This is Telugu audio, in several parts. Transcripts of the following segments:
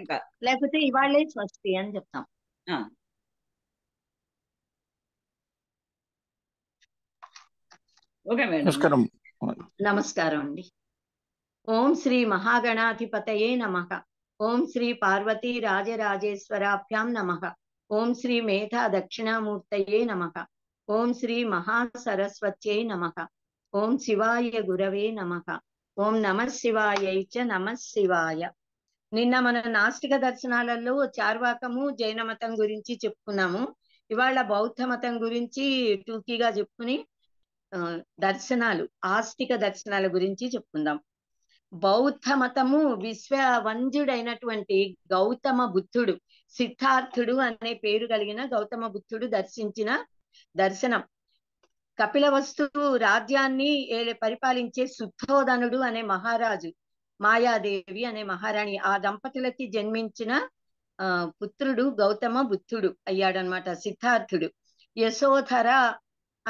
ఇంకా లేకపోతే ఇవాళే స్వస్తి అని చెప్తాం ఓకే మేడం నమస్కారం నమస్కారం అండి ఓం శ్రీ మహాగణాధిపతయే నమ ఓం శ్రీ పార్వతీ రాజరాజేశ్వరాభ్యాం నమ ఓం శ్రీ మేధా దక్షిణామూర్తయే నమ ఓం శ్రీ మహాసరస్వత్యై నమ ఓం శివాయ గురవే నమ ఓం నమ శివాయ చ నమ శివాయ నిన్న మన నాస్తిక దర్శనాలలో చార్వాకము జైన మతం గురించి చెప్పుకున్నాము ఇవాళ బౌద్ధ మతం గురించి టూకీగా చెప్పుకుని దర్శనాలు ఆస్తిక దర్శనాల గురించి చెప్పుకుందాం బౌద్ధ మతము విశ్వవంజుడైనటువంటి గౌతమ బుద్ధుడు సిద్ధార్థుడు అనే పేరు కలిగిన గౌతమ బుద్ధుడు దర్శించిన దర్శనం కపిలవస్తు రాజ్యాన్ని పరిపాలించే శుద్ధోదనుడు అనే మహారాజు మాయాదేవి అనే మహారాణి ఆ దంపతులకి జన్మించిన పుత్రుడు గౌతమ బుద్ధుడు అయ్యాడనమాట సిద్ధార్థుడు యశోధర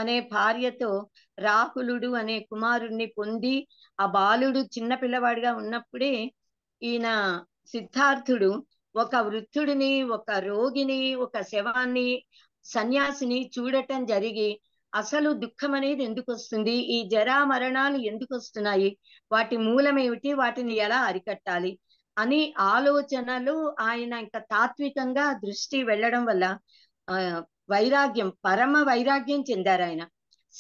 అనే భార్యతో రాహులుడు అనే కుమారుణ్ణి పొంది ఆ బాలుడు చిన్న పిల్లవాడిగా ఉన్నప్పుడే ఈయన సిద్ధార్థుడు ఒక వృద్ధుడిని ఒక రోగిని ఒక శవాన్ని సన్యాసిని చూడటం జరిగి అసలు దుఃఖం అనేది ఎందుకు వస్తుంది ఈ జరా మరణాలు ఎందుకు వస్తున్నాయి వాటి మూలమేమిటి వాటిని ఎలా అరికట్టాలి అని ఆలోచనలు ఆయన ఇంకా తాత్వికంగా దృష్టి వెళ్ళడం వల్ల వైరాగ్యం పరమ వైరాగ్యం చెందారు ఆయన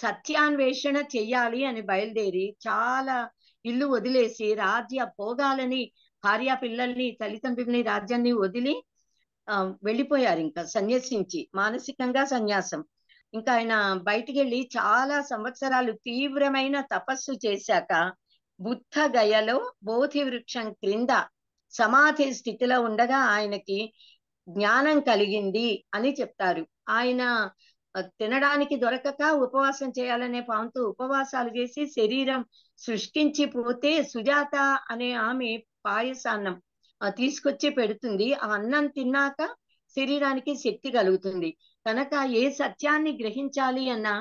సత్యాన్వేషణ చెయ్యాలి అని బయలుదేరి చాలా ఇల్లు వదిలేసి రాజ్య భోగాలని భార్య పిల్లల్ని తల్లిదండ్రుల్ని రాజ్యాన్ని వదిలి వెళ్ళిపోయారు ఇంకా సన్యసించి మానసికంగా సన్యాసం ఇంకా ఆయన బయటికి వెళ్ళి చాలా సంవత్సరాలు తీవ్రమైన తపస్సు చేశాక బుద్ధ గయలో బోధి వృక్షం క్రింద సమాధి స్థితిలో ఉండగా ఆయనకి జ్ఞానం కలిగింది అని చెప్తారు ఆయన తినడానికి దొరకక ఉపవాసం చేయాలనే పాముతో ఉపవాసాలు చేసి శరీరం సృష్టించి పోతే సుజాత అనే ఆమె పాయసాన్నం తీసుకొచ్చి పెడుతుంది ఆ అన్నం తిన్నాక శరీరానికి శక్తి కలుగుతుంది కనుక ఏ సత్యాన్ని గ్రహించాలి అన్నా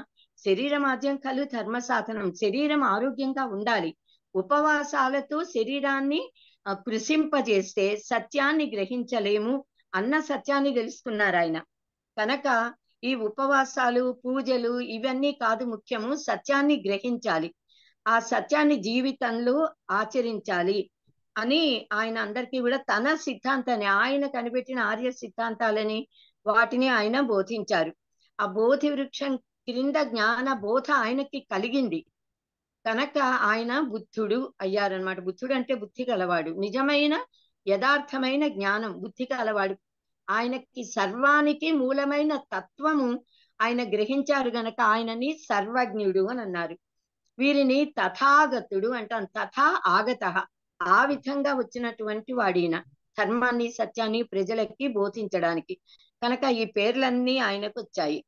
శరీరమాద్యం కలు ధర్మ సాధనం శరీరం ఆరోగ్యంగా ఉండాలి ఉపవాసాలతో శరీరాన్ని కృషింపజేస్తే సత్యాన్ని గ్రహించలేము అన్న సత్యాన్ని తెలుసుకున్నారు ఆయన కనుక ఈ ఉపవాసాలు పూజలు ఇవన్నీ కాదు ముఖ్యము సత్యాన్ని గ్రహించాలి ఆ సత్యాన్ని జీవితంలో ఆచరించాలి అని ఆయన అందరికీ కూడా తన సిద్ధాంతాన్ని ఆయన కనిపెట్టిన ఆర్య సిద్ధాంతాలని వాటిని ఆయన బోధించారు ఆ బోధి వృక్షం క్రింద జ్ఞాన బోధ ఆయనకి కలిగింది కనుక ఆయన బుద్ధుడు అయ్యారనమాట బుద్ధుడు అంటే బుద్ధి కలవాడు నిజమైన యథార్థమైన జ్ఞానం బుద్ధి కలవాడు ఆయనకి సర్వానికి మూలమైన తత్వము ఆయన గ్రహించారు గనక ఆయనని సర్వజ్ఞుడు అని అన్నారు వీరిని తథాగతుడు అంటాం తథా ఆగత ఆ విధంగా వచ్చినటువంటి వాడిన ధర్మాన్ని సత్యాన్ని ప్రజలకి బోధించడానికి కనుక ఈ పేర్లన్నీ ఆయనకు వచ్చాయి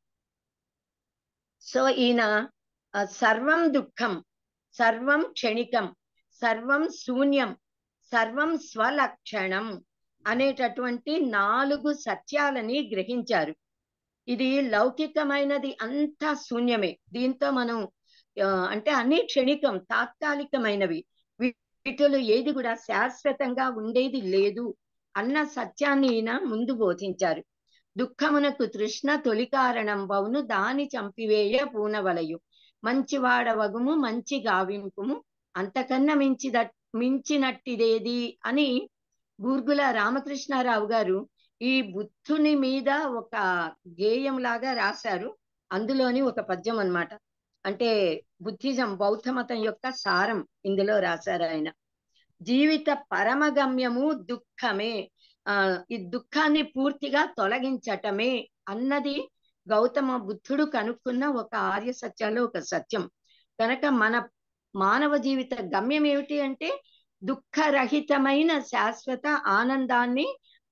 సో ఈయన సర్వం దుఃఖం సర్వం క్షణికం సర్వం శూన్యం సర్వం స్వలక్షణం అనేటటువంటి నాలుగు సత్యాలని గ్రహించారు ఇది లౌకికమైనది అంతా శూన్యమే దీంతో మనం అంటే అన్ని క్షణికం తాత్కాలికమైనవి వీటిలో ఏది కూడా శాశ్వతంగా ఉండేది లేదు అన్న సత్యాన్ని ఈయన ముందు బోధించారు దుఃఖమునకు తృష్ణ తొలి కారణం వౌను దాని చంపివేయ పూనవలయు మంచివాడవగుము మంచి గావింపుము అంతకన్నా మించి మించినట్టిదేది అని గూర్గుల రామకృష్ణారావు గారు ఈ బుద్ధుని మీద ఒక గేయం లాగా రాశారు అందులోని ఒక పద్యం అనమాట అంటే బుద్ధిజం బౌద్ధ మతం యొక్క సారం ఇందులో రాశారు ఆయన జీవిత పరమగమ్యము దుఃఖమే ఆ ఈ దుఃఖాన్ని పూర్తిగా తొలగించటమే అన్నది గౌతమ బుద్ధుడు కనుక్కున్న ఒక ఆర్య సత్యాల్లో ఒక సత్యం కనుక మన మానవ జీవిత గమ్యం ఏమిటి అంటే దుఃఖరహితమైన శాశ్వత ఆనందాన్ని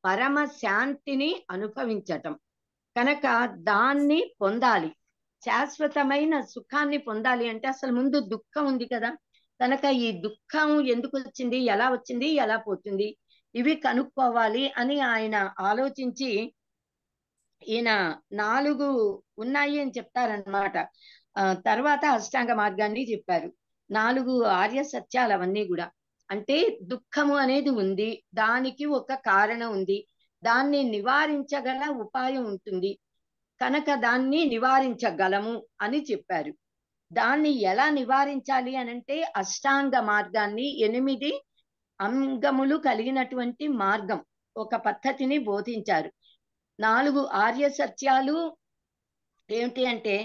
పరమ శాంతిని అనుభవించటం కనుక దాన్ని పొందాలి శాశ్వతమైన సుఖాన్ని పొందాలి అంటే అసలు ముందు దుఃఖం ఉంది కదా కనుక ఈ దుఃఖం ఎందుకు వచ్చింది ఎలా వచ్చింది ఎలా పోతుంది ఇవి కనుక్కోవాలి అని ఆయన ఆలోచించి ఈయన నాలుగు ఉన్నాయి అని చెప్తారనమాట తర్వాత అష్టాంగ మార్గాన్ని చెప్పారు నాలుగు ఆర్య సత్యాలు అవన్నీ కూడా అంటే దుఃఖము అనేది ఉంది దానికి ఒక కారణం ఉంది దాన్ని నివారించగల ఉపాయం ఉంటుంది కనుక దాన్ని నివారించగలము అని చెప్పారు దాన్ని ఎలా నివారించాలి అనంటే అష్టాంగ మార్గాన్ని ఎనిమిది అంగములు కలిగినటువంటి మార్గం ఒక పద్ధతిని బోధించారు నాలుగు ఆర్య సత్యాలు ఏమిటి అంటే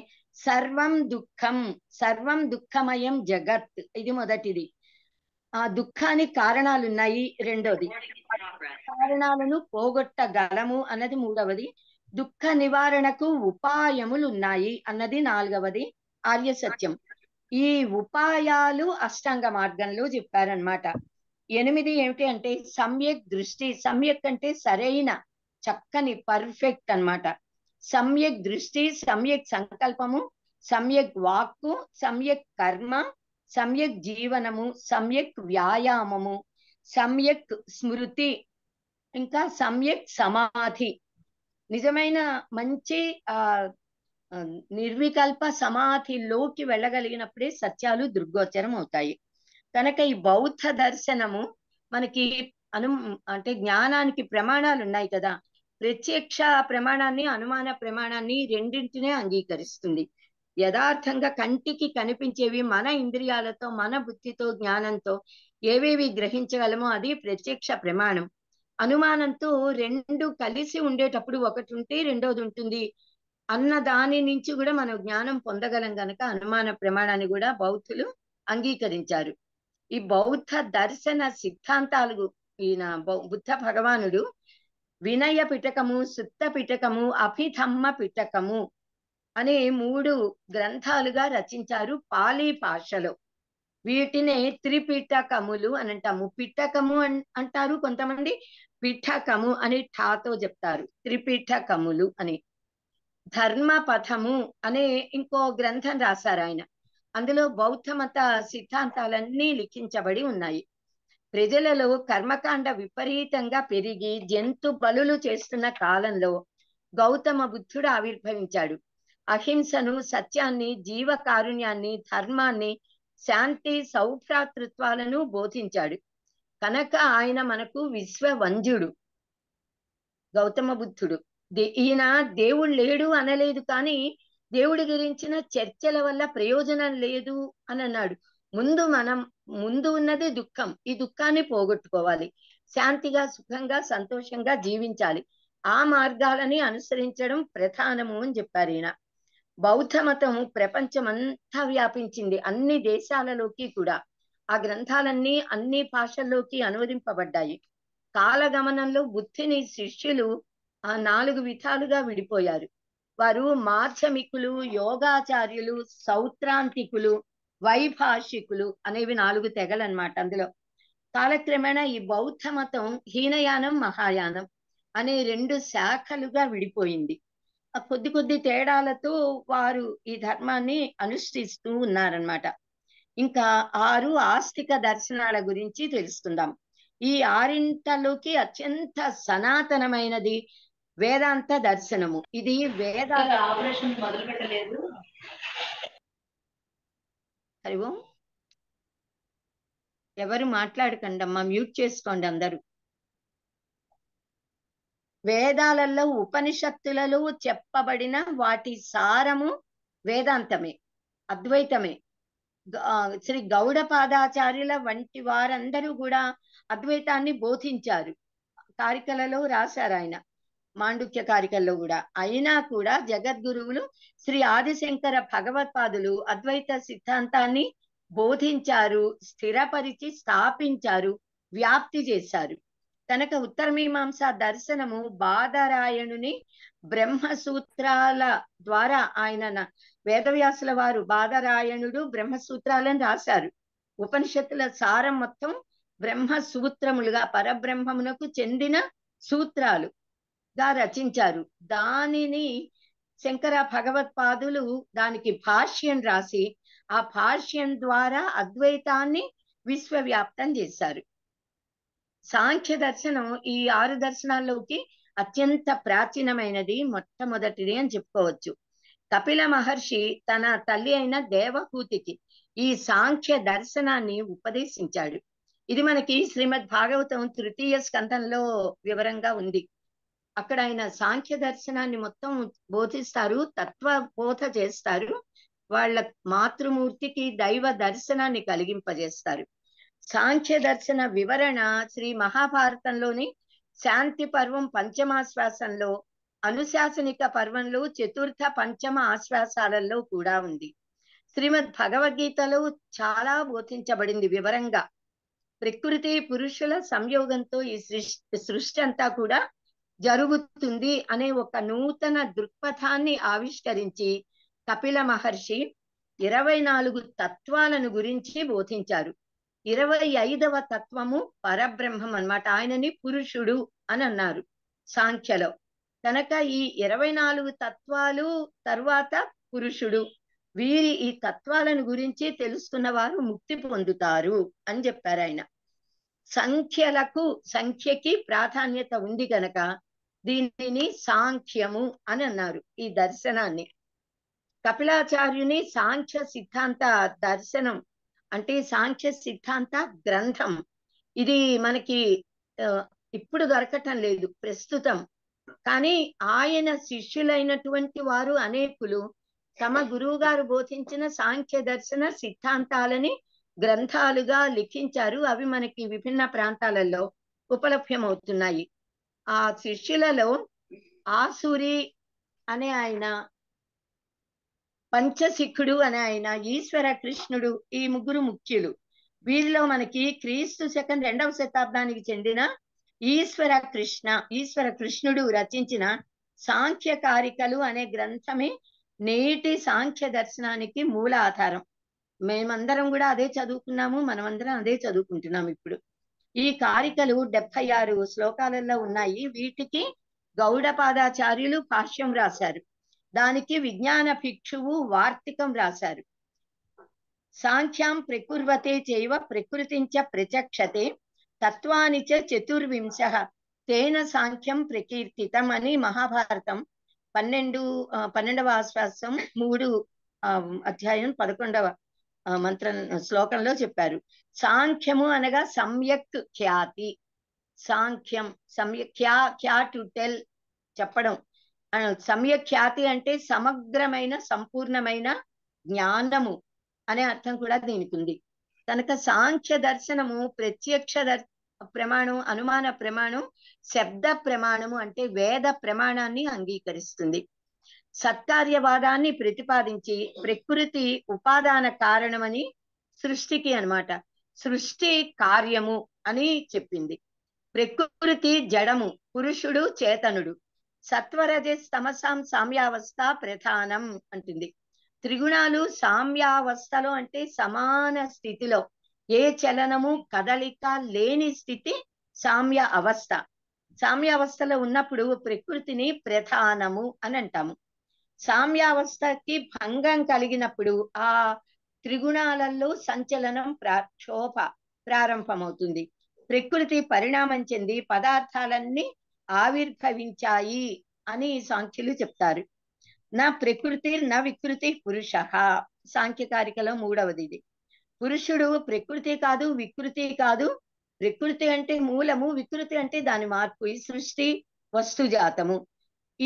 సర్వం దుఃఖం సర్వం దుఃఖమయం జగత్ ఇది మొదటిది ఆ దుఃఖానికి కారణాలు ఉన్నాయి రెండోది కారణాలను పోగొట్టగలము అన్నది మూడవది దుఃఖ నివారణకు ఉపాయములున్నాయి అన్నది నాలుగవది ఆర్య సత్యం ఈ ఉపాయాలు అష్టాంగ మార్గంలో చెప్పారనమాట ఎనిమిది ఏమిటి అంటే సమ్యక్ దృష్టి సమ్యక్ అంటే సరైన చక్కని పర్ఫెక్ట్ అనమాట సమ్యక్ దృష్టి సమ్యక్ సంకల్పము సమ్యక్ వాక్కు సమ్యక్ కర్మ సమ్యక్ జీవనము సమ్యక్ వ్యాయామము సమ్యక్ స్మృతి ఇంకా సమ్యక్ సమాధి నిజమైన మంచి ఆ నిర్వికల్ప సమాధిలోకి వెళ్ళగలిగినప్పుడే సత్యాలు దృగ్గోచరం అవుతాయి కనుక ఈ బౌద్ధ దర్శనము మనకి అను అంటే జ్ఞానానికి ప్రమాణాలు ఉన్నాయి కదా ప్రత్యక్ష ప్రమాణాన్ని అనుమాన ప్రమాణాన్ని రెండింటినే అంగీకరిస్తుంది యథార్థంగా కంటికి కనిపించేవి మన ఇంద్రియాలతో మన బుద్ధితో జ్ఞానంతో ఏవేవి గ్రహించగలమో అది ప్రత్యక్ష ప్రమాణం అనుమానంతో రెండు కలిసి ఉండేటప్పుడు ఒకటి ఉంటే రెండోది ఉంటుంది అన్న దాని నుంచి కూడా మనం జ్ఞానం పొందగలం గనక అనుమాన ప్రమాణాన్ని కూడా బౌద్ధులు అంగీకరించారు ఈ బౌద్ధ దర్శన సిద్ధాంతాలు ఈయన బుద్ధ భగవానుడు వినయ పిటకము సుత్త పిటకము అభిధమ్మ పిటకము అనే మూడు గ్రంథాలుగా రచించారు పాలీ భాషలో వీటినే త్రిపిటకములు అని అంటాము పిటకము అంటారు కొంతమంది పీఠకము అని ఠాతో చెప్తారు త్రిపీఠకములు అని ధర్మ పథము అనే ఇంకో గ్రంథం రాశారు ఆయన అందులో బౌద్ధ మత సిద్ధాంతాలన్నీ లిఖించబడి ఉన్నాయి ప్రజలలో కర్మకాండ విపరీతంగా పెరిగి జంతు బలులు చేస్తున్న కాలంలో గౌతమ బుద్ధుడు ఆవిర్భవించాడు అహింసను సత్యాన్ని జీవ కారుణ్యాన్ని ధర్మాన్ని శాంతి సౌభ్రాతృత్వాలను బోధించాడు కనుక ఆయన మనకు విశ్వవంధ్యుడు గౌతమ బుద్ధుడు ఈయన దేవుడు లేడు అనలేదు కానీ దేవుడి గురించిన చర్చల వల్ల ప్రయోజనం లేదు అని అన్నాడు ముందు మనం ముందు ఉన్నది దుఃఖం ఈ దుఃఖాన్ని పోగొట్టుకోవాలి శాంతిగా సుఖంగా సంతోషంగా జీవించాలి ఆ మార్గాలని అనుసరించడం ప్రధానము అని చెప్పారు ఈయన బౌద్ధ మతం ప్రపంచమంతా వ్యాపించింది అన్ని దేశాలలోకి కూడా ఆ గ్రంథాలన్నీ అన్ని భాషల్లోకి అనువదింపబడ్డాయి కాలగమనంలో బుద్ధిని శిష్యులు ఆ నాలుగు విధాలుగా విడిపోయారు వారు మాధ్యమికులు యోగాచార్యులు సౌత్రాంతికులు వైభాషికులు అనేవి నాలుగు తెగలు అనమాట అందులో కాలక్రమేణా ఈ బౌద్ధ మతం హీనయానం మహాయానం అనే రెండు శాఖలుగా విడిపోయింది కొద్ది కొద్ది తేడాలతో వారు ఈ ధర్మాన్ని అనుష్ఠిస్తూ ఉన్నారనమాట ఇంకా ఆరు ఆస్తిక దర్శనాల గురించి తెలుసుకుందాం ఈ ఆరింటలోకి అత్యంత సనాతనమైనది వేదాంత దర్శనము ఇది వేదాంత ఆపరేషన్ మొదలు పెట్టలేదు హరి ఓం ఎవరు మాట్లాడకండి అమ్మా మ్యూట్ చేసుకోండి అందరూ వేదాలలో ఉపనిషత్తులలో చెప్పబడిన వాటి సారము వేదాంతమే అద్వైతమే శ్రీ పాదాచార్యుల వంటి వారందరూ కూడా అద్వైతాన్ని బోధించారు కారికలలో రాశారు ఆయన మాండుక్య కారికల్లో కూడా అయినా కూడా జగద్గురువులు శ్రీ ఆదిశంకర భగవత్పాదులు అద్వైత సిద్ధాంతాన్ని బోధించారు స్థిరపరిచి స్థాపించారు వ్యాప్తి చేశారు కనుక ఉత్తరమీమాంస దర్శనము బాదరాయణుని సూత్రాల ద్వారా ఆయన వేదవ్యాసుల వారు బాధరాయణుడు బ్రహ్మసూత్రాలను రాశారు ఉపనిషత్తుల సారం మొత్తం బ్రహ్మ సూత్రములుగా పరబ్రహ్మమునకు చెందిన సూత్రాలు గా రచించారు దానిని శంకర భగవత్పాదులు దానికి భాష్యం రాసి ఆ భాష్యం ద్వారా అద్వైతాన్ని విశ్వవ్యాప్తం చేశారు సాంఖ్య దర్శనం ఈ ఆరు దర్శనాల్లోకి అత్యంత ప్రాచీనమైనది మొట్టమొదటిది అని చెప్పుకోవచ్చు కపిల మహర్షి తన తల్లి అయిన దేవహూతికి ఈ సాంఖ్య దర్శనాన్ని ఉపదేశించాడు ఇది మనకి శ్రీమద్ భాగవతం తృతీయ స్కంధంలో వివరంగా ఉంది అక్కడ ఆయన సాంఖ్య దర్శనాన్ని మొత్తం బోధిస్తారు తత్వ బోధ చేస్తారు వాళ్ళ మాతృమూర్తికి దైవ దర్శనాన్ని కలిగింపజేస్తారు సాంఖ్య దర్శన వివరణ శ్రీ మహాభారతంలోని శాంతి పర్వం పంచమాశ్వాసంలో అనుశాసనిక పర్వంలో చతుర్థ పంచమ ఆశ్వాసాలలో కూడా ఉంది శ్రీమద్ భగవద్గీతలో చాలా బోధించబడింది వివరంగా ప్రకృతి పురుషుల సంయోగంతో ఈ సృష్టి సృష్టి అంతా కూడా జరుగుతుంది అనే ఒక నూతన దృక్పథాన్ని ఆవిష్కరించి కపిల మహర్షి ఇరవై నాలుగు తత్వాలను గురించి బోధించారు ఇరవై ఐదవ తత్వము పరబ్రహ్మం అనమాట ఆయనని పురుషుడు అని అన్నారు సాంఖ్యలో కనుక ఈ ఇరవై నాలుగు తత్వాలు తర్వాత పురుషుడు వీరి ఈ తత్వాలను గురించి తెలుసుకున్న వారు ముక్తి పొందుతారు అని చెప్పారు ఆయన సంఖ్యలకు సంఖ్యకి ప్రాధాన్యత ఉంది కనుక దీనిని సాంఖ్యము అని అన్నారు ఈ దర్శనాన్ని కపిలాచార్యుని సాంఖ్య సిద్ధాంత దర్శనం అంటే సాంఖ్య సిద్ధాంత గ్రంథం ఇది మనకి ఇప్పుడు దొరకటం లేదు ప్రస్తుతం కానీ ఆయన శిష్యులైనటువంటి వారు అనేకులు తమ గురువు గారు బోధించిన సాంఖ్య దర్శన సిద్ధాంతాలని గ్రంథాలుగా లిఖించారు అవి మనకి విభిన్న ప్రాంతాలలో ఉపలభ్యమవుతున్నాయి ఆ శిష్యులలో ఆసురి అనే ఆయన పంచశిఖుడు అనే ఆయన ఈశ్వర కృష్ణుడు ఈ ముగ్గురు ముఖ్యులు వీరిలో మనకి క్రీస్తు శకం రెండవ శతాబ్దానికి చెందిన ఈశ్వర కృష్ణ ఈశ్వర కృష్ణుడు రచించిన సాంఖ్యకారికలు అనే గ్రంథమే నేటి సాంఖ్య దర్శనానికి మూల ఆధారం మేమందరం కూడా అదే చదువుకున్నాము మనమందరం అదే చదువుకుంటున్నాము ఇప్పుడు ఈ కారికలు డెబ్బై ఆరు శ్లోకాలలో ఉన్నాయి వీటికి గౌడపాదాచార్యులు భాష్యం రాశారు దానికి విజ్ఞాన భిక్షువు వార్తికం రాశారు సాంఖ్యాం ప్రకృర్వతే చేవ ప్రకృతించ ప్రత్యక్షతే తత్వాని చతుర్వింశ తేన సాంఖ్యం ప్రకీర్తితం అని మహాభారతం పన్నెండు పన్నెండవ ఆశ్వాసం మూడు అధ్యాయం పదకొండవ మంత్రం శ్లోకంలో చెప్పారు సాంఖ్యము అనగా సమ్యక్ ఖ్యాతి సాంఖ్యం సమ్యఖ్యా ఖ్యా టు టెల్ చెప్పడం సమ్యక్ ఖ్యాతి అంటే సమగ్రమైన సంపూర్ణమైన జ్ఞానము అనే అర్థం కూడా దీనికి ఉంది తనక సాంఖ్య దర్శనము ప్రత్యక్ష దర్ ప్రమాణం అనుమాన ప్రమాణం శబ్ద ప్రమాణము అంటే వేద ప్రమాణాన్ని అంగీకరిస్తుంది సత్కార్యవాదాన్ని ప్రతిపాదించి ప్రకృతి ఉపాదాన కారణమని సృష్టికి అనమాట సృష్టి కార్యము అని చెప్పింది ప్రకృతి జడము పురుషుడు చేతనుడు సత్వరజ తమసాం సామ్యావస్థ ప్రధానం అంటుంది త్రిగుణాలు సామ్యావస్థలో అంటే సమాన స్థితిలో ఏ చలనము కదలిక లేని స్థితి సామ్య అవస్థ సామ్యావస్థలో ఉన్నప్పుడు ప్రకృతిని ప్రధానము అని అంటాము సామ్యావస్థకి భంగం కలిగినప్పుడు ఆ త్రిగుణాలలో సంచలనం ప్రాక్షోభ ప్రారంభమవుతుంది ప్రకృతి పరిణామం చెంది పదార్థాలన్నీ ఆవిర్భవించాయి అని సాంఖ్యులు చెప్తారు నా ప్రకృతి నా వికృతి పురుష సాంఖ్యకారికలో మూడవది ఇది పురుషుడు ప్రకృతి కాదు వికృతి కాదు ప్రకృతి అంటే మూలము వికృతి అంటే దాని మార్పు ఈ సృష్టి వస్తుజాతము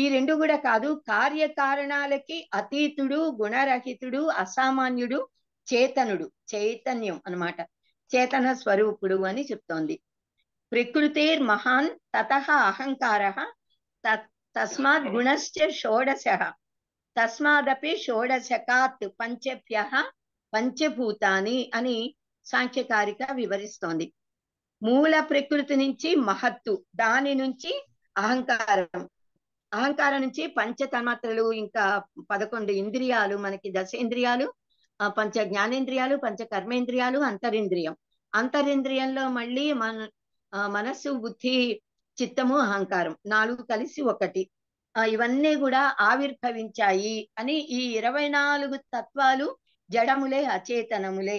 ఈ రెండు కూడా కాదు కార్యకారణాలకి అతీతుడు గుణరహితుడు అసామాన్యుడు చేతనుడు చైతన్యం అనమాట చేతన స్వరూపుడు అని చెప్తోంది ప్రకృతిర్ మహాన్ తత అహంకార తస్మాత్ గుణశ్చ షోడశ తస్మాదపి షోడశకాత్ పంచభ్య పంచభూతాని అని సాంఖ్యకారిక వివరిస్తోంది మూల ప్రకృతి నుంచి మహత్తు దాని నుంచి అహంకారం అహంకారం నుంచి పంచతన్మాత్రలు ఇంకా పదకొండు ఇంద్రియాలు మనకి దశేంద్రియాలు పంచ జ్ఞానేంద్రియాలు పంచ కర్మేంద్రియాలు అంతరింద్రియం అంతరింద్రియంలో మళ్ళీ మన మనస్సు బుద్ధి చిత్తము అహంకారం నాలుగు కలిసి ఒకటి ఇవన్నీ కూడా ఆవిర్భవించాయి అని ఈ ఇరవై నాలుగు తత్వాలు జడములే అచేతనములే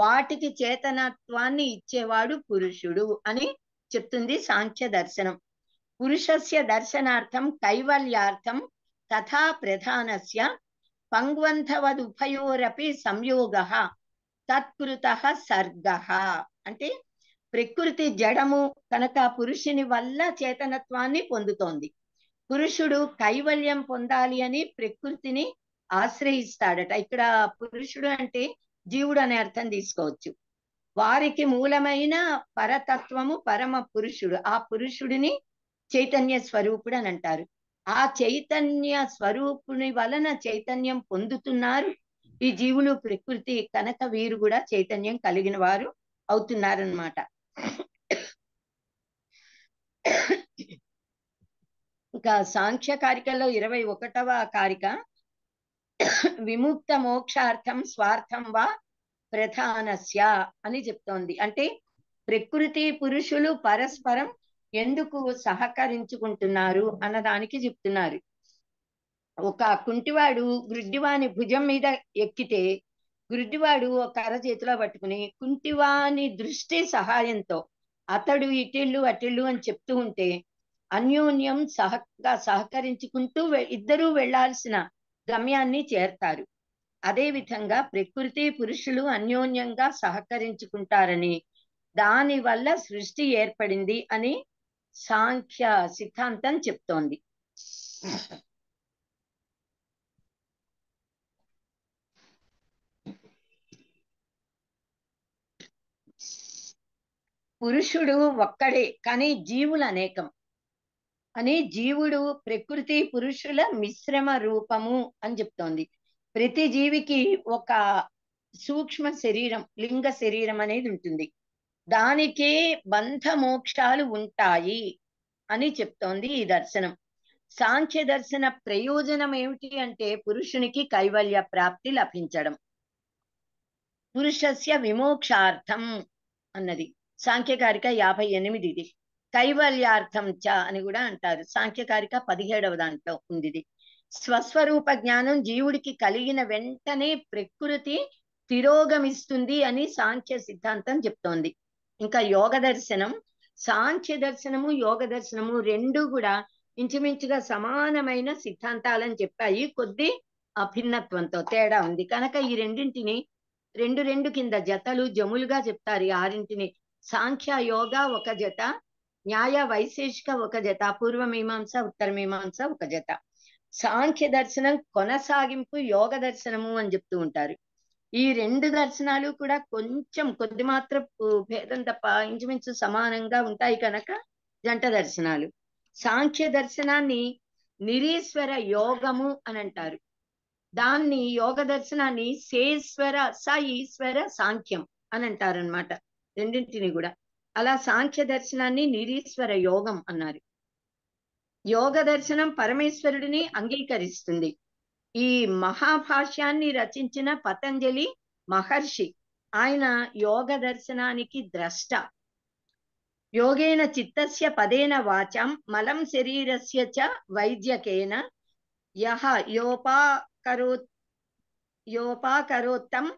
వాటికి చేతనత్వాన్ని ఇచ్చేవాడు పురుషుడు అని చెప్తుంది సాంఖ్య దర్శనం పురుషస్య దర్శనార్థం కైవల్యార్థం తథా ప్రధానస్య ఉభయోరపి సంయోగ తత్కృత సర్గ అంటే ప్రకృతి జడము కనుక పురుషుని వల్ల చేతనత్వాన్ని పొందుతోంది పురుషుడు కైవల్యం పొందాలి అని ప్రకృతిని ఆశ్రయిస్తాడట ఇక్కడ పురుషుడు అంటే జీవుడు అనే అర్థం తీసుకోవచ్చు వారికి మూలమైన పరతత్వము పరమ పురుషుడు ఆ పురుషుడిని చైతన్య స్వరూపుడు అని అంటారు ఆ చైతన్య స్వరూపుని వలన చైతన్యం పొందుతున్నారు ఈ జీవులు ప్రకృతి కనుక వీరు కూడా చైతన్యం కలిగిన వారు అవుతున్నారనమాట ఇక సాంఖ్య కారికలో ఇరవై ఒకటవ కారిక విముక్త మోక్షార్థం స్వార్థం వా ప్రధానస్య అని చెప్తోంది అంటే ప్రకృతి పురుషులు పరస్పరం ఎందుకు సహకరించుకుంటున్నారు అన్నదానికి చెప్తున్నారు ఒక కుంటివాడు గృడ్డివాని భుజం మీద ఎక్కితే గుడ్డివాడు ఒక చేతిలో పట్టుకుని కుంటివాని దృష్టి సహాయంతో అతడు ఇటిళ్ళు అటిళ్ళు అని చెప్తూ ఉంటే అన్యోన్యం సహగా సహకరించుకుంటూ ఇద్దరూ వెళ్లాల్సిన గమ్యాన్ని చేరతారు అదేవిధంగా ప్రకృతి పురుషులు అన్యోన్యంగా సహకరించుకుంటారని దాని వల్ల సృష్టి ఏర్పడింది అని సాంఖ్య సిద్ధాంతం చెప్తోంది పురుషుడు ఒక్కడే కానీ జీవులు అనేకం అని జీవుడు ప్రకృతి పురుషుల మిశ్రమ రూపము అని చెప్తోంది ప్రతి జీవికి ఒక సూక్ష్మ శరీరం లింగ శరీరం అనేది ఉంటుంది దానికే బంధ మోక్షాలు ఉంటాయి అని చెప్తోంది ఈ దర్శనం సాంఖ్య దర్శన ప్రయోజనం ఏమిటి అంటే పురుషునికి కైవల్య ప్రాప్తి లభించడం పురుషస్య విమోక్షార్థం అన్నది సాంఖ్యకారిక యాభై ఎనిమిది ఇది కైవల్యార్థం చ అని కూడా అంటారు సాంఖ్యకారిక పదిహేడవ దాంట్లో ఉంది ఇది స్వస్వరూప జ్ఞానం జీవుడికి కలిగిన వెంటనే ప్రకృతి తిరోగమిస్తుంది అని సాంఖ్య సిద్ధాంతం చెప్తోంది ఇంకా యోగ దర్శనం సాంఖ్య దర్శనము యోగ దర్శనము రెండు కూడా ఇంచుమించుగా సమానమైన సిద్ధాంతాలని చెప్పాయి కొద్ది అభిన్నత్వంతో తేడా ఉంది కనుక ఈ రెండింటిని రెండు రెండు కింద జతలు జములుగా చెప్తారు ఆరింటిని సాంఖ్య యోగ ఒక జత న్యాయ వైశేషిక ఒక జత పూర్వ మీమాంస ఉత్తర మీమాంస ఒక జత సాంఖ్య దర్శనం కొనసాగింపు యోగ దర్శనము అని చెప్తూ ఉంటారు ఈ రెండు దర్శనాలు కూడా కొంచెం కొద్ది మాత్ర భేదం తప్ప ఇంచుమించు సమానంగా ఉంటాయి కనుక జంట దర్శనాలు సాంఖ్య దర్శనాన్ని నిరీశ్వర యోగము అని అంటారు దాన్ని యోగ దర్శనాన్ని సేశ్వర స ఈశ్వర సాంఖ్యం అని అంటారు అనమాట రెండింటిని కూడా అలా సాంఖ్య దర్శనాన్ని నిరీశ్వర యోగం అన్నారు యోగ దర్శనం పరమేశ్వరుడిని అంగీకరిస్తుంది ఈ మహాభాష్యాన్ని రచించిన పతంజలి మహర్షి ఆయన యోగ దర్శనానికి ద్రష్ట యోగేన చిత్తస్య పదేన వాచం మలం శరీరస్య చ వైద్యకేన యహ యోపాకరో యోపాకరోత్తం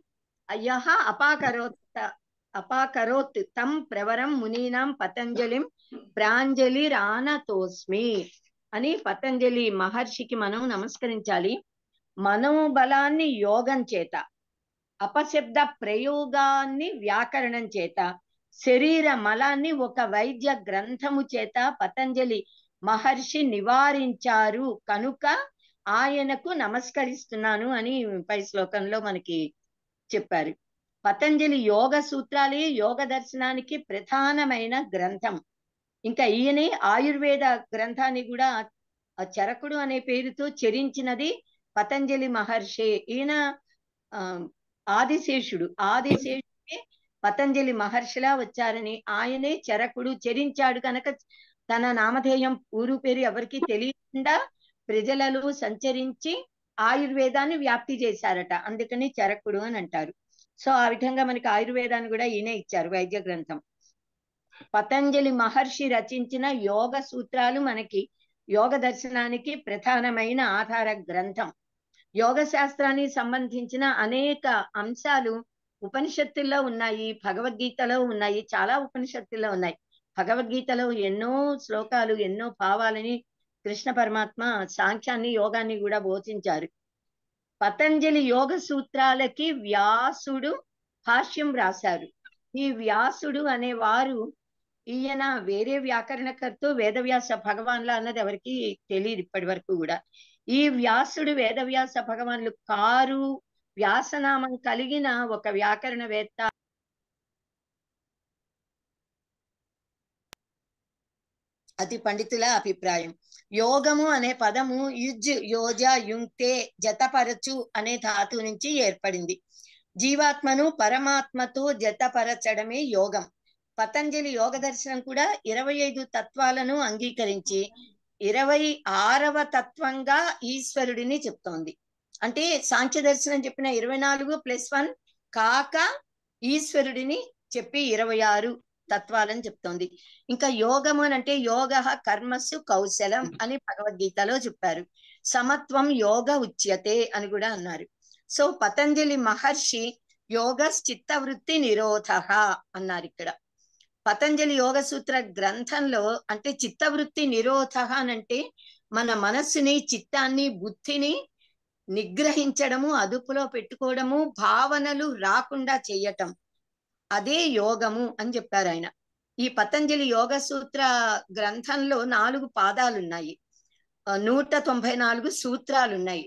యహ అపాకరోత్ అపాకరోత్ తం ప్రవరం మునీనాం పతంజలిం ప్రాంజలి రానతోస్మి అని పతంజలి మహర్షికి మనం నమస్కరించాలి మనోబలాన్ని యోగం చేత అపశబ్ద ప్రయోగాన్ని వ్యాకరణం చేత శరీర మలాన్ని ఒక వైద్య గ్రంథము చేత పతంజలి మహర్షి నివారించారు కనుక ఆయనకు నమస్కరిస్తున్నాను అని పై శ్లోకంలో మనకి చెప్పారు పతంజలి యోగ సూత్రాలే యోగ దర్శనానికి ప్రధానమైన గ్రంథం ఇంకా ఈయనే ఆయుర్వేద గ్రంథాన్ని కూడా చరకుడు అనే పేరుతో చరించినది పతంజలి మహర్షి ఈయన ఆదిశేషుడు ఆదిశేషుడే పతంజలి మహర్షిలా వచ్చారని ఆయనే చరకుడు చరించాడు కనుక తన నామధేయం ఊరు పేరు ఎవరికి తెలియకుండా ప్రజలలో సంచరించి ఆయుర్వేదాన్ని వ్యాప్తి చేశారట అందుకని చరకుడు అని అంటారు సో ఆ విధంగా మనకి ఆయుర్వేదాన్ని కూడా ఈయనే ఇచ్చారు వైద్య గ్రంథం పతంజలి మహర్షి రచించిన యోగ సూత్రాలు మనకి యోగ దర్శనానికి ప్రధానమైన ఆధార గ్రంథం యోగ శాస్త్రానికి సంబంధించిన అనేక అంశాలు ఉపనిషత్తుల్లో ఉన్నాయి భగవద్గీతలో ఉన్నాయి చాలా ఉపనిషత్తుల్లో ఉన్నాయి భగవద్గీతలో ఎన్నో శ్లోకాలు ఎన్నో భావాలని కృష్ణ పరమాత్మ సాంఖ్యాన్ని యోగాన్ని కూడా బోధించారు పతంజలి యోగ సూత్రాలకి వ్యాసుడు భాష్యం రాశారు ఈ వ్యాసుడు అనేవారు ఈయన వేరే వ్యాకరణకర్తో వేదవ్యాస భగవాన్లు అన్నది ఎవరికి తెలియదు ఇప్పటి వరకు కూడా ఈ వ్యాసుడు వేదవ్యాస భగవాన్లు కారు వ్యాసనామం కలిగిన ఒక వ్యాకరణవేత్త అతి పండితుల అభిప్రాయం యోగము అనే పదము యుజ్ యోజ యుంక్తే జతపరచు అనే ధాతు నుంచి ఏర్పడింది జీవాత్మను పరమాత్మతో జతపరచడమే యోగం పతంజలి యోగ దర్శనం కూడా ఇరవై ఐదు తత్వాలను అంగీకరించి ఇరవై ఆరవ తత్వంగా ఈశ్వరుడిని చెప్తోంది అంటే సాంఖ్య దర్శనం చెప్పిన ఇరవై నాలుగు ప్లస్ వన్ కాక ఈశ్వరుడిని చెప్పి ఇరవై ఆరు తత్వాలని చెప్తోంది ఇంకా యోగము అని అంటే యోగ కర్మస్సు కౌశలం అని భగవద్గీతలో చెప్పారు సమత్వం యోగ ఉచ్యతే అని కూడా అన్నారు సో పతంజలి మహర్షి యోగ వృత్తి నిరోధ అన్నారు ఇక్కడ పతంజలి యోగ సూత్ర గ్రంథంలో అంటే చిత్తవృత్తి నిరోధ అంటే మన మనస్సుని చిత్తాన్ని బుద్ధిని నిగ్రహించడము అదుపులో పెట్టుకోవడము భావనలు రాకుండా చేయటం అదే యోగము అని చెప్పారు ఆయన ఈ పతంజలి యోగ సూత్ర గ్రంథంలో నాలుగు పాదాలున్నాయి నూట తొంభై నాలుగు సూత్రాలున్నాయి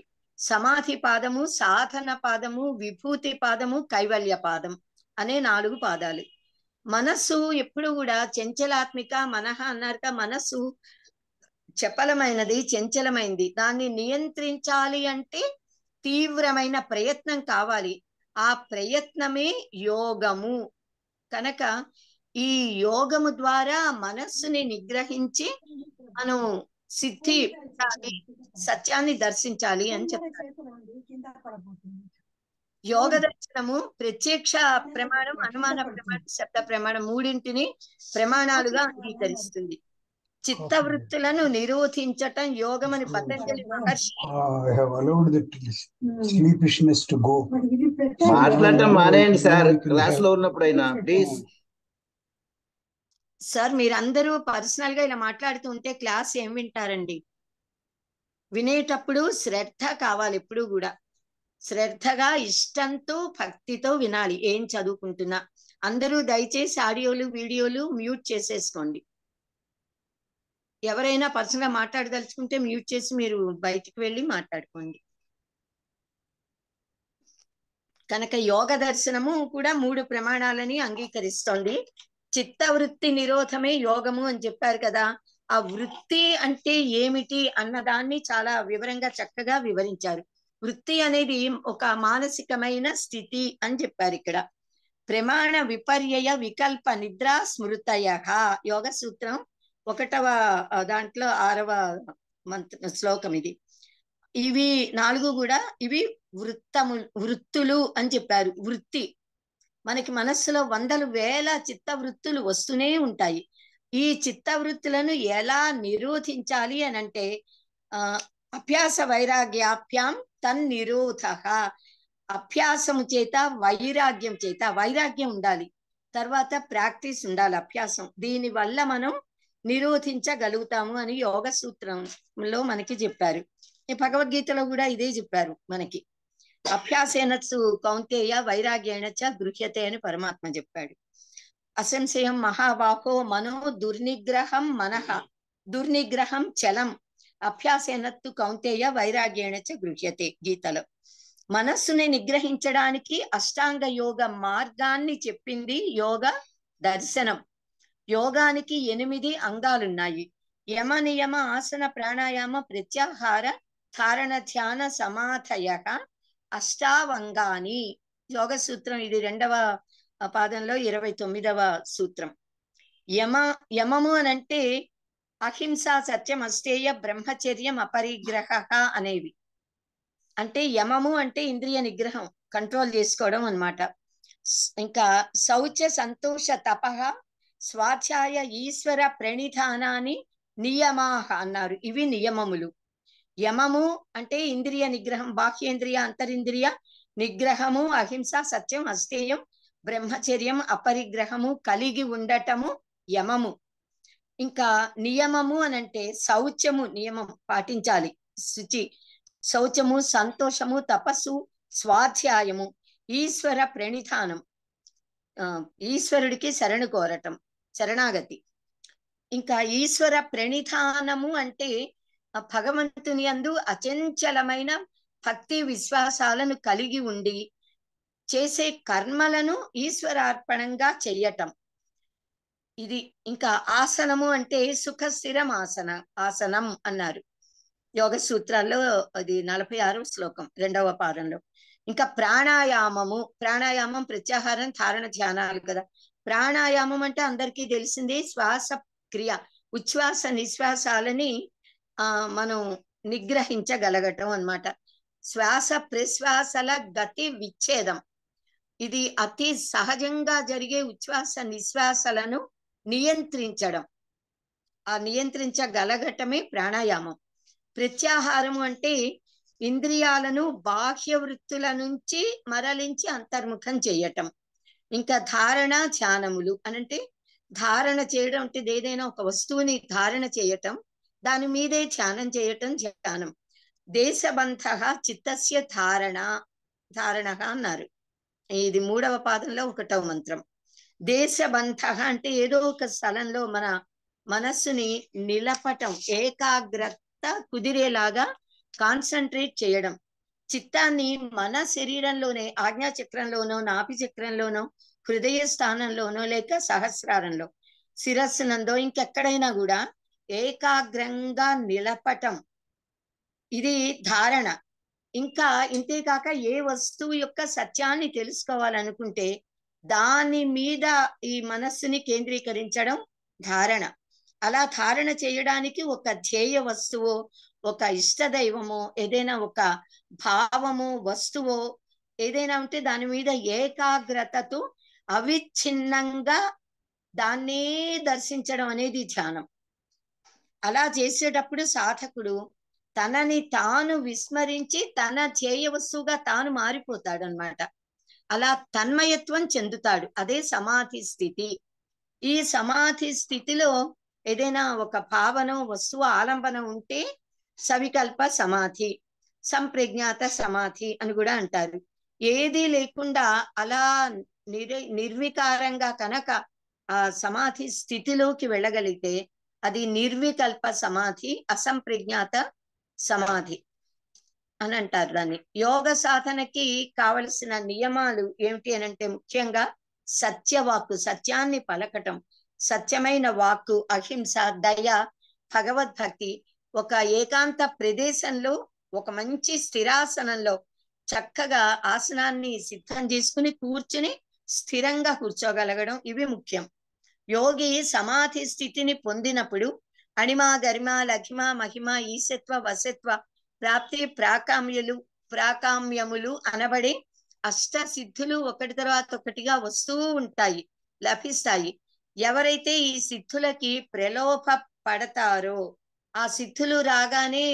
సమాధి పాదము సాధన పాదము విభూతి పాదము కైవల్య పాదం అనే నాలుగు పాదాలు మనస్సు ఎప్పుడు కూడా చెంచలాత్మిక మనహ అన్నారు మనస్సు చపలమైనది చెంచలమైంది దాన్ని నియంత్రించాలి అంటే తీవ్రమైన ప్రయత్నం కావాలి ఆ ప్రయత్నమే యోగము కనుక ఈ యోగము ద్వారా మనస్సుని నిగ్రహించి మనం సిద్ధి సత్యాన్ని దర్శించాలి అని చెప్తారు యోగ దర్శనము ప్రత్యక్ష ప్రమాణం అనుమాన ప్రమాణం శబ్ద ప్రమాణం మూడింటిని ప్రమాణాలుగా అంగీకరిస్తుంది చిత్త వృత్తులను నిరోధించటం యోగం అని పతంజలి సార్ సార్ మీరందరూ పర్సనల్ గా ఇలా మాట్లాడుతూ ఉంటే క్లాస్ ఏం వింటారండి వినేటప్పుడు శ్రద్ధ కావాలి ఎప్పుడు కూడా శ్రద్ధగా ఇష్టంతో భక్తితో వినాలి ఏం చదువుకుంటున్నా అందరూ దయచేసి ఆడియోలు వీడియోలు మ్యూట్ చేసేసుకోండి ఎవరైనా పర్సనల్ మాట్లాడదలుచుకుంటే మ్యూట్ చేసి మీరు బయటికి వెళ్ళి మాట్లాడుకోండి కనుక యోగ దర్శనము కూడా మూడు ప్రమాణాలని అంగీకరిస్తోంది చిత్త వృత్తి నిరోధమే యోగము అని చెప్పారు కదా ఆ వృత్తి అంటే ఏమిటి అన్నదాన్ని చాలా వివరంగా చక్కగా వివరించారు వృత్తి అనేది ఒక మానసికమైన స్థితి అని చెప్పారు ఇక్కడ ప్రమాణ విపర్యయ వికల్ప నిద్ర స్మృతయ యోగ సూత్రం ఒకటవ దాంట్లో ఆరవ మంత్ర శ్లోకం ఇది ఇవి నాలుగు కూడా ఇవి వృత్తము వృత్తులు అని చెప్పారు వృత్తి మనకి మనస్సులో వందలు వేల చిత్త వృత్తులు వస్తూనే ఉంటాయి ఈ చిత్త వృత్తులను ఎలా నిరోధించాలి అని అంటే ఆ అభ్యాస వైరాగ్యాభ్యాం తన్ నిరోధ అభ్యాసము చేత వైరాగ్యం చేత వైరాగ్యం ఉండాలి తర్వాత ప్రాక్టీస్ ఉండాలి అభ్యాసం దీని వల్ల మనం నిరోధించగలుగుతాము అని యోగ సూత్రంలో మనకి చెప్పారు ఈ భగవద్గీతలో కూడా ఇదే చెప్పారు మనకి అభ్యాసేనత్సు కౌంతేయ వైరాగ్యేణచ గృహ్యతే అని పరమాత్మ చెప్పాడు అసంశయం మహాబాహో మనో దుర్నిగ్రహం మనహ దుర్నిగ్రహం చలం అభ్యాసేనత్తు కౌంతేయ వైరాగ్యేణచ గృహ్యతే గీతలో మనస్సుని నిగ్రహించడానికి అష్టాంగ యోగ మార్గాన్ని చెప్పింది యోగ దర్శనం యోగానికి ఎనిమిది అంగాలున్నాయి యమ నియమ ఆసన ప్రాణాయామ ప్రత్యాహార ధారణ ధ్యాన సమాధయ అష్టావంగాని యోగ సూత్రం ఇది రెండవ పాదంలో ఇరవై తొమ్మిదవ సూత్రం యమ యమము అనంటే అహింస సత్యం అస్తేయ బ్రహ్మచర్యం అపరిగ్రహ అనేవి అంటే యమము అంటే ఇంద్రియ నిగ్రహం కంట్రోల్ చేసుకోవడం అనమాట ఇంకా శౌచ సంతోష తప స్వాధ్యాయ ఈశ్వర ప్రణిధానాన్ని నియమాహ అన్నారు ఇవి నియమములు యమము అంటే ఇంద్రియ నిగ్రహం బాహ్యేంద్రియ అంతరింద్రియ నిగ్రహము అహింస సత్యం అస్థేయం బ్రహ్మచర్యం అపరిగ్రహము కలిగి ఉండటము యమము ఇంకా నియమము అని అంటే శౌచము నియమం పాటించాలి శుచి శౌచము సంతోషము తపస్సు స్వాధ్యాయము ఈశ్వర ప్రణిధానం ఈశ్వరుడికి శరణు కోరటం శరణాగతి ఇంకా ఈశ్వర ప్రణిధానము అంటే భగవంతుని అందు అచంచలమైన భక్తి విశ్వాసాలను కలిగి ఉండి చేసే కర్మలను ఈశ్వరార్పణంగా చెయ్యటం ఇది ఇంకా ఆసనము అంటే సుఖ స్థిరం ఆసన ఆసనం అన్నారు యోగ సూత్రాల్లో అది నలభై ఆరో శ్లోకం రెండవ పాదంలో ఇంకా ప్రాణాయామము ప్రాణాయామం ప్రత్యాహారం ధారణ ధ్యానాలు కదా ప్రాణాయామం అంటే అందరికీ తెలిసింది శ్వాస క్రియ ఉచ్ఛ్వాస నిశ్వాసాలని ఆ మనం నిగ్రహించగలగటం అనమాట శ్వాస ప్రశ్వాసల గతి విచ్ఛేదం ఇది అతి సహజంగా జరిగే ఉచ్ఛ్వాస నిశ్వాసలను నియంత్రించడం ఆ నియంత్రించగలగటమే ప్రాణాయామం ప్రత్యాహారం అంటే ఇంద్రియాలను బాహ్య వృత్తుల నుంచి మరలించి అంతర్ముఖం చేయటం ఇంకా ధారణ ధ్యానములు అనంటే ధారణ చేయడం అంటే ఏదైనా ఒక వస్తువుని ధారణ చేయటం దాని మీదే ధ్యానం చేయటం ధ్యానం దేశబంధ చిత్తస్య ధారణ ధారణ అన్నారు ఇది మూడవ పాదంలో ఒకటవ మంత్రం దేశబంధ అంటే ఏదో ఒక స్థలంలో మన మనస్సుని నిలపటం ఏకాగ్రత కుదిరేలాగా కాన్సన్ట్రేట్ చేయడం చిత్తాన్ని మన శరీరంలోనే ఆజ్ఞా చక్రంలోనో నాపి చక్రంలోనో హృదయ స్థానంలోనో లేక సహస్రారంలో శిరస్సునందో ఇంకెక్కడైనా కూడా ఏకాగ్రంగా నిలపటం ఇది ధారణ ఇంకా ఇంతేకాక ఏ వస్తువు యొక్క సత్యాన్ని తెలుసుకోవాలనుకుంటే దాని మీద ఈ మనస్సుని కేంద్రీకరించడం ధారణ అలా ధారణ చేయడానికి ఒక ధ్యేయ వస్తువు ఒక ఇష్టదైవము ఏదైనా ఒక భావము వస్తువు ఏదైనా ఉంటే దాని మీద ఏకాగ్రతతో అవిచ్ఛిన్నంగా దాన్నే దర్శించడం అనేది ధ్యానం అలా చేసేటప్పుడు సాధకుడు తనని తాను విస్మరించి తన ధ్యేయ వస్తువుగా తాను మారిపోతాడు అనమాట అలా తన్మయత్వం చెందుతాడు అదే సమాధి స్థితి ఈ సమాధి స్థితిలో ఏదైనా ఒక భావన వస్తువు ఆలంబన ఉంటే సవికల్ప సమాధి సంప్రజ్ఞాత సమాధి అని కూడా అంటారు ఏది లేకుండా అలా నిర్ నిర్వికారంగా కనుక ఆ సమాధి స్థితిలోకి వెళ్ళగలిగితే అది నిర్వికల్ప సమాధి అసంప్రజ్ఞాత సమాధి అని అంటారు దాన్ని యోగ సాధనకి కావలసిన నియమాలు ఏమిటి అని అంటే ముఖ్యంగా సత్యవాకు సత్యాన్ని పలకటం సత్యమైన వాక్కు అహింస దయ భగవద్భక్తి ఒక ఏకాంత ప్రదేశంలో ఒక మంచి స్థిరాసనంలో చక్కగా ఆసనాన్ని సిద్ధం చేసుకుని కూర్చుని స్థిరంగా కూర్చోగలగడం ఇవి ముఖ్యం యోగి సమాధి స్థితిని పొందినప్పుడు అణిమ గరిమ లఘిమ మహిమ ఈశత్వ వసత్వ ప్రాప్తి ప్రాకామ్యులు ప్రాకామ్యములు అనబడి అష్ట సిద్ధులు ఒకటి తర్వాత ఒకటిగా వస్తూ ఉంటాయి లభిస్తాయి ఎవరైతే ఈ సిద్ధులకి ప్రలోభ పడతారో ఆ సిద్ధులు రాగానే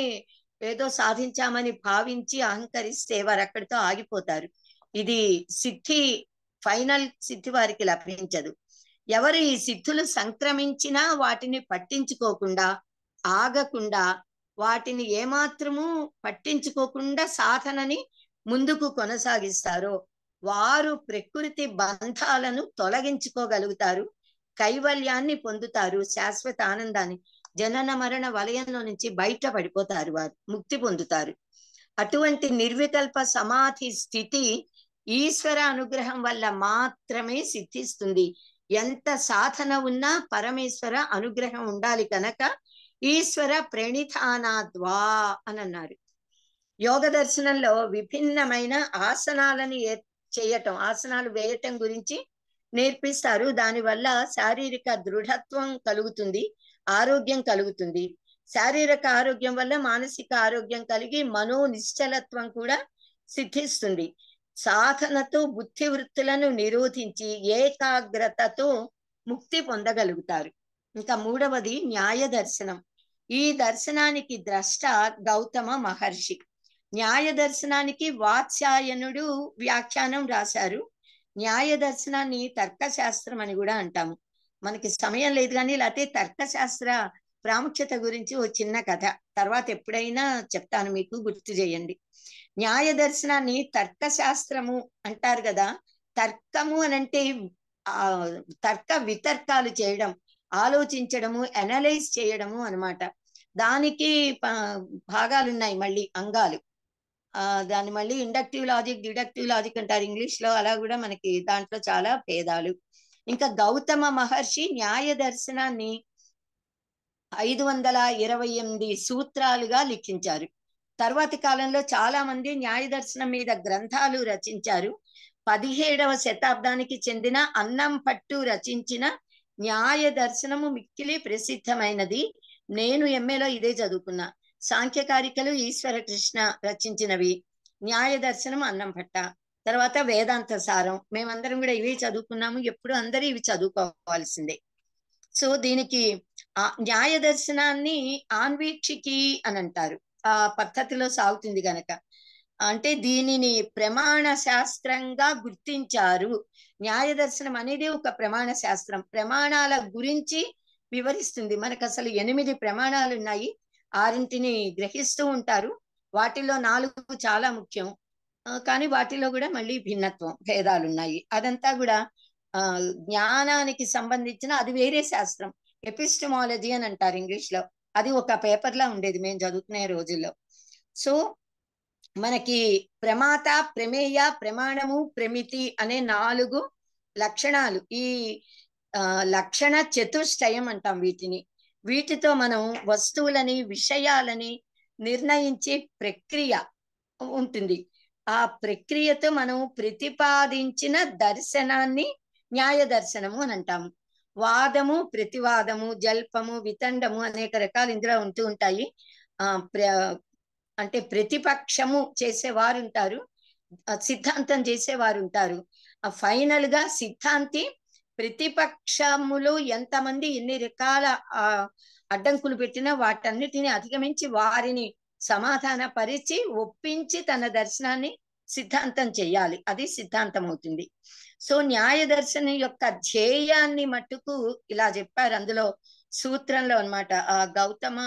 ఏదో సాధించామని భావించి అహంకరిస్తే వారు అక్కడితో ఆగిపోతారు ఇది సిద్ధి ఫైనల్ సిద్ధి వారికి లభించదు ఎవరు ఈ సిద్ధులు సంక్రమించినా వాటిని పట్టించుకోకుండా ఆగకుండా వాటిని ఏమాత్రము పట్టించుకోకుండా సాధనని ముందుకు కొనసాగిస్తారో వారు ప్రకృతి బంధాలను తొలగించుకోగలుగుతారు కైవల్యాన్ని పొందుతారు శాశ్వత ఆనందాన్ని జనన మరణ వలయంలో నుంచి బయట పడిపోతారు వారు ముక్తి పొందుతారు అటువంటి నిర్వికల్ప సమాధి స్థితి ఈశ్వర అనుగ్రహం వల్ల మాత్రమే సిద్ధిస్తుంది ఎంత సాధన ఉన్నా పరమేశ్వర అనుగ్రహం ఉండాలి కనుక ఈశ్వర ద్వా అని అన్నారు యోగ దర్శనంలో విభిన్నమైన ఆసనాలని చేయటం ఆసనాలు వేయటం గురించి నేర్పిస్తారు దానివల్ల శారీరక దృఢత్వం కలుగుతుంది ఆరోగ్యం కలుగుతుంది శారీరక ఆరోగ్యం వల్ల మానసిక ఆరోగ్యం కలిగి మనో నిశ్చలత్వం కూడా సిద్ధిస్తుంది సాధనతో బుద్ధి వృత్తులను నిరోధించి ఏకాగ్రతతో ముక్తి పొందగలుగుతారు ఇంకా మూడవది న్యాయ దర్శనం ఈ దర్శనానికి ద్రష్ట గౌతమ మహర్షి న్యాయ దర్శనానికి వాత్స్యాయనుడు వ్యాఖ్యానం రాశారు న్యాయ దర్శనాన్ని తర్కశాస్త్రం అని కూడా అంటాము మనకి సమయం లేదు కానీ లేకపోతే తర్కశాస్త్ర ప్రాముఖ్యత గురించి ఓ చిన్న కథ తర్వాత ఎప్పుడైనా చెప్తాను మీకు గుర్తు చేయండి న్యాయ దర్శనాన్ని తర్కశాస్త్రము అంటారు కదా తర్కము అని అంటే తర్క వితర్కాలు చేయడం ఆలోచించడము అనలైజ్ చేయడము అనమాట దానికి భాగాలున్నాయి మళ్ళీ అంగాలు దాన్ని మళ్ళీ ఇండక్టివ్ లాజిక్ డిడక్టివ్ లాజిక్ అంటారు ఇంగ్లీష్ లో అలా కూడా మనకి దాంట్లో చాలా భేదాలు ఇంకా గౌతమ మహర్షి న్యాయ దర్శనాన్ని ఐదు వందల ఇరవై ఎనిమిది సూత్రాలుగా లిఖించారు తర్వాతి కాలంలో చాలా మంది న్యాయ దర్శనం మీద గ్రంథాలు రచించారు పదిహేడవ శతాబ్దానికి చెందిన అన్నం పట్టు రచించిన న్యాయ దర్శనము మిక్కిలి ప్రసిద్ధమైనది నేను ఎంఏలో ఇదే చదువుకున్నా సాంఖ్యకారికలు ఈశ్వర కృష్ణ రచించినవి న్యాయ దర్శనం అన్నం భట్ట తర్వాత వేదాంత సారం మేమందరం కూడా ఇవి చదువుకున్నాము ఎప్పుడు అందరూ ఇవి చదువుకోవాల్సిందే సో దీనికి ఆ న్యాయ దర్శనాన్ని ఆన్వీక్షికి అని అంటారు ఆ పద్ధతిలో సాగుతుంది గనక అంటే దీనిని ప్రమాణ శాస్త్రంగా గుర్తించారు న్యాయ దర్శనం అనేది ఒక ప్రమాణ శాస్త్రం ప్రమాణాల గురించి వివరిస్తుంది మనకు అసలు ఎనిమిది ప్రమాణాలు ఉన్నాయి ఆరింటిని గ్రహిస్తూ ఉంటారు వాటిలో నాలుగు చాలా ముఖ్యం కానీ వాటిలో కూడా మళ్ళీ భిన్నత్వం భేదాలు ఉన్నాయి అదంతా కూడా ఆ జ్ఞానానికి సంబంధించిన అది వేరే శాస్త్రం ఎపిస్టమాలజీ అని అంటారు ఇంగ్లీష్ లో అది ఒక పేపర్ లా ఉండేది మేము చదువుకునే రోజుల్లో సో మనకి ప్రమాత ప్రమేయ ప్రమాణము ప్రమితి అనే నాలుగు లక్షణాలు ఈ లక్షణ చతుష్టయం అంటాం వీటిని వీటితో మనం వస్తువులని విషయాలని నిర్ణయించే ప్రక్రియ ఉంటుంది ఆ ప్రక్రియతో మనం ప్రతిపాదించిన దర్శనాన్ని న్యాయ దర్శనము అని అంటాము వాదము ప్రతివాదము జల్పము వితండము అనేక రకాలు ఇందులో ఉంటూ ఉంటాయి ఆ అంటే ప్రతిపక్షము చేసేవారు ఉంటారు సిద్ధాంతం చేసేవారు ఉంటారు ఫైనల్ గా సిద్ధాంతి ప్రతిపక్షములు ఎంతమంది ఎన్ని రకాల అడ్డంకులు పెట్టినా వాటన్నిటిని అధిగమించి వారిని సమాధాన పరిచి ఒప్పించి తన దర్శనాన్ని సిద్ధాంతం చేయాలి అది సిద్ధాంతం అవుతుంది సో న్యాయ దర్శనం యొక్క ధ్యేయాన్ని మట్టుకు ఇలా చెప్పారు అందులో సూత్రంలో అనమాట ఆ గౌతమ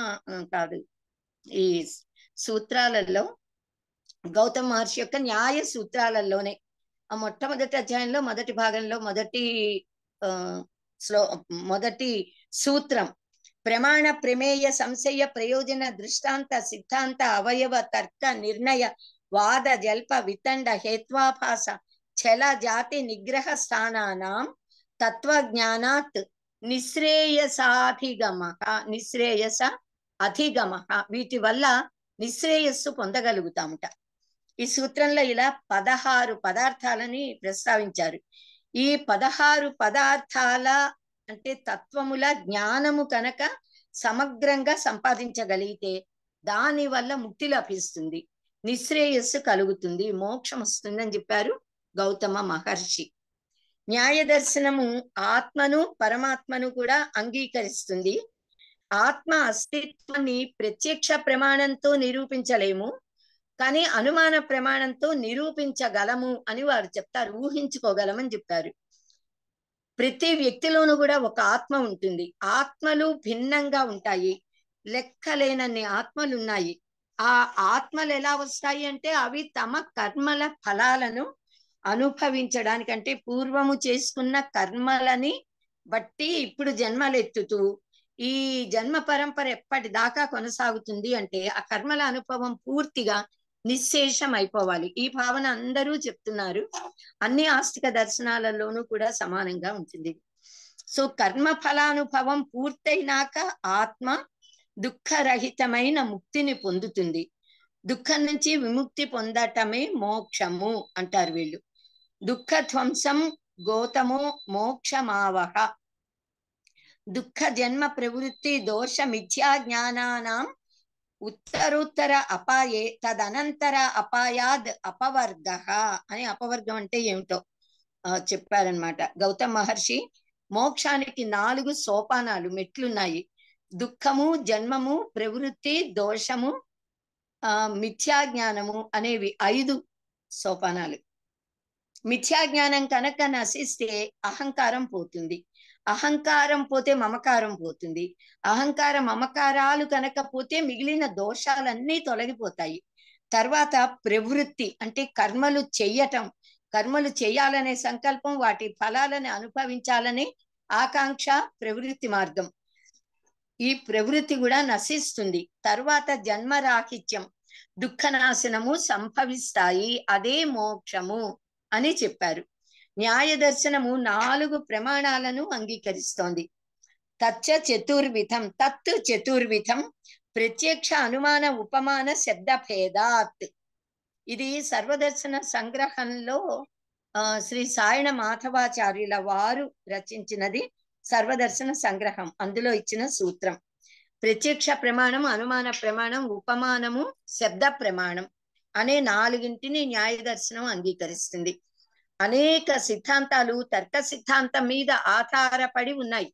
కాదు ఈ సూత్రాలలో గౌతమ మహర్షి యొక్క న్యాయ సూత్రాలలోనే ఆ మొట్టమొదటి అధ్యాయంలో మొదటి భాగంలో మొదటి శ్లో మొదటి సూత్రం ప్రమాణ ప్రమేయ సంశయ ప్రయోజన దృష్టాంత సిద్ధాంత అవయవ తర్క నిర్ణయ వాద జల్ప వితండ హేత్వాభాస చల జాతి నిగ్రహ స్థానానాం తత్వజ్ఞానాత్ నిశ్రేయసాధిగమ నిశ్రేయస అధిగమ వీటి వల్ల నిశ్రేయస్సు పొందగలుగుతాముట ఈ సూత్రంలో ఇలా పదహారు పదార్థాలని ప్రస్తావించారు ఈ పదహారు పదార్థాల అంటే తత్వముల జ్ఞానము కనుక సమగ్రంగా సంపాదించగలిగితే దాని వల్ల ముక్తి లభిస్తుంది నిశ్రేయస్సు కలుగుతుంది మోక్షం వస్తుందని చెప్పారు గౌతమ మహర్షి న్యాయ దర్శనము ఆత్మను పరమాత్మను కూడా అంగీకరిస్తుంది ఆత్మ అస్తిత్వాన్ని ప్రత్యక్ష ప్రమాణంతో నిరూపించలేము కానీ అనుమాన ప్రమాణంతో నిరూపించగలము అని వారు చెప్తారు ఊహించుకోగలమని చెప్తారు ప్రతి వ్యక్తిలోనూ కూడా ఒక ఆత్మ ఉంటుంది ఆత్మలు భిన్నంగా ఉంటాయి లెక్కలేనన్ని ఆత్మలు ఉన్నాయి ఆ ఆత్మలు ఎలా వస్తాయి అంటే అవి తమ కర్మల ఫలాలను అనుభవించడానికంటే పూర్వము చేసుకున్న కర్మలని బట్టి ఇప్పుడు జన్మలెత్తుతూ ఈ జన్మ పరంపర ఎప్పటిదాకా కొనసాగుతుంది అంటే ఆ కర్మల అనుభవం పూర్తిగా నిశ్శేషం అయిపోవాలి ఈ భావన అందరూ చెప్తున్నారు అన్ని ఆస్తిక దర్శనాలలోనూ కూడా సమానంగా ఉంటుంది సో కర్మ ఫలానుభవం పూర్తయినాక ఆత్మ దుఃఖరహితమైన ముక్తిని పొందుతుంది దుఃఖం నుంచి విముక్తి పొందటమే మోక్షము అంటారు వీళ్ళు దుఃఖ ధ్వంసం గోతమో మోక్షమావహ దుఃఖ జన్మ ప్రవృత్తి దోష మిథ్యా జ్ఞానానం ఉత్తరుత్తర అపాయే తదనంతర అపాయాద్ అపవర్గ అని అపవర్గం అంటే ఏమిటో చెప్పారనమాట గౌతమ్ మహర్షి మోక్షానికి నాలుగు సోపానాలు మెట్లున్నాయి దుఃఖము జన్మము ప్రవృత్తి దోషము ఆ మిథ్యాజ్ఞానము అనేవి ఐదు సోపానాలు మిథ్యాజ్ఞానం కనుక నశిస్తే అహంకారం పోతుంది అహంకారం పోతే మమకారం పోతుంది అహంకార మమకారాలు కనుక పోతే మిగిలిన దోషాలన్నీ తొలగిపోతాయి తర్వాత ప్రవృత్తి అంటే కర్మలు చెయ్యటం కర్మలు చేయాలనే సంకల్పం వాటి ఫలాలని అనుభవించాలనే ఆకాంక్ష ప్రవృత్తి మార్గం ఈ ప్రవృత్తి కూడా నశిస్తుంది తర్వాత జన్మరాహిత్యం దుఃఖనాశనము సంభవిస్తాయి అదే మోక్షము అని చెప్పారు న్యాయ దర్శనము నాలుగు ప్రమాణాలను అంగీకరిస్తోంది తచ్చ చతుర్విధం తత్ చతుర్విధం ప్రత్యక్ష అనుమాన ఉపమాన శబ్ద భేదాత్ ఇది సర్వదర్శన సంగ్రహంలో శ్రీ సాయణ మాధవాచార్యుల వారు రచించినది సర్వదర్శన సంగ్రహం అందులో ఇచ్చిన సూత్రం ప్రత్యక్ష ప్రమాణం అనుమాన ప్రమాణం ఉపమానము శబ్ద ప్రమాణం అనే నాలుగింటిని న్యాయ దర్శనం అంగీకరిస్తుంది అనేక సిద్ధాంతాలు తర్క సిద్ధాంతం మీద ఆధారపడి ఉన్నాయి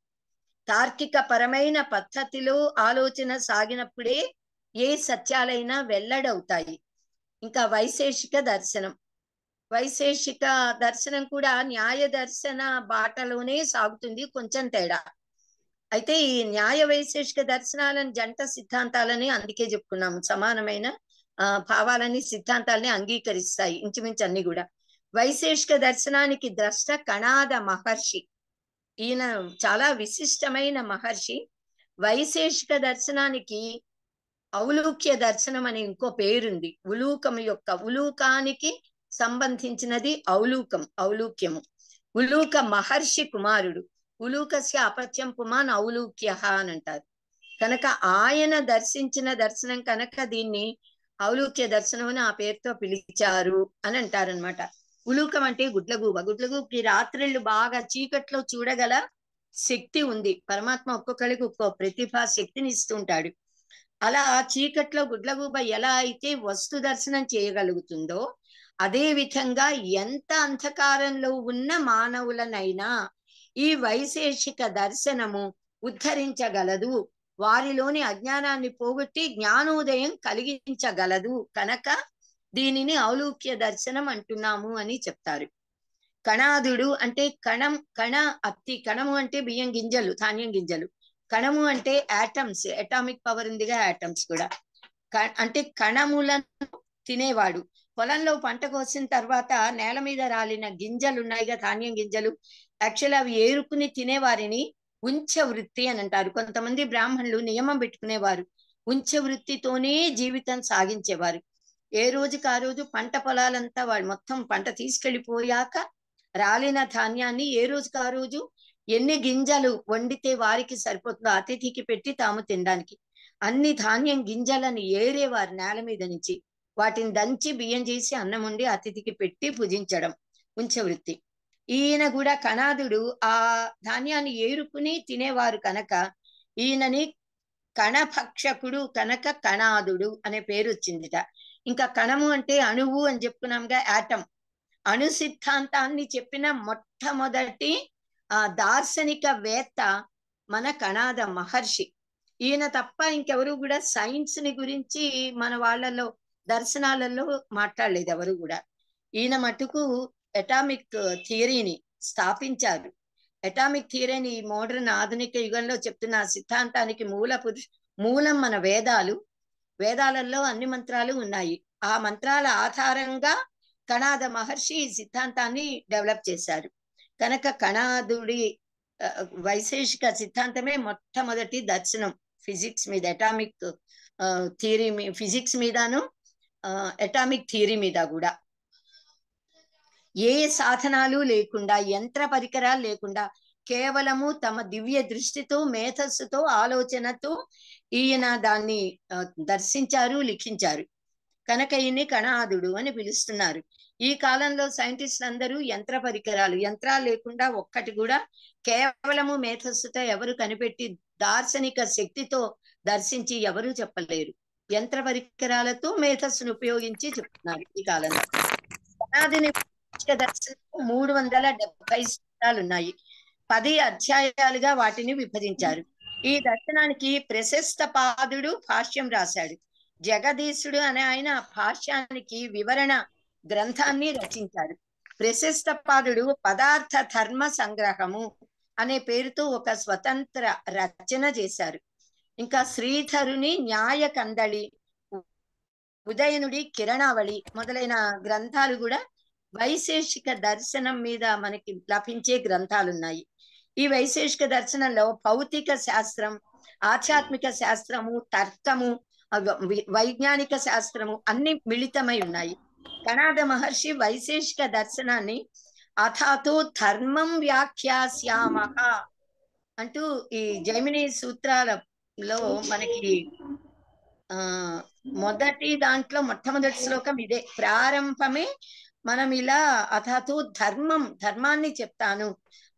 తార్కిక పరమైన పద్ధతిలో ఆలోచన సాగినప్పుడే ఏ సత్యాలైనా వెల్లడవుతాయి ఇంకా వైశేషిక దర్శనం వైశేషిక దర్శనం కూడా న్యాయ దర్శన బాటలోనే సాగుతుంది కొంచెం తేడా అయితే ఈ న్యాయ వైశేషిక దర్శనాలను జంట సిద్ధాంతాలని అందుకే చెప్పుకున్నాము సమానమైన ఆ భావాలని సిద్ధాంతాలని అంగీకరిస్తాయి ఇంచుమించు అన్ని కూడా వైశేషిక దర్శనానికి ద్రష్ట కణాద మహర్షి ఈయన చాలా విశిష్టమైన మహర్షి వైశేషిక దర్శనానికి ఔలూక్య దర్శనం అనే ఇంకో పేరుంది ఉలూకము యొక్క ఉలూకానికి సంబంధించినది ఔలూకం ఔలూక్యము ఉలూక మహర్షి కుమారుడు ఉలూకస్య అపత్యం పుమాన్ ఔలూక్య అని అంటారు కనుక ఆయన దర్శించిన దర్శనం కనుక దీన్ని ఔలూక్య దర్శనం అని ఆ పేరుతో పిలిచారు అని అంటారనమాట ఉలూకం అంటే గుడ్లగూబ గుడ్లగూబకి రాత్రిళ్ళు బాగా చీకట్లో చూడగల శక్తి ఉంది పరమాత్మ ఒక్కొక్కరికి ఒక్కో ప్రతిభ శక్తిని ఇస్తుంటాడు అలా చీకట్లో గుడ్లగూబ ఎలా అయితే వస్తు దర్శనం చేయగలుగుతుందో అదే విధంగా ఎంత అంధకారంలో ఉన్న మానవులనైనా ఈ వైశేషిక దర్శనము ఉద్ధరించగలదు వారిలోని అజ్ఞానాన్ని పోగొట్టి జ్ఞానోదయం కలిగించగలదు కనుక దీనిని ఔలూక్య దర్శనం అంటున్నాము అని చెప్తారు కణాదుడు అంటే కణం కణ అత్తి కణము అంటే బియ్యం గింజలు ధాన్యం గింజలు కణము అంటే యాటమ్స్ అటామిక్ పవర్ ఉందిగా యాటమ్స్ కూడా అంటే కణములను తినేవాడు పొలంలో పంట కోసిన తర్వాత నేల మీద రాలిన గింజలు ఉన్నాయిగా ధాన్యం గింజలు యాక్చువల్ అవి ఏరుకుని తినేవారిని ఉంచ వృత్తి అని అంటారు కొంతమంది బ్రాహ్మణులు నియమం పెట్టుకునేవారు ఉంచ వృత్తితోనే జీవితం సాగించేవారు ఏ రోజుకి ఆ రోజు పంట పొలాలంతా వాడు మొత్తం పంట తీసుకెళ్ళిపోయాక రాలిన ధాన్యాన్ని ఏ రోజుకి ఆ రోజు ఎన్ని గింజలు వండితే వారికి సరిపోతుందో అతిథికి పెట్టి తాము తినడానికి అన్ని ధాన్యం గింజలను ఏరే నేల మీద నుంచి వాటిని దంచి బియ్యం చేసి అన్నం ఉండి అతిథికి పెట్టి పూజించడం ఉంచవృత్తి ఈయన కూడా కణాదుడు ఆ ధాన్యాన్ని ఏరుకుని తినేవారు కనుక ఈయనని కణభక్షకుడు కనుక కణాదుడు అనే పేరు వచ్చిందిట ఇంకా కణము అంటే అణువు అని చెప్పుకున్నాముగా యాటమ్ అణు సిద్ధాంతాన్ని చెప్పిన మొట్టమొదటి ఆ దార్శనిక వేత్త మన కణాద మహర్షి ఈయన తప్ప ఇంకెవరు కూడా సైన్స్ ని గురించి మన వాళ్ళలో దర్శనాలలో మాట్లాడలేదు ఎవరు కూడా ఈయన మటుకు అటామిక్ థియరీని స్థాపించారు అటామిక్ థియరీని మోడర్న్ ఆధునిక యుగంలో చెప్తున్న సిద్ధాంతానికి మూల పురుష మూలం మన వేదాలు వేదాలలో అన్ని మంత్రాలు ఉన్నాయి ఆ మంత్రాల ఆధారంగా కణాద మహర్షి సిద్ధాంతాన్ని డెవలప్ చేశారు కనుక కణాదుడి వైశేషిక సిద్ధాంతమే మొట్టమొదటి దర్శనం ఫిజిక్స్ మీద అటామిక్ థియరీ ఫిజిక్స్ మీదను అటామిక్ థియరీ మీద కూడా ఏ సాధనాలు లేకుండా యంత్ర పరికరాలు లేకుండా కేవలము తమ దివ్య దృష్టితో మేధస్సుతో ఆలోచనతో ఈయన దాన్ని దర్శించారు లిఖించారు కనకయ్యని కణాదుడు అని పిలుస్తున్నారు ఈ కాలంలో సైంటిస్ట్ అందరూ యంత్ర పరికరాలు యంత్రాలు లేకుండా ఒక్కటి కూడా కేవలము మేధస్సుతో ఎవరు కనిపెట్టి దార్శనిక శక్తితో దర్శించి ఎవరు చెప్పలేరు యంత్ర పరికరాలతో మేధస్సును ఉపయోగించి చెప్తున్నారు ఈ కాలంలో కణాదిని దర్శనం మూడు వందల డెబ్బై సూత్రాలు ఉన్నాయి పది అధ్యాయాలుగా వాటిని విభజించారు ఈ దర్శనానికి ప్రశస్త పాదుడు భాష్యం రాశాడు జగదీశుడు అనే ఆయన భాష్యానికి వివరణ గ్రంథాన్ని రచించాడు ప్రశస్త పాదుడు పదార్థ ధర్మ సంగ్రహము అనే పేరుతో ఒక స్వతంత్ర రచన చేశారు ఇంకా శ్రీధరుని న్యాయ కందళి ఉదయనుడి కిరణావళి మొదలైన గ్రంథాలు కూడా వైశేషిక దర్శనం మీద మనకి లభించే గ్రంథాలున్నాయి ఈ వైశేషిక దర్శనంలో భౌతిక శాస్త్రం ఆధ్యాత్మిక శాస్త్రము తర్కము వైజ్ఞానిక శాస్త్రము అన్ని మిళితమై ఉన్నాయి కణాద మహర్షి వైశేషిక దర్శనాన్ని అథాతు ధర్మం వ్యాఖ్యాస్యామ అంటూ ఈ జైమిని సూత్రాలలో మనకి ఆ మొదటి దాంట్లో మొట్టమొదటి శ్లోకం ఇదే ప్రారంభమే మనం ఇలా అథాతు ధర్మం ధర్మాన్ని చెప్తాను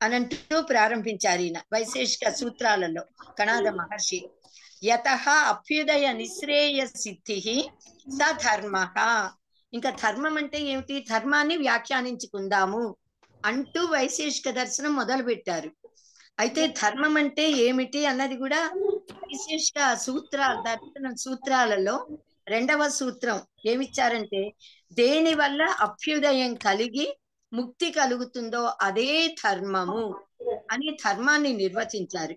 అనంటూ ప్రారంభించారు ఈయన వైశేషిక సూత్రాలలో కణాద మహర్షి యత అభ్యుదయ నిశ్రేయ సిద్ధి స ధర్మ ఇంకా ధర్మం అంటే ఏమిటి ధర్మాన్ని వ్యాఖ్యానించుకుందాము అంటూ వైశేషిక దర్శనం మొదలు పెట్టారు అయితే ధర్మం అంటే ఏమిటి అన్నది కూడా వైశేషిక సూత్రాల దర్శనం సూత్రాలలో రెండవ సూత్రం ఏమిచ్చారంటే దేని వల్ల అభ్యుదయం కలిగి ముక్తి కలుగుతుందో అదే ధర్మము అనే ధర్మాన్ని నిర్వచించారు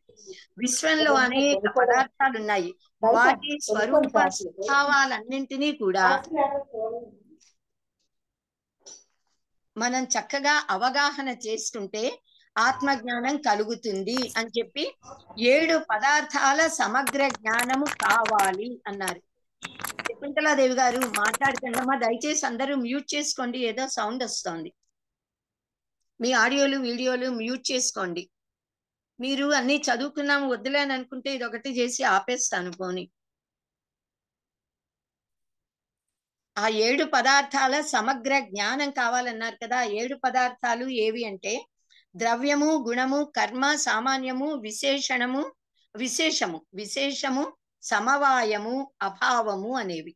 విశ్వంలో అనేక పదార్థాలు ఉన్నాయి వాటి స్వరూప స్వభావాలన్నింటినీ కూడా మనం చక్కగా అవగాహన చేసుకుంటే ఆత్మజ్ఞానం కలుగుతుంది అని చెప్పి ఏడు పదార్థాల సమగ్ర జ్ఞానము కావాలి అన్నారు శకుంతలాదేవి గారు మాట్లాడుతుండమ్మా దయచేసి అందరూ మ్యూట్ చేసుకోండి ఏదో సౌండ్ వస్తోంది మీ ఆడియోలు వీడియోలు మ్యూట్ చేసుకోండి మీరు అన్ని చదువుకున్నాము వద్దులేని అనుకుంటే ఇది ఒకటి చేసి ఆపేస్తాను పోని ఆ ఏడు పదార్థాల సమగ్ర జ్ఞానం కావాలన్నారు కదా ఏడు పదార్థాలు ఏవి అంటే ద్రవ్యము గుణము కర్మ సామాన్యము విశేషణము విశేషము విశేషము సమవాయము అభావము అనేవి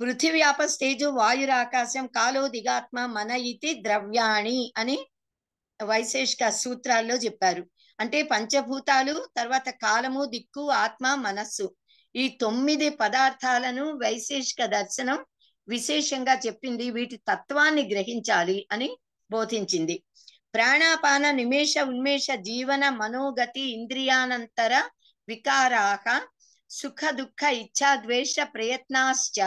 పృథివ్యాప స్టేజు వాయురాకాశం కాలో దిగాత్మ మన ఇది ద్రవ్యాణి అని వైశేషిక సూత్రాల్లో చెప్పారు అంటే పంచభూతాలు తర్వాత కాలము దిక్కు ఆత్మ మనస్సు ఈ తొమ్మిది పదార్థాలను వైశేషిక దర్శనం విశేషంగా చెప్పింది వీటి తత్వాన్ని గ్రహించాలి అని బోధించింది ప్రాణాపాన నిమేష ఉన్మేష జీవన మనోగతి ఇంద్రియానంతర వికారాహ సుఖ దుఃఖ ఇచ్ఛా ద్వేష ప్రయత్నాశ్చ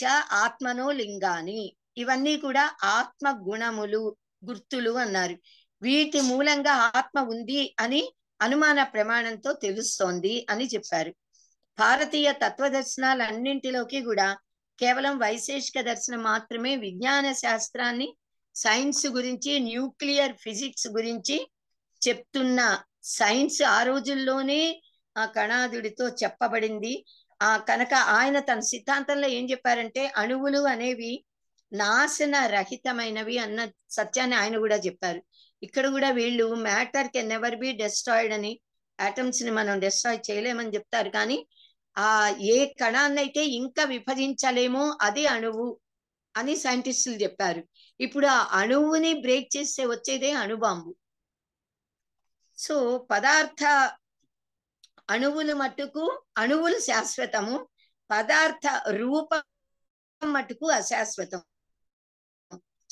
చ ఆత్మనో లింగాని ఇవన్నీ కూడా ఆత్మ గుణములు గుర్తులు అన్నారు వీటి మూలంగా ఆత్మ ఉంది అని అనుమాన ప్రమాణంతో తెలుస్తోంది అని చెప్పారు భారతీయ తత్వదర్శనాలన్నింటిలోకి కూడా కేవలం వైశేషిక దర్శనం మాత్రమే విజ్ఞాన శాస్త్రాన్ని సైన్స్ గురించి న్యూక్లియర్ ఫిజిక్స్ గురించి చెప్తున్న సైన్స్ ఆ రోజుల్లోనే ఆ కణాదుడితో చెప్పబడింది ఆ కనుక ఆయన తన సిద్ధాంతంలో ఏం చెప్పారంటే అణువులు అనేవి నాశన రహితమైనవి అన్న సత్యాన్ని ఆయన కూడా చెప్పారు ఇక్కడ కూడా వీళ్ళు matter can never be destroyed అని ఆటమ్స్ ని మనం డెస్ట్రాయ్ చేయలేమని చెప్తారు కానీ ఆ ఏ కణాన్నైతే ఇంకా విభజించలేమో అది అణువు అని సైంటిస్టులు చెప్పారు ఇప్పుడు ఆ అణువుని బ్రేక్ చేస్తే వచ్చేదే అణుబాంబు సో పదార్థ అణువులు మట్టుకు అణువులు శాశ్వతము పదార్థ రూపం మటుకు అశాశ్వతం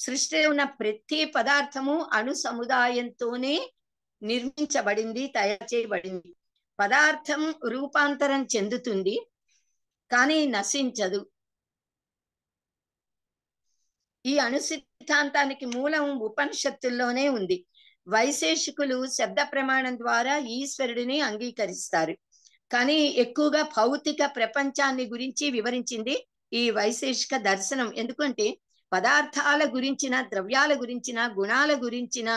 సృష్టిలో ఉన్న ప్రతి పదార్థము అణు సముదాయంతోనే నిర్మించబడింది తయారు చేయబడింది పదార్థం రూపాంతరం చెందుతుంది కానీ నశించదు ఈ అణు సిద్ధాంతానికి మూలం ఉపనిషత్తుల్లోనే ఉంది వైశేషికులు శబ్ద ప్రమాణం ద్వారా ఈశ్వరుడిని అంగీకరిస్తారు కానీ ఎక్కువగా భౌతిక ప్రపంచాన్ని గురించి వివరించింది ఈ వైశేషిక దర్శనం ఎందుకంటే పదార్థాల గురించిన ద్రవ్యాల గురించిన గుణాల గురించిన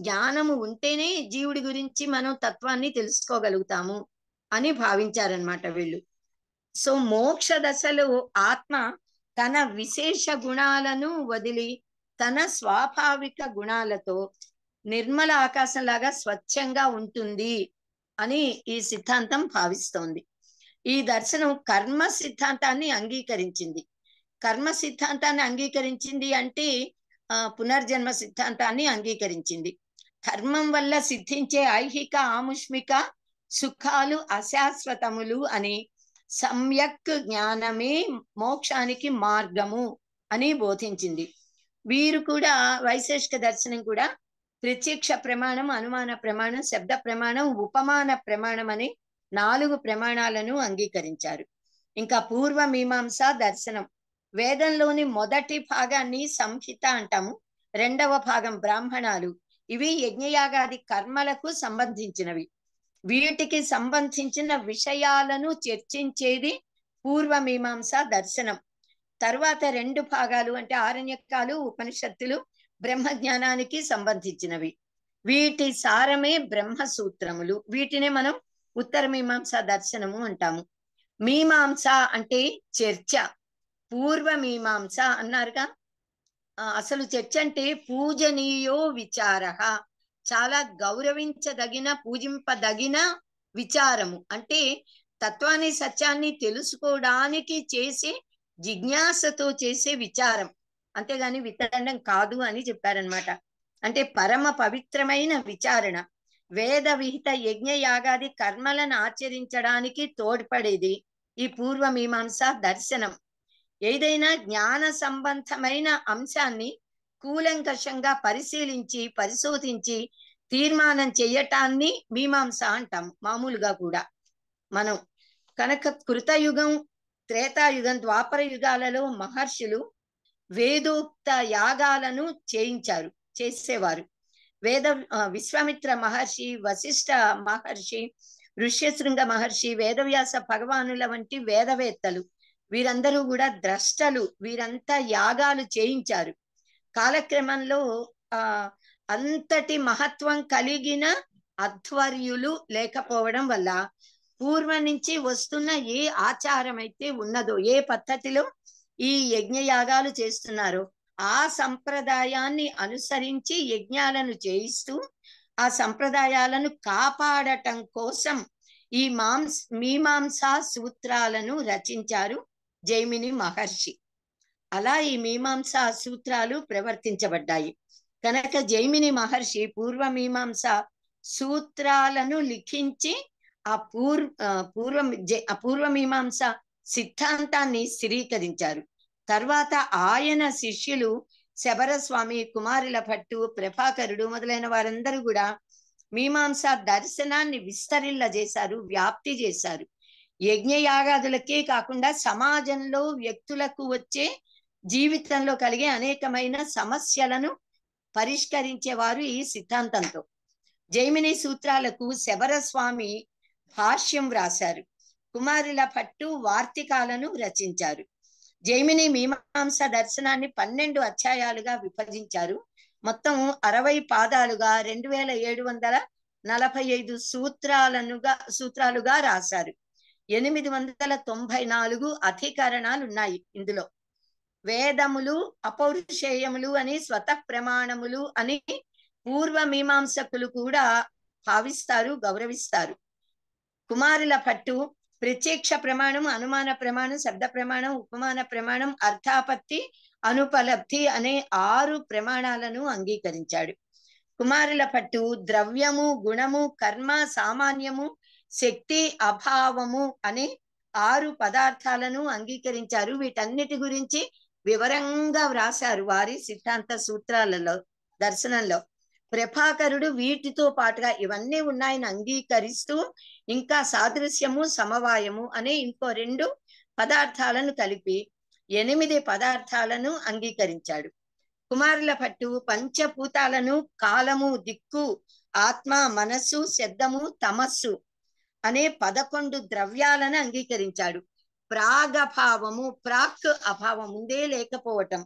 జ్ఞానము ఉంటేనే జీవుడి గురించి మనం తత్వాన్ని తెలుసుకోగలుగుతాము అని భావించారనమాట వీళ్ళు సో మోక్ష దశలో ఆత్మ తన విశేష గుణాలను వదిలి తన స్వాభావిక గుణాలతో నిర్మల ఆకాశంలాగా స్వచ్ఛంగా ఉంటుంది అని ఈ సిద్ధాంతం భావిస్తోంది ఈ దర్శనం కర్మ సిద్ధాంతాన్ని అంగీకరించింది కర్మ సిద్ధాంతాన్ని అంగీకరించింది అంటే ఆ పునర్జన్మ సిద్ధాంతాన్ని అంగీకరించింది కర్మం వల్ల సిద్ధించే ఐహిక ఆముష్మిక సుఖాలు అశాశ్వతములు అని సమ్యక్ జ్ఞానమే మోక్షానికి మార్గము అని బోధించింది వీరు కూడా వైశేషిక దర్శనం కూడా ప్రత్యక్ష ప్రమాణం అనుమాన ప్రమాణం శబ్ద ప్రమాణం ఉపమాన ప్రమాణం అని నాలుగు ప్రమాణాలను అంగీకరించారు ఇంకా పూర్వ మీమాంస దర్శనం వేదంలోని మొదటి భాగాన్ని సంహిత అంటాము రెండవ భాగం బ్రాహ్మణాలు ఇవి యజ్ఞయాగాది కర్మలకు సంబంధించినవి వీటికి సంబంధించిన విషయాలను చర్చించేది పూర్వమీమాంస దర్శనం తర్వాత రెండు భాగాలు అంటే ఆరణ్యకాలు ఉపనిషత్తులు బ్రహ్మ జ్ఞానానికి సంబంధించినవి వీటి సారమే బ్రహ్మ సూత్రములు వీటినే మనం ఉత్తర మీమాంస దర్శనము అంటాము మీమాంస అంటే చర్చ పూర్వమీమాంస అన్నారుగా అసలు చర్చ అంటే పూజనీయో విచార చాలా గౌరవించదగిన పూజింపదగిన విచారము అంటే తత్వాన్ని సత్యాన్ని తెలుసుకోవడానికి చేసే జిజ్ఞాసతో చేసే విచారం అంతేగాని వితండం కాదు అని చెప్పారనమాట అంటే పరమ పవిత్రమైన విచారణ వేద విహిత యజ్ఞ యాగాది కర్మలను ఆచరించడానికి తోడ్పడేది ఈ పూర్వమీమాంస దర్శనం ఏదైనా జ్ఞాన సంబంధమైన అంశాన్ని కూలంకషంగా పరిశీలించి పరిశోధించి తీర్మానం చేయటాన్ని మీమాంస అంటాం మామూలుగా కూడా మనం కనుక కృతయుగం త్రేతాయుగం ద్వాపర యుగాలలో మహర్షులు వేదోక్త యాగాలను చేయించారు చేసేవారు వేద విశ్వామిత్ర మహర్షి వశిష్ఠ మహర్షి ఋష్యశృంగ మహర్షి వేదవ్యాస భగవానుల వంటి వేదవేత్తలు వీరందరూ కూడా ద్రష్టలు వీరంతా యాగాలు చేయించారు కాలక్రమంలో ఆ అంతటి మహత్వం కలిగిన అధ్వర్యులు లేకపోవడం వల్ల పూర్వం నుంచి వస్తున్న ఏ ఆచారం అయితే ఉన్నదో ఏ పద్ధతిలో ఈ యజ్ఞయాగాలు చేస్తున్నారో ఆ సంప్రదాయాన్ని అనుసరించి యజ్ఞాలను చేయిస్తూ ఆ సంప్రదాయాలను కాపాడటం కోసం ఈ మాంస్ మీమాంసా సూత్రాలను రచించారు జైమిని మహర్షి అలా ఈ మీమాంసా సూత్రాలు ప్రవర్తించబడ్డాయి కనుక జైమిని మహర్షి పూర్వ మీమాంస సూత్రాలను లిఖించి ఆ పూర్ పూర్వ మీమాంస సిద్ధాంతాన్ని స్థిరీకరించారు తర్వాత ఆయన శిష్యులు శబరస్వామి కుమారుల భట్టు ప్రభాకరుడు మొదలైన వారందరూ కూడా మీమాంస దర్శనాన్ని విస్తరిల్ల చేశారు వ్యాప్తి చేశారు యజ్ఞయాగాదులకే కాకుండా సమాజంలో వ్యక్తులకు వచ్చే జీవితంలో కలిగే అనేకమైన సమస్యలను పరిష్కరించేవారు ఈ సిద్ధాంతంతో జైమిని సూత్రాలకు శబరస్వామి భాష్యం వ్రాశారు కుమారుల పట్టు వార్తికాలను రచించారు జైమిని మీమాంస దర్శనాన్ని పన్నెండు అధ్యాయాలుగా విభజించారు మొత్తం అరవై పాదాలుగా రెండు వేల ఏడు వందల నలభై ఐదు సూత్రాలనుగా సూత్రాలుగా రాశారు ఎనిమిది వందల తొంభై నాలుగు అధికరణాలు ఉన్నాయి ఇందులో వేదములు అపౌరుషేయములు అని స్వత ప్రమాణములు అని పూర్వమీమాంసకులు కూడా భావిస్తారు గౌరవిస్తారు కుమారుల పట్టు ప్రత్యక్ష ప్రమాణం అనుమాన ప్రమాణం శబ్ద ప్రమాణం ఉపమాన ప్రమాణం అర్థాపత్తి అనుపలబ్ధి అనే ఆరు ప్రమాణాలను అంగీకరించాడు కుమారుల పట్టు ద్రవ్యము గుణము కర్మ సామాన్యము శక్తి అభావము అనే ఆరు పదార్థాలను అంగీకరించారు వీటన్నిటి గురించి వివరంగా వ్రాశారు వారి సిద్ధాంత సూత్రాలలో దర్శనంలో ప్రభాకరుడు వీటితో పాటుగా ఇవన్నీ ఉన్నాయని అంగీకరిస్తూ ఇంకా సాదృశ్యము సమవాయము అనే ఇంకో రెండు పదార్థాలను కలిపి ఎనిమిది పదార్థాలను అంగీకరించాడు కుమారుల పట్టు పంచభూతాలను కాలము దిక్కు ఆత్మ మనస్సు శబ్దము తమస్సు అనే పదకొండు ద్రవ్యాలను అంగీకరించాడు ప్రాగ్ అభావము ప్రాక్ అభావం ముందే లేకపోవటం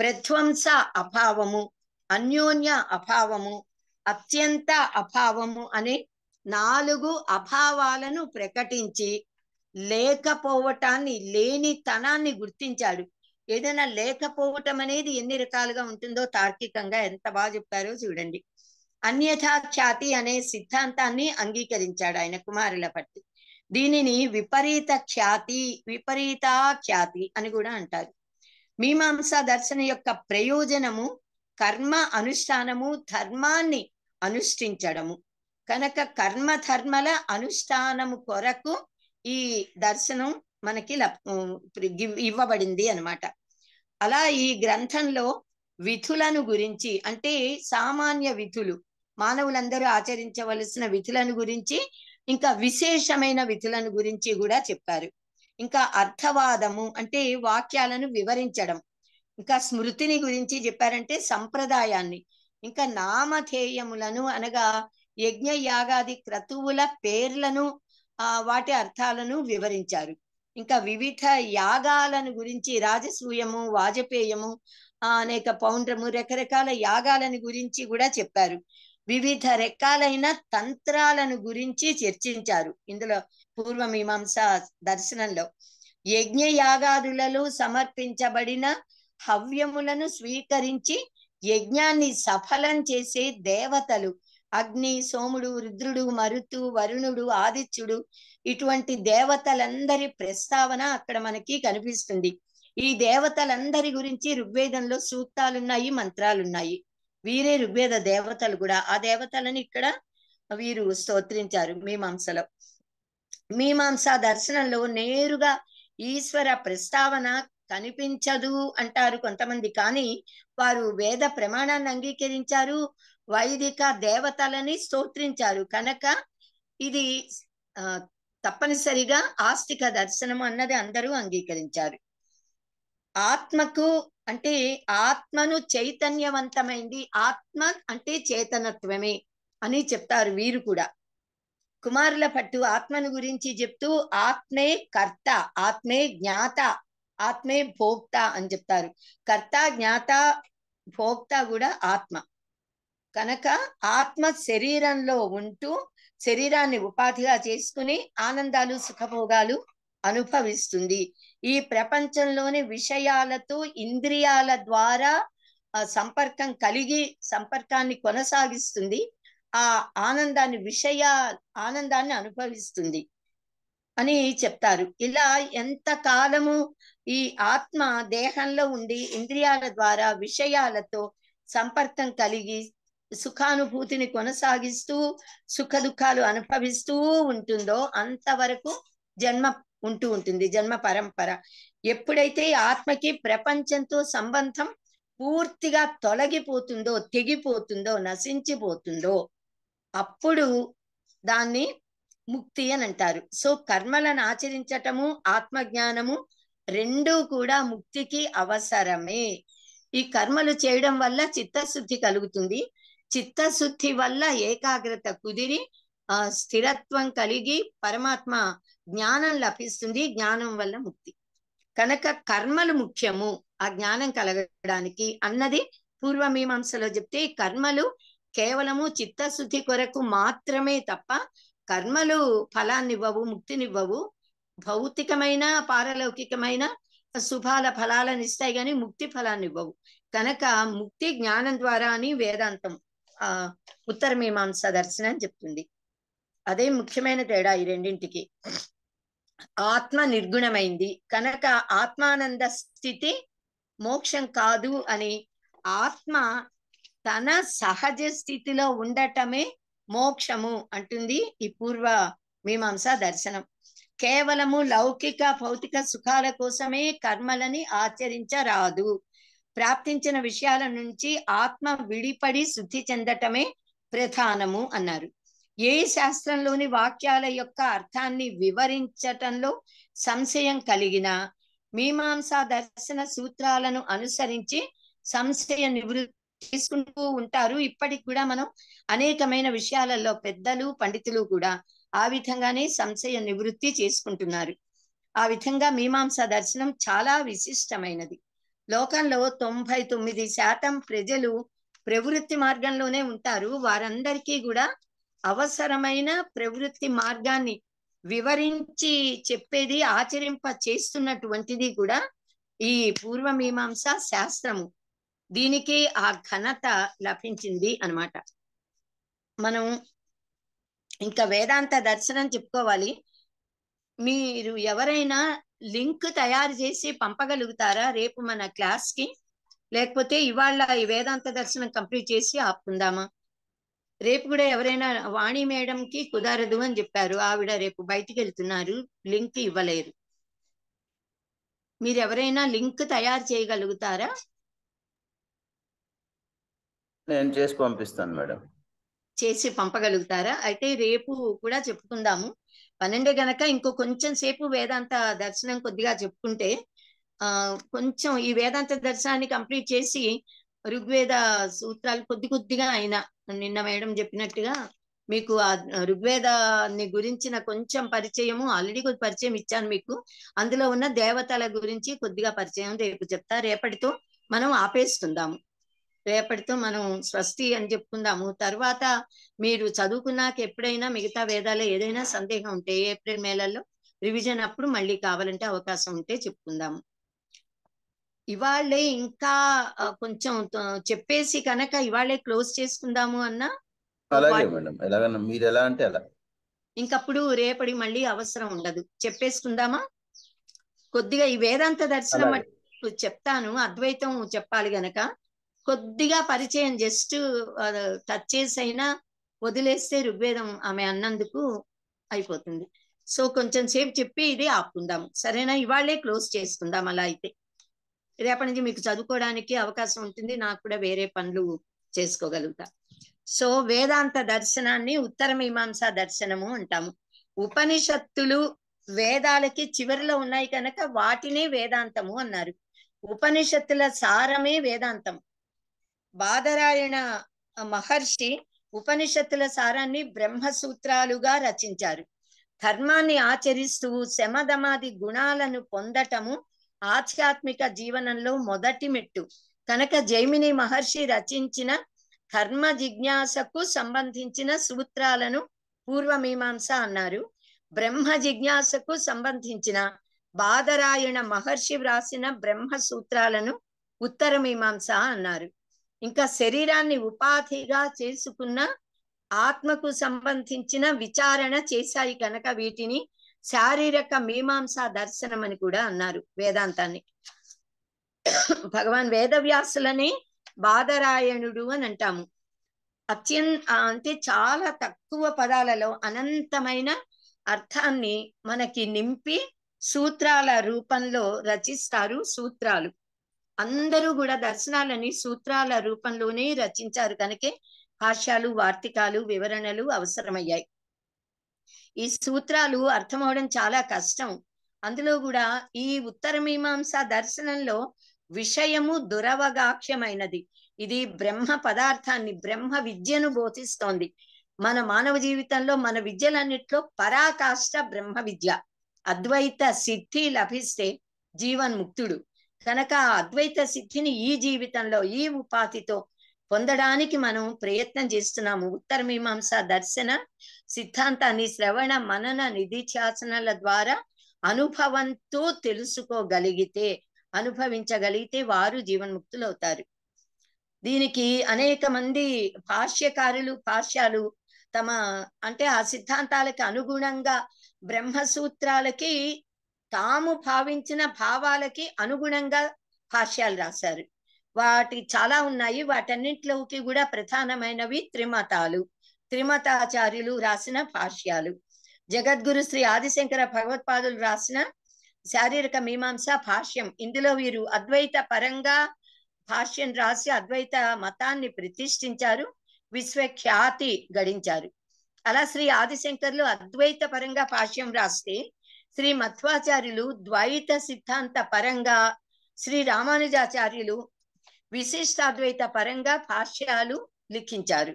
ప్రధ్వంస అభావము అన్యోన్య అభావము అత్యంత అభావము అనే నాలుగు అభావాలను ప్రకటించి లేకపోవటాన్ని లేనితనాన్ని గుర్తించాడు ఏదైనా లేకపోవటం అనేది ఎన్ని రకాలుగా ఉంటుందో తార్కికంగా ఎంత బాగా చెప్పారో చూడండి అన్యథాఖ్యాతి ఖ్యాతి అనే సిద్ధాంతాన్ని అంగీకరించాడు ఆయన కుమారుల పట్టి దీనిని విపరీత ఖ్యాతి విపరీత ఖ్యాతి అని కూడా అంటారు మీమాంసా దర్శన యొక్క ప్రయోజనము కర్మ అనుష్ఠానము ధర్మాన్ని అనుష్ఠించడము కనుక కర్మ ధర్మల అనుష్ఠానము కొరకు ఈ దర్శనం మనకి ఇవ్వబడింది అనమాట అలా ఈ గ్రంథంలో విధులను గురించి అంటే సామాన్య విధులు మానవులందరూ ఆచరించవలసిన విధులను గురించి ఇంకా విశేషమైన విధులను గురించి కూడా చెప్పారు ఇంకా అర్థవాదము అంటే వాక్యాలను వివరించడం ఇంకా స్మృతిని గురించి చెప్పారంటే సంప్రదాయాన్ని ఇంకా నామధేయములను అనగా యజ్ఞ యాగాది క్రతువుల పేర్లను ఆ వాటి అర్థాలను వివరించారు ఇంకా వివిధ యాగాలను గురించి రాజసూయము వాజపేయము అనేక పౌండ్రము రకరకాల యాగాలను గురించి కూడా చెప్పారు వివిధ రకాలైన తంత్రాలను గురించి చర్చించారు ఇందులో పూర్వమీమాంస దర్శనంలో యజ్ఞ యాగాదులలో సమర్పించబడిన హవ్యములను స్వీకరించి యజ్ఞాన్ని సఫలం చేసే దేవతలు అగ్ని సోముడు రుద్రుడు మరుతు వరుణుడు ఆదిత్యుడు ఇటువంటి దేవతలందరి ప్రస్తావన అక్కడ మనకి కనిపిస్తుంది ఈ దేవతలందరి గురించి ఋగ్వేదంలో సూక్తాలున్నాయి మంత్రాలున్నాయి వీరే ఋగ్వేద దేవతలు కూడా ఆ దేవతలను ఇక్కడ వీరు స్తోత్రించారు మీమాంసలో మీమాంస దర్శనంలో నేరుగా ఈశ్వర ప్రస్తావన కనిపించదు అంటారు కొంతమంది కానీ వారు వేద ప్రమాణాన్ని అంగీకరించారు వైదిక దేవతలని స్తోత్రించారు కనుక ఇది తప్పనిసరిగా ఆస్తిక దర్శనం అన్నది అందరూ అంగీకరించారు ఆత్మకు అంటే ఆత్మను చైతన్యవంతమైంది ఆత్మ అంటే చేతనత్వమే అని చెప్తారు వీరు కూడా కుమారుల పట్టు ఆత్మను గురించి చెప్తూ ఆత్మే కర్త ఆత్మే జ్ఞాత ఆత్మే భోక్త అని చెప్తారు కర్త జ్ఞాత భోక్త కూడా ఆత్మ కనుక ఆత్మ శరీరంలో ఉంటూ శరీరాన్ని ఉపాధిగా చేసుకుని ఆనందాలు సుఖభోగాలు అనుభవిస్తుంది ఈ ప్రపంచంలోని విషయాలతో ఇంద్రియాల ద్వారా సంపర్కం కలిగి సంపర్కాన్ని కొనసాగిస్తుంది ఆ ఆనందాన్ని విషయ ఆనందాన్ని అనుభవిస్తుంది అని చెప్తారు ఇలా ఎంత కాలము ఈ ఆత్మ దేహంలో ఉండి ఇంద్రియాల ద్వారా విషయాలతో సంపర్కం కలిగి సుఖానుభూతిని కొనసాగిస్తూ సుఖ దుఃఖాలు అనుభవిస్తూ ఉంటుందో అంతవరకు జన్మ ఉంటూ ఉంటుంది జన్మ పరంపర ఎప్పుడైతే ఆత్మకి ప్రపంచంతో సంబంధం పూర్తిగా తొలగిపోతుందో తెగిపోతుందో నశించిపోతుందో అప్పుడు దాన్ని ముక్తి అని అంటారు సో కర్మలను ఆచరించటము ఆత్మజ్ఞానము రెండూ కూడా ముక్తికి అవసరమే ఈ కర్మలు చేయడం వల్ల చిత్తశుద్ధి కలుగుతుంది చిత్తశుద్ధి వల్ల ఏకాగ్రత కుదిరి ఆ స్థిరత్వం కలిగి పరమాత్మ జ్ఞానం లభిస్తుంది జ్ఞానం వల్ల ముక్తి కనుక కర్మలు ముఖ్యము ఆ జ్ఞానం కలగడానికి అన్నది పూర్వమీమాంసలో చెప్తే కర్మలు కేవలము చిత్తశుద్ధి కొరకు మాత్రమే తప్ప కర్మలు ఫలాన్నివ్వవు ముక్తినివ్వవు భౌతికమైన పారలౌకికమైన శుభాల ఫలాలను ఇస్తాయి కానీ ముక్తి ఫలాన్ని ఇవ్వవు కనుక ముక్తి జ్ఞానం ద్వారా అని వేదాంతం ఆ ఉత్తరమీమాంస దర్శనం చెప్తుంది అదే ముఖ్యమైన తేడా ఈ రెండింటికి ఆత్మ నిర్గుణమైంది కనుక ఆత్మానంద స్థితి మోక్షం కాదు అని ఆత్మ తన సహజ స్థితిలో ఉండటమే మోక్షము అంటుంది ఈ పూర్వ మీమాంస దర్శనం కేవలము లౌకిక భౌతిక సుఖాల కోసమే కర్మలని ఆచరించరాదు ప్రాప్తించిన విషయాల నుంచి ఆత్మ విడిపడి శుద్ధి చెందటమే ప్రధానము అన్నారు ఏ శాస్త్రంలోని వాక్యాల యొక్క అర్థాన్ని వివరించటంలో సంశయం కలిగినా మీమాంసా దర్శన సూత్రాలను అనుసరించి సంశయ నివృత్తి తీసుకుంటూ ఉంటారు ఇప్పటికి కూడా మనం అనేకమైన విషయాలలో పెద్దలు పండితులు కూడా ఆ విధంగానే సంశయ నివృత్తి చేసుకుంటున్నారు ఆ విధంగా మీమాంసా దర్శనం చాలా విశిష్టమైనది లోకంలో తొంభై తొమ్మిది శాతం ప్రజలు ప్రవృత్తి మార్గంలోనే ఉంటారు వారందరికీ కూడా అవసరమైన ప్రవృత్తి మార్గాన్ని వివరించి చెప్పేది ఆచరింప చేస్తున్నటువంటిది కూడా ఈ పూర్వమీమాంస శాస్త్రము దీనికి ఆ ఘనత లభించింది అనమాట మనం ఇంకా వేదాంత దర్శనం చెప్పుకోవాలి మీరు ఎవరైనా లింక్ తయారు చేసి పంపగలుగుతారా రేపు మన క్లాస్కి లేకపోతే ఇవాళ ఈ వేదాంత దర్శనం కంప్లీట్ చేసి ఆపుకుందామా రేపు కూడా ఎవరైనా వాణి మేడం కి కుదరదు అని చెప్పారు ఆవిడ రేపు బయటికి వెళ్తున్నారు లింక్ ఇవ్వలేరు మీరు ఎవరైనా లింక్ తయారు చేయగలుగుతారా నేను చేసి పంపిస్తాను మేడం చేసి పంపగలుగుతారా అయితే రేపు కూడా చెప్పుకుందాము పన్నెండు గనక ఇంకో కొంచెం సేపు వేదాంత దర్శనం కొద్దిగా చెప్పుకుంటే ఆ కొంచెం ఈ వేదాంత దర్శనాన్ని కంప్లీట్ చేసి ఋగ్వేద సూత్రాలు కొద్ది కొద్దిగా అయినా నిన్న మేడం చెప్పినట్టుగా మీకు ఆ ఋగ్వేదాన్ని గురించిన కొంచెం పరిచయము ఆల్రెడీ కొద్ది పరిచయం ఇచ్చాను మీకు అందులో ఉన్న దేవతల గురించి కొద్దిగా పరిచయం రేపు చెప్తా రేపటితో మనం ఆపేసుకుందాము రేపటితో మనం స్వస్తి అని చెప్పుకుందాము తర్వాత మీరు చదువుకున్నాక ఎప్పుడైనా మిగతా వేదాలు ఏదైనా సందేహం ఉంటే ఏప్రిల్ మేలలో రివిజన్ అప్పుడు మళ్ళీ కావాలంటే అవకాశం ఉంటే చెప్పుకుందాము ఇవాళే ఇంకా కొంచెం చెప్పేసి కనుక ఇవాళే క్లోజ్ చేసుకుందాము అన్నా మీరు ఎలా అంటే అలా ఇంకప్పుడు రేపటి మళ్ళీ అవసరం ఉండదు చెప్పేసుకుందామా కొద్దిగా ఈ వేదాంత దర్శనం చెప్తాను అద్వైతం చెప్పాలి గనక కొద్దిగా పరిచయం జస్ట్ టచ్ చేసి అయినా వదిలేస్తే ఋగ్వేదం ఆమె అన్నందుకు అయిపోతుంది సో కొంచెం సేపు చెప్పి ఇది ఆపుకుందాము సరేనా ఇవాళే క్లోజ్ చేసుకుందాం అలా అయితే రేపటి నుంచి మీకు చదువుకోవడానికి అవకాశం ఉంటుంది నాకు కూడా వేరే పనులు చేసుకోగలుగుతా సో వేదాంత దర్శనాన్ని ఉత్తర మీమాంస దర్శనము అంటాము ఉపనిషత్తులు వేదాలకి చివరిలో ఉన్నాయి కనుక వాటినే వేదాంతము అన్నారు ఉపనిషత్తుల సారమే వేదాంతం బాదరాయణ మహర్షి ఉపనిషత్తుల సారాన్ని బ్రహ్మసూత్రాలుగా రచించారు ధర్మాన్ని ఆచరిస్తూ శమధమాది గుణాలను పొందటము ఆధ్యాత్మిక జీవనంలో మొదటి మెట్టు కనుక జైమిని మహర్షి రచించిన కర్మ జిజ్ఞాసకు సంబంధించిన సూత్రాలను పూర్వమీమాంస అన్నారు బ్రహ్మ జిజ్ఞాసకు సంబంధించిన బాదరాయణ మహర్షి వ్రాసిన బ్రహ్మ సూత్రాలను ఉత్తరమీమాంస అన్నారు ఇంకా శరీరాన్ని ఉపాధిగా చేసుకున్న ఆత్మకు సంబంధించిన విచారణ చేశాయి కనుక వీటిని శారీరక మీమాంసా దర్శనం అని కూడా అన్నారు వేదాంతాన్ని భగవాన్ వేదవ్యాసులనే బాదరాయణుడు అని అంటాము అత్యంత అంటే చాలా తక్కువ పదాలలో అనంతమైన అర్థాన్ని మనకి నింపి సూత్రాల రూపంలో రచిస్తారు సూత్రాలు అందరూ కూడా దర్శనాలని సూత్రాల రూపంలోనే రచించారు కనుకే భాష్యాలు వార్తికాలు వివరణలు అవసరమయ్యాయి ఈ సూత్రాలు అర్థం అవడం చాలా కష్టం అందులో కూడా ఈ ఉత్తర మీమాంస దర్శనంలో విషయము దురవగాక్ష్యమైనది ఇది బ్రహ్మ పదార్థాన్ని బ్రహ్మ విద్యను బోధిస్తోంది మన మానవ జీవితంలో మన విద్యలన్నిట్లో పరాకాష్ట బ్రహ్మ విద్య అద్వైత సిద్ధి లభిస్తే జీవన్ముక్తుడు కనుక ఆ అద్వైత సిద్ధిని ఈ జీవితంలో ఈ ఉపాధితో పొందడానికి మనం ప్రయత్నం చేస్తున్నాము ఉత్తర మీమాంస దర్శన సిద్ధాంతాన్ని శ్రవణ మనన నిధిధ్యాసనల ద్వారా అనుభవంతో తెలుసుకోగలిగితే అనుభవించగలిగితే వారు జీవన్ముక్తులు అవుతారు దీనికి అనేక మంది భాష్యకారులు భాష్యాలు తమ అంటే ఆ సిద్ధాంతాలకు అనుగుణంగా బ్రహ్మసూత్రాలకి తాము భావించిన భావాలకి అనుగుణంగా భాష్యాలు రాశారు వాటి చాలా ఉన్నాయి వాటన్నింటిలోకి కూడా ప్రధానమైనవి త్రిమతాలు త్రిమతాచార్యులు రాసిన భాష్యాలు జగద్గురు శ్రీ ఆదిశంకర భగవత్పాదులు రాసిన శారీరక మీమాంస భాష్యం ఇందులో వీరు అద్వైత పరంగా భాష్యం రాసి అద్వైత మతాన్ని ప్రతిష్ఠించారు విశ్వఖ్యాతి గడించారు అలా శ్రీ ఆదిశంకర్లు అద్వైత పరంగా భాష్యం రాస్తే శ్రీ మధ్వాచార్యులు ద్వైత సిద్ధాంత పరంగా శ్రీ రామానుజాచార్యులు విశిష్టాద్వైత పరంగా భాష్యాలు లిఖించారు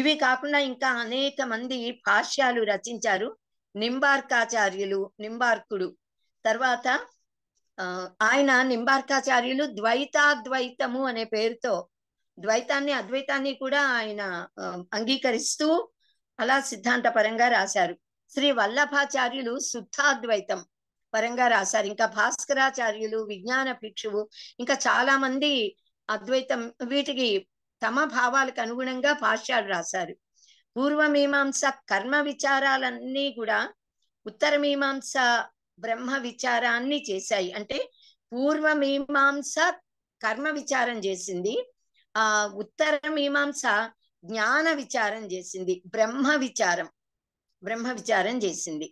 ఇవి కాకుండా ఇంకా అనేక మంది భాష్యాలు రచించారు నింబార్కాచార్యులు నింబార్కుడు తర్వాత ఆయన నింబార్కాచార్యులు ద్వైతాద్వైతము అనే పేరుతో ద్వైతాన్ని అద్వైతాన్ని కూడా ఆయన అంగీకరిస్తూ అలా సిద్ధాంత పరంగా రాశారు శ్రీ వల్లభాచార్యులు శుద్ధాద్వైతం పరంగా రాశారు ఇంకా భాస్కరాచార్యులు విజ్ఞాన భిక్షువు ఇంకా చాలా మంది అద్వైతం వీటికి తమ భావాలకు అనుగుణంగా భాష్యాలు రాశారు పూర్వమీమాంస కర్మ విచారాలన్నీ కూడా ఉత్తరమీమాంస బ్రహ్మ విచారాన్ని చేశాయి అంటే పూర్వమీమాంస కర్మ విచారం చేసింది ఆ ఉత్తర మీమాంస జ్ఞాన విచారం చేసింది బ్రహ్మ విచారం బ్రహ్మ విచారం చేసింది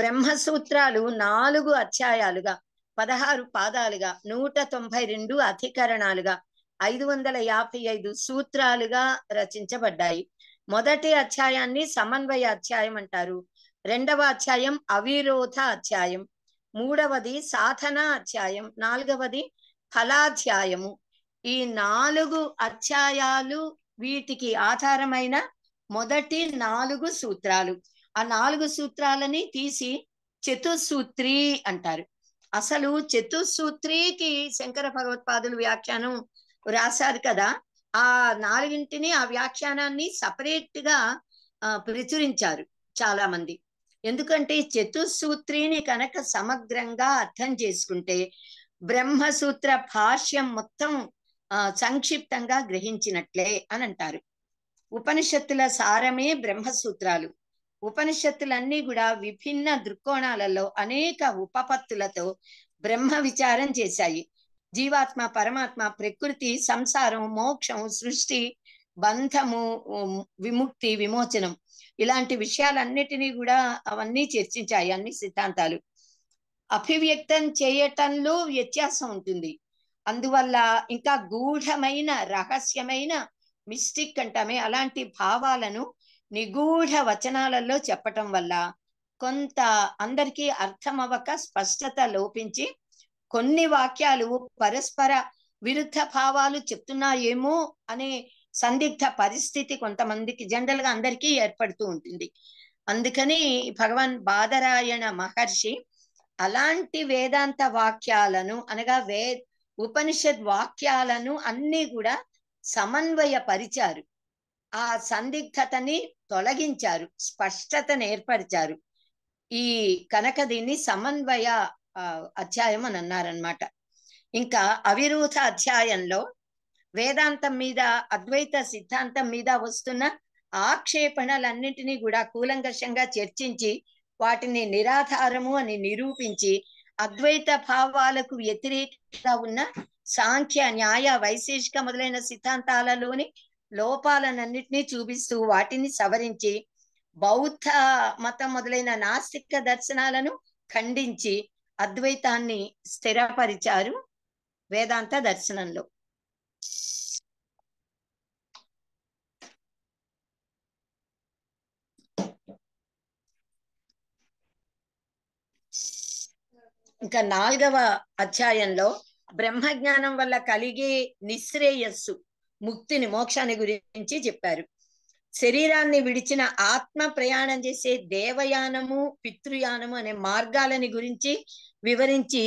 బ్రహ్మ సూత్రాలు నాలుగు అధ్యాయాలుగా పదహారు పాదాలుగా నూట తొంభై రెండు అధికరణాలుగా ఐదు వందల యాభై ఐదు సూత్రాలుగా రచించబడ్డాయి మొదటి అధ్యాయాన్ని సమన్వయ అధ్యాయం అంటారు రెండవ అధ్యాయం అవిరోధ అధ్యాయం మూడవది సాధన అధ్యాయం నాలుగవది ఫలాధ్యాయము ఈ నాలుగు అధ్యాయాలు వీటికి ఆధారమైన మొదటి నాలుగు సూత్రాలు ఆ నాలుగు సూత్రాలని తీసి చతుసూత్రి అంటారు అసలు చతుస్సూత్రికి శంకర భగవత్పాదులు వ్యాఖ్యానం రాశారు కదా ఆ నాలుగింటిని ఆ వ్యాఖ్యానాన్ని సపరేట్ గా ప్రచురించారు చాలా మంది ఎందుకంటే చతుస్సూత్రిని కనుక సమగ్రంగా అర్థం చేసుకుంటే బ్రహ్మసూత్ర భాష్యం మొత్తం సంక్షిప్తంగా గ్రహించినట్లే అని అంటారు ఉపనిషత్తుల సారమే బ్రహ్మసూత్రాలు ఉపనిషత్తులన్నీ కూడా విభిన్న దృక్కోణాలలో అనేక ఉపపత్తులతో బ్రహ్మ విచారం చేశాయి జీవాత్మ పరమాత్మ ప్రకృతి సంసారం మోక్షం సృష్టి బంధము విముక్తి విమోచనం ఇలాంటి విషయాలన్నిటినీ కూడా అవన్నీ చర్చించాయి అన్ని సిద్ధాంతాలు అభివ్యక్తం చేయటంలో వ్యత్యాసం ఉంటుంది అందువల్ల ఇంకా గూఢమైన రహస్యమైన మిస్టిక్ అంటామే అలాంటి భావాలను నిగూఢ వచనాలలో చెప్పటం వల్ల కొంత అందరికీ అర్థమవక స్పష్టత లోపించి కొన్ని వాక్యాలు పరస్పర విరుద్ధ భావాలు చెప్తున్నాయేమో అనే సందిగ్ధ పరిస్థితి కొంతమందికి జనరల్ గా అందరికీ ఏర్పడుతూ ఉంటుంది అందుకని భగవాన్ బాదరాయణ మహర్షి అలాంటి వేదాంత వాక్యాలను అనగా వే ఉపనిషద్ వాక్యాలను అన్ని కూడా సమన్వయపరిచారు ఆ సందిగ్ధతని తొలగించారు స్పష్టతను ఏర్పరిచారు ఈ కనుక దీన్ని సమన్వయ అధ్యాయం అని అన్నారనమాట ఇంకా అవిరూధ అధ్యాయంలో వేదాంతం మీద అద్వైత సిద్ధాంతం మీద వస్తున్న ఆక్షేపణలన్నింటినీ కూడా కూలంకషంగా చర్చించి వాటిని నిరాధారము అని నిరూపించి అద్వైత భావాలకు వ్యతిరేకంగా ఉన్న సాంఖ్య న్యాయ వైశేషిక మొదలైన సిద్ధాంతాలలోని లోపాలనన్నిటినీ చూపిస్తూ వాటిని సవరించి బౌద్ధ మతం మొదలైన నాస్తిక దర్శనాలను ఖండించి అద్వైతాన్ని స్థిరపరిచారు వేదాంత దర్శనంలో ఇంకా నాలుగవ అధ్యాయంలో బ్రహ్మజ్ఞానం వల్ల కలిగే నిశ్రేయస్సు ముక్తిని మోక్షాన్ని గురించి చెప్పారు శరీరాన్ని విడిచిన ఆత్మ ప్రయాణం చేసే దేవయానము పితృయానము అనే మార్గాలని గురించి వివరించి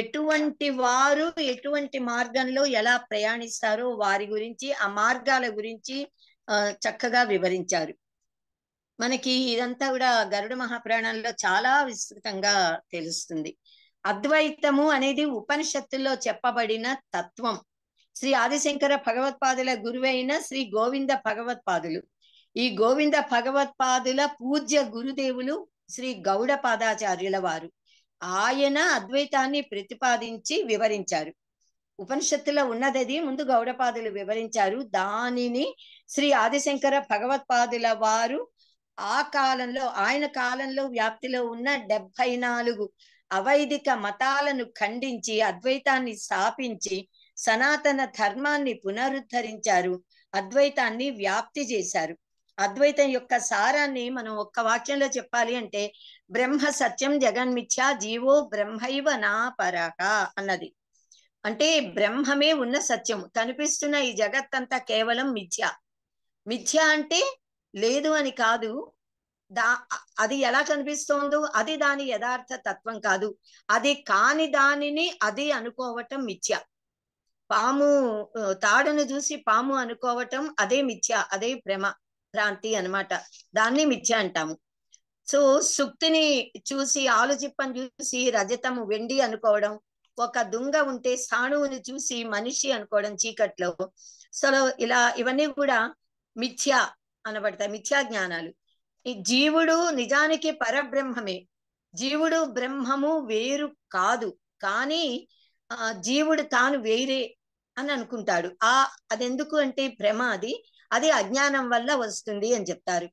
ఎటువంటి వారు ఎటువంటి మార్గంలో ఎలా ప్రయాణిస్తారో వారి గురించి ఆ మార్గాల గురించి చక్కగా వివరించారు మనకి ఇదంతా కూడా గరుడ మహాపురాణంలో చాలా విస్తృతంగా తెలుస్తుంది అద్వైతము అనేది ఉపనిషత్తుల్లో చెప్పబడిన తత్వం శ్రీ ఆదిశంకర భగవత్పాదుల గురువైన శ్రీ గోవింద భగవత్పాదులు ఈ గోవింద భగవత్పాదుల పూజ్య గురుదేవులు శ్రీ పాదాచార్యుల వారు ఆయన అద్వైతాన్ని ప్రతిపాదించి వివరించారు ఉపనిషత్తులో ఉన్నదది ముందు గౌడపాదులు వివరించారు దానిని శ్రీ ఆదిశంకర భగవత్పాదుల వారు ఆ కాలంలో ఆయన కాలంలో వ్యాప్తిలో ఉన్న డెబ్బై నాలుగు అవైదిక మతాలను ఖండించి అద్వైతాన్ని స్థాపించి సనాతన ధర్మాన్ని పునరుద్ధరించారు అద్వైతాన్ని వ్యాప్తి చేశారు అద్వైతం యొక్క సారాన్ని మనం ఒక్క వాక్యంలో చెప్పాలి అంటే బ్రహ్మ సత్యం జగన్మిథ్యా జీవో బ్రహ్మైవ నా పరాక అన్నది అంటే బ్రహ్మమే ఉన్న సత్యం కనిపిస్తున్న ఈ జగత్తంతా కేవలం మిథ్య మిథ్య అంటే లేదు అని కాదు దా అది ఎలా కనిపిస్తోందో అది దాని యథార్థ తత్వం కాదు అది కాని దానిని అది అనుకోవటం మిథ్య పాము తాడును చూసి పాము అనుకోవటం అదే మిథ్య అదే భ్రమ భ్రాంతి అనమాట దాన్ని మిథ్య అంటాము సో సుక్తిని చూసి ఆలుచిప్పని చూసి రజతము వెండి అనుకోవడం ఒక దుంగ ఉంటే సాణువుని చూసి మనిషి అనుకోవడం చీకట్లో సో ఇలా ఇవన్నీ కూడా మిథ్య అనబడతాయి మిథ్యా జ్ఞానాలు ఈ జీవుడు నిజానికి పరబ్రహ్మమే జీవుడు బ్రహ్మము వేరు కాదు కానీ జీవుడు తాను వేరే అని అనుకుంటాడు ఆ అదెందుకు అంటే భ్రమ అది అది అజ్ఞానం వల్ల వస్తుంది అని చెప్తారు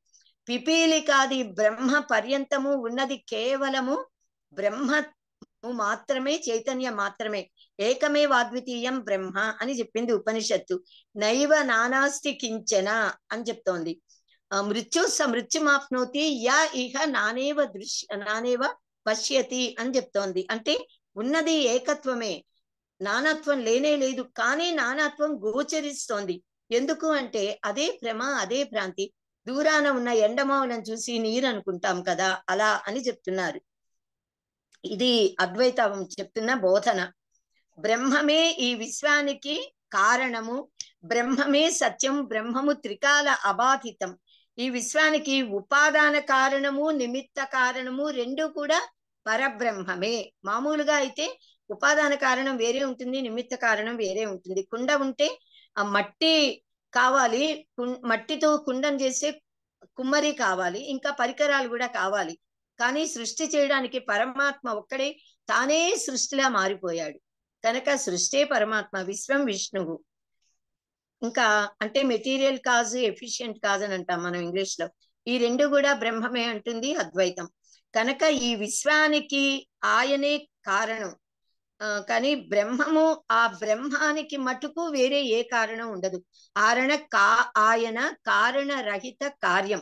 పిపీలికాది బ్రహ్మ పర్యంతము ఉన్నది కేవలము బ్రహ్మము మాత్రమే చైతన్యం మాత్రమే ఏకమే వాద్వితీయం బ్రహ్మ అని చెప్పింది ఉపనిషత్తు నైవ నానాస్తి కించన అని చెప్తోంది మృత్యు సమృత్యుమాప్నోతి యా ఇహ నానేవ దృశ్య నానేవ పశ్యతి అని చెప్తోంది అంటే ఉన్నది ఏకత్వమే నానాత్వం లేనే లేదు కానీ నానాత్వం గోచరిస్తోంది ఎందుకు అంటే అదే ప్రమ అదే భ్రాంతి దూరాన ఉన్న ఎండమావనం చూసి నీరు అనుకుంటాం కదా అలా అని చెప్తున్నారు ఇది అద్వైతం చెప్తున్న బోధన బ్రహ్మమే ఈ విశ్వానికి కారణము బ్రహ్మమే సత్యం బ్రహ్మము త్రికాల అబాధితం ఈ విశ్వానికి ఉపాదాన కారణము నిమిత్త కారణము రెండు కూడా పరబ్రహ్మమే మామూలుగా అయితే ఉపాదాన కారణం వేరే ఉంటుంది నిమిత్త కారణం వేరే ఉంటుంది కుండ ఉంటే ఆ మట్టి కావాలి మట్టితో కుండం చేసే కుమ్మరి కావాలి ఇంకా పరికరాలు కూడా కావాలి కానీ సృష్టి చేయడానికి పరమాత్మ ఒక్కడే తానే సృష్టిలా మారిపోయాడు కనుక సృష్టి పరమాత్మ విశ్వం విష్ణువు ఇంకా అంటే మెటీరియల్ కాజ్ ఎఫిషియంట్ కాజ్ అని అంటాం మనం ఇంగ్లీష్ లో ఈ రెండు కూడా బ్రహ్మమే అంటుంది అద్వైతం కనుక ఈ విశ్వానికి ఆయనే కారణం కానీ బ్రహ్మము ఆ బ్రహ్మానికి మటుకు వేరే ఏ కారణం ఉండదు ఆరణ కా ఆయన కారణరహిత కార్యం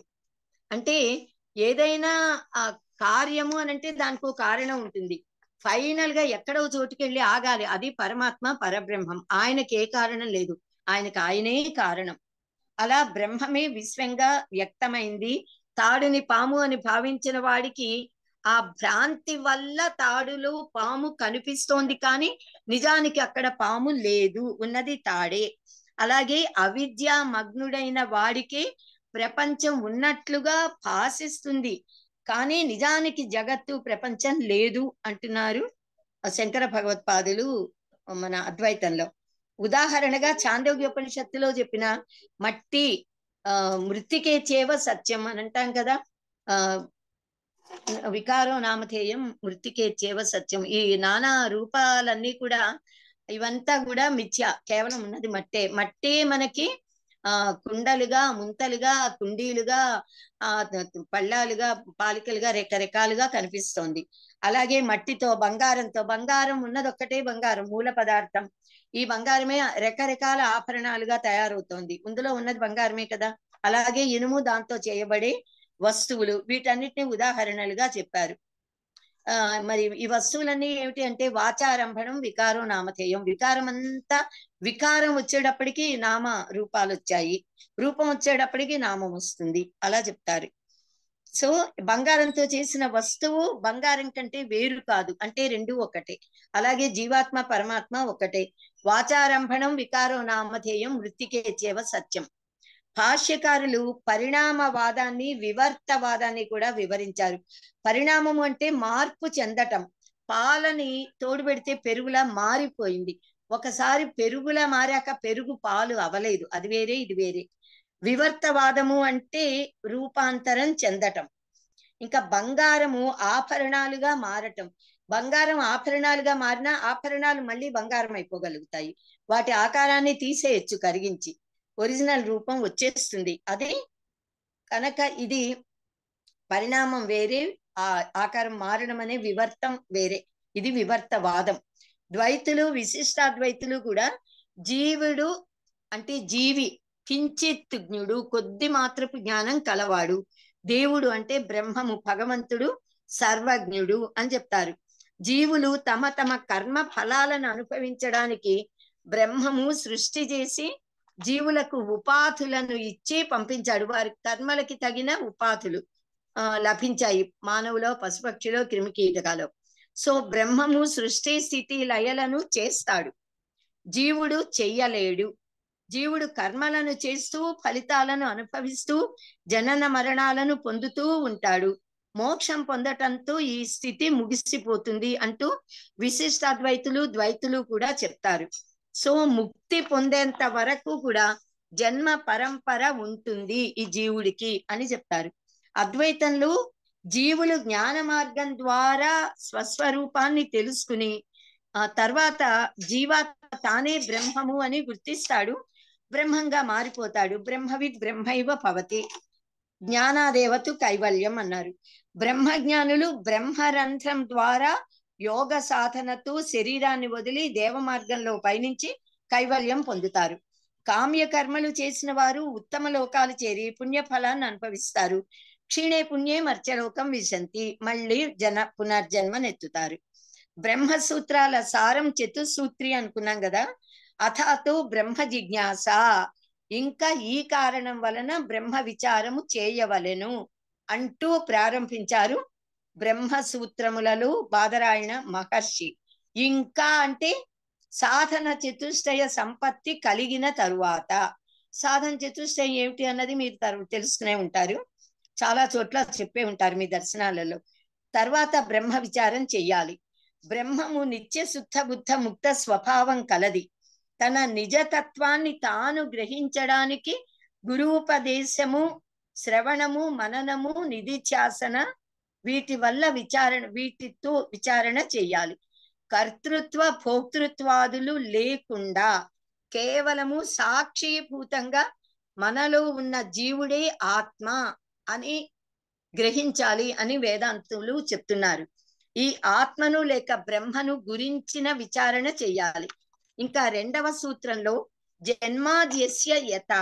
అంటే ఏదైనా ఆ కార్యము అని అంటే దానికి కారణం ఉంటుంది ఫైనల్ గా ఎక్కడో చోటుకెళ్ళి ఆగాలి అది పరమాత్మ పరబ్రహ్మం ఆయనకి ఏ కారణం లేదు ఆయనకు ఆయనే కారణం అలా బ్రహ్మమే విశ్వంగా వ్యక్తమైంది తాడుని పాము అని భావించిన వాడికి ఆ భ్రాంతి వల్ల తాడులో పాము కనిపిస్తోంది కానీ నిజానికి అక్కడ పాము లేదు ఉన్నది తాడే అలాగే అవిద్య మగ్నుడైన వాడికి ప్రపంచం ఉన్నట్లుగా భాషిస్తుంది కానీ నిజానికి జగత్తు ప్రపంచం లేదు అంటున్నారు శంకర భగవత్పాదులు మన అద్వైతంలో ఉదాహరణగా చాందోగ్యోపనిషత్తులో చెప్పిన మట్టి మృతికే చేవ సత్యం అని అంటాం కదా ఆ వికారం నామధేయం మృతికే చేవ సత్యం ఈ నానా రూపాలన్నీ కూడా ఇవంతా కూడా మిథ్య కేవలం ఉన్నది మట్టే మట్టే మనకి ఆ కుండలుగా ముంతలుగా కుండీలుగా ఆ పళ్ళాలుగా పాలికలుగా రకరకాలుగా కనిపిస్తోంది అలాగే మట్టితో బంగారంతో బంగారం ఉన్నది ఒక్కటే బంగారం మూల పదార్థం ఈ బంగారమే రకరకాల ఆభరణాలుగా తయారవుతోంది ఇందులో ఉన్నది బంగారమే కదా అలాగే ఇనుము దాంతో చేయబడే వస్తువులు వీటన్నిటిని ఉదాహరణలుగా చెప్పారు ఆ మరి ఈ వస్తువులన్నీ ఏమిటి అంటే వాచారంభణం వికారం నామధేయం వికారం అంతా వికారం వచ్చేటప్పటికి నామ రూపాలు వచ్చాయి రూపం వచ్చేటప్పటికి నామం వస్తుంది అలా చెప్తారు సో బంగారంతో చేసిన వస్తువు బంగారం కంటే వేరు కాదు అంటే రెండు ఒకటే అలాగే జీవాత్మ పరమాత్మ ఒకటే వాచారంభణం వికారో నామధేయం చేవ సత్యం భాష్యకారులు పరిణామవాదాన్ని వివర్తవాదాన్ని కూడా వివరించారు పరిణామము అంటే మార్పు చెందటం పాలని తోడుపెడితే పెరుగులా మారిపోయింది ఒకసారి పెరుగులా మారాక పెరుగు పాలు అవలేదు అది వేరే ఇది వేరే వివర్తవాదము అంటే రూపాంతరం చెందటం ఇంకా బంగారము ఆభరణాలుగా మారటం బంగారం ఆభరణాలుగా మారినా ఆభరణాలు మళ్ళీ బంగారం అయిపోగలుగుతాయి వాటి ఆకారాన్ని తీసేయచ్చు కరిగించి ఒరిజినల్ రూపం వచ్చేస్తుంది అదే కనుక ఇది పరిణామం వేరే ఆ ఆకారం మారడం అనే వివర్తం వేరే ఇది వివర్తవాదం ద్వైతులు విశిష్టాద్వైతులు కూడా జీవుడు అంటే జీవి జ్ఞుడు కొద్ది మాత్రపు జ్ఞానం కలవాడు దేవుడు అంటే బ్రహ్మము భగవంతుడు సర్వజ్ఞుడు అని చెప్తారు జీవులు తమ తమ కర్మ ఫలాలను అనుభవించడానికి బ్రహ్మము సృష్టి చేసి జీవులకు ఉపాధులను ఇచ్చి పంపించాడు వారి కర్మలకి తగిన ఉపాధులు ఆ లభించాయి మానవులో పశుపక్షిలో క్రిమికీటకాలు సో బ్రహ్మము సృష్టి స్థితి లయలను చేస్తాడు జీవుడు చెయ్యలేడు జీవుడు కర్మలను చేస్తూ ఫలితాలను అనుభవిస్తూ జనన మరణాలను పొందుతూ ఉంటాడు మోక్షం పొందటంతో ఈ స్థితి ముగిసిపోతుంది అంటూ అద్వైతులు ద్వైతులు కూడా చెప్తారు సో ముక్తి పొందేంత వరకు కూడా జన్మ పరంపర ఉంటుంది ఈ జీవుడికి అని చెప్తారు అద్వైతంలో జీవులు జ్ఞాన మార్గం ద్వారా స్వస్వరూపాన్ని తెలుసుకుని ఆ తర్వాత జీవా తానే బ్రహ్మము అని గుర్తిస్తాడు బ్రహ్మంగా మారిపోతాడు బ్రహ్మవి బ్రహ్మైవ పవతి జ్ఞానాదేవతు కైవల్యం అన్నారు బ్రహ్మజ్ఞానులు బ్రహ్మరంధ్రం ద్వారా యోగ సాధనతో శరీరాన్ని వదిలి దేవ మార్గంలో పయనించి కైవల్యం పొందుతారు కామ్య కర్మలు చేసిన వారు ఉత్తమ లోకాలు చేరి పుణ్యఫలాన్ని అనుభవిస్తారు క్షీణే పుణ్యే మర్చలోకం విశంతి మళ్ళీ జన పునర్జన్మ నెత్తుతారు బ్రహ్మ సూత్రాల సారం చతుసూత్రి అనుకున్నాం కదా అథాతు బ్రహ్మ జిజ్ఞాస ఇంకా ఈ కారణం వలన బ్రహ్మ విచారము చేయవలెను అంటూ ప్రారంభించారు బ్రహ్మ సూత్రములలో బాదరాయణ మహర్షి ఇంకా అంటే సాధన చతుష్టయ సంపత్తి కలిగిన తరువాత సాధన చతుష్టయం ఏమిటి అన్నది మీరు తెలుసుకునే ఉంటారు చాలా చోట్ల చెప్పే ఉంటారు మీ దర్శనాలలో తర్వాత బ్రహ్మ విచారం చెయ్యాలి బ్రహ్మము నిత్య శుద్ధ బుద్ధ ముక్త స్వభావం కలది తన నిజతత్వాన్ని తాను గ్రహించడానికి గురుపదేశము శ్రవణము మననము శాసన వీటి వల్ల విచారణ వీటితో విచారణ చేయాలి కర్తృత్వ భోక్తృత్వాదులు లేకుండా కేవలము సాక్షిభూతంగా మనలో ఉన్న జీవుడే ఆత్మ అని గ్రహించాలి అని వేదాంతులు చెప్తున్నారు ఈ ఆత్మను లేక బ్రహ్మను గురించిన విచారణ చేయాలి ఇంకా రెండవ సూత్రంలో జన్మాద్యస్య యత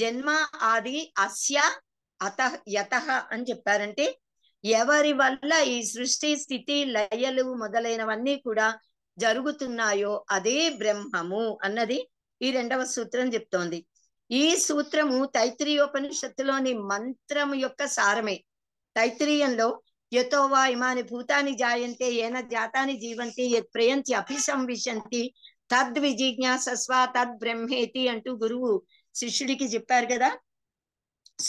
జన్మ ఆది అస్య అత యత అని చెప్పారంటే ఎవరి వల్ల ఈ సృష్టి స్థితి లయలు మొదలైనవన్నీ కూడా జరుగుతున్నాయో అదే బ్రహ్మము అన్నది ఈ రెండవ సూత్రం చెప్తోంది ఈ సూత్రము తైత్రీయోపనిషత్తులోని మంత్రము యొక్క సారమే తైత్రీయంలో యతోవా ఇమాని భూతాని జాయంతే ఏన జాతాని జీవంతి యత్ ప్రయంతి అభిసంవిశంతి తద్విజిజ్ఞాసస్వ బ్రహ్మేతి అంటూ గురువు శిష్యుడికి చెప్పారు కదా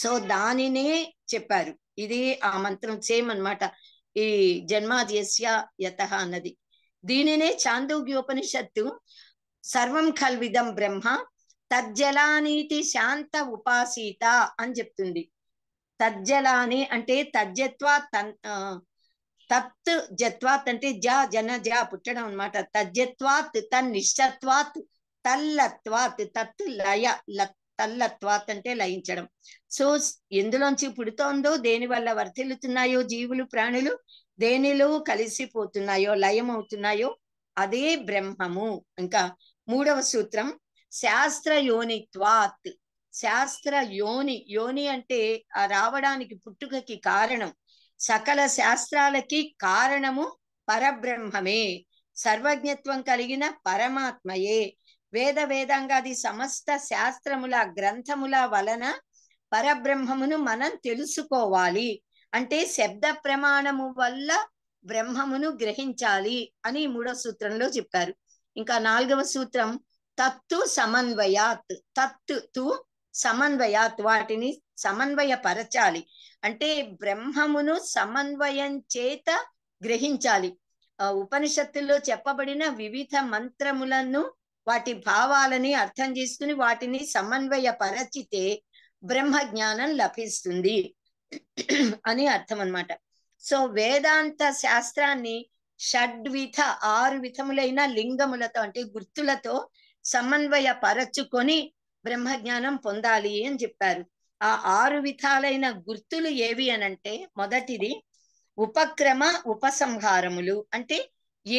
సో దానినే చెప్పారు ఇది ఆ మంత్రం సేమ్ అనమాట ఈ జన్మాదేశ్య యత అన్నది దీనినే చాందోగ్యోపనిషత్తు సర్వం కల్విదం బ్రహ్మ తజ్జలానీతి శాంత ఉపాసీత అని చెప్తుంది తజ్జలాని అంటే తజ్జత్వ తన్ తత్ జత్వాత్ అంటే జ జన జ పుట్టడం అనమాట తజ్జత్వాత్ తన్నిష్టత్వాత్ తల్లత్వాత్ తత్ లయ తల్లత్వాత్ అంటే లయించడం సో ఎందులోంచి పుడుతోందో దేని వల్ల వర్తిల్లుతున్నాయో జీవులు ప్రాణులు దేనిలో కలిసిపోతున్నాయో లయం అవుతున్నాయో అదే బ్రహ్మము ఇంకా మూడవ సూత్రం శాస్త్ర యోనిత్వాత్ శాస్త్ర యోని యోని అంటే ఆ రావడానికి పుట్టుకకి కారణం సకల శాస్త్రాలకి కారణము పరబ్రహ్మమే సర్వజ్ఞత్వం కలిగిన పరమాత్మయే వేద వేదాంగాది సమస్త శాస్త్రముల గ్రంథముల వలన పరబ్రహ్మమును మనం తెలుసుకోవాలి అంటే శబ్ద ప్రమాణము వల్ల బ్రహ్మమును గ్రహించాలి అని మూడో సూత్రంలో చెప్పారు ఇంకా నాలుగవ సూత్రం తత్తు సమన్వయాత్ తత్తు సమన్వయాత్ వాటిని సమన్వయపరచాలి అంటే బ్రహ్మమును సమన్వయం చేత గ్రహించాలి ఉపనిషత్తుల్లో చెప్పబడిన వివిధ మంత్రములను వాటి భావాలని అర్థం చేసుకుని వాటిని సమన్వయపరచితే బ్రహ్మ జ్ఞానం లభిస్తుంది అని అర్థం అనమాట సో వేదాంత శాస్త్రాన్ని షడ్విధ ఆరు విధములైన లింగములతో అంటే గుర్తులతో సమన్వయపరచుకొని బ్రహ్మజ్ఞానం పొందాలి అని చెప్పారు ఆ ఆరు విధాలైన గుర్తులు ఏవి అనంటే మొదటిది ఉపక్రమ ఉపసంహారములు అంటే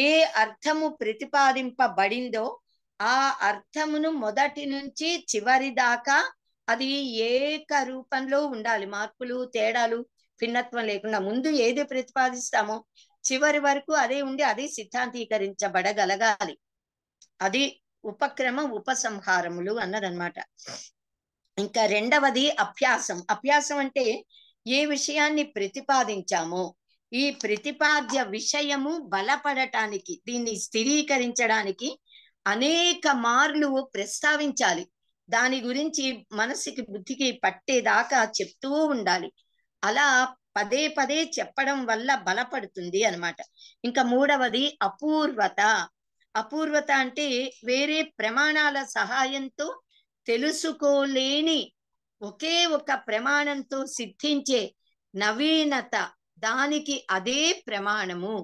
ఏ అర్థము ప్రతిపాదింపబడిందో ఆ అర్థమును మొదటి నుంచి చివరి దాకా అది ఏక రూపంలో ఉండాలి మార్పులు తేడాలు భిన్నత్వం లేకుండా ముందు ఏది ప్రతిపాదిస్తామో చివరి వరకు అదే ఉండి అది సిద్ధాంతీకరించబడగలగాలి అది ఉపక్రమ ఉపసంహారములు అన్నదన్నమాట ఇంకా రెండవది అభ్యాసం అభ్యాసం అంటే ఏ విషయాన్ని ప్రతిపాదించామో ఈ ప్రతిపాద్య విషయము బలపడటానికి దీన్ని స్థిరీకరించడానికి అనేక మార్లు ప్రస్తావించాలి దాని గురించి మనసుకి బుద్ధికి పట్టేదాకా చెప్తూ ఉండాలి అలా పదే పదే చెప్పడం వల్ల బలపడుతుంది అనమాట ఇంకా మూడవది అపూర్వత అపూర్వత అంటే వేరే ప్రమాణాల సహాయంతో తెలుసుకోలేని ఒకే ఒక ప్రమాణంతో సిద్ధించే నవీనత దానికి అదే ప్రమాణము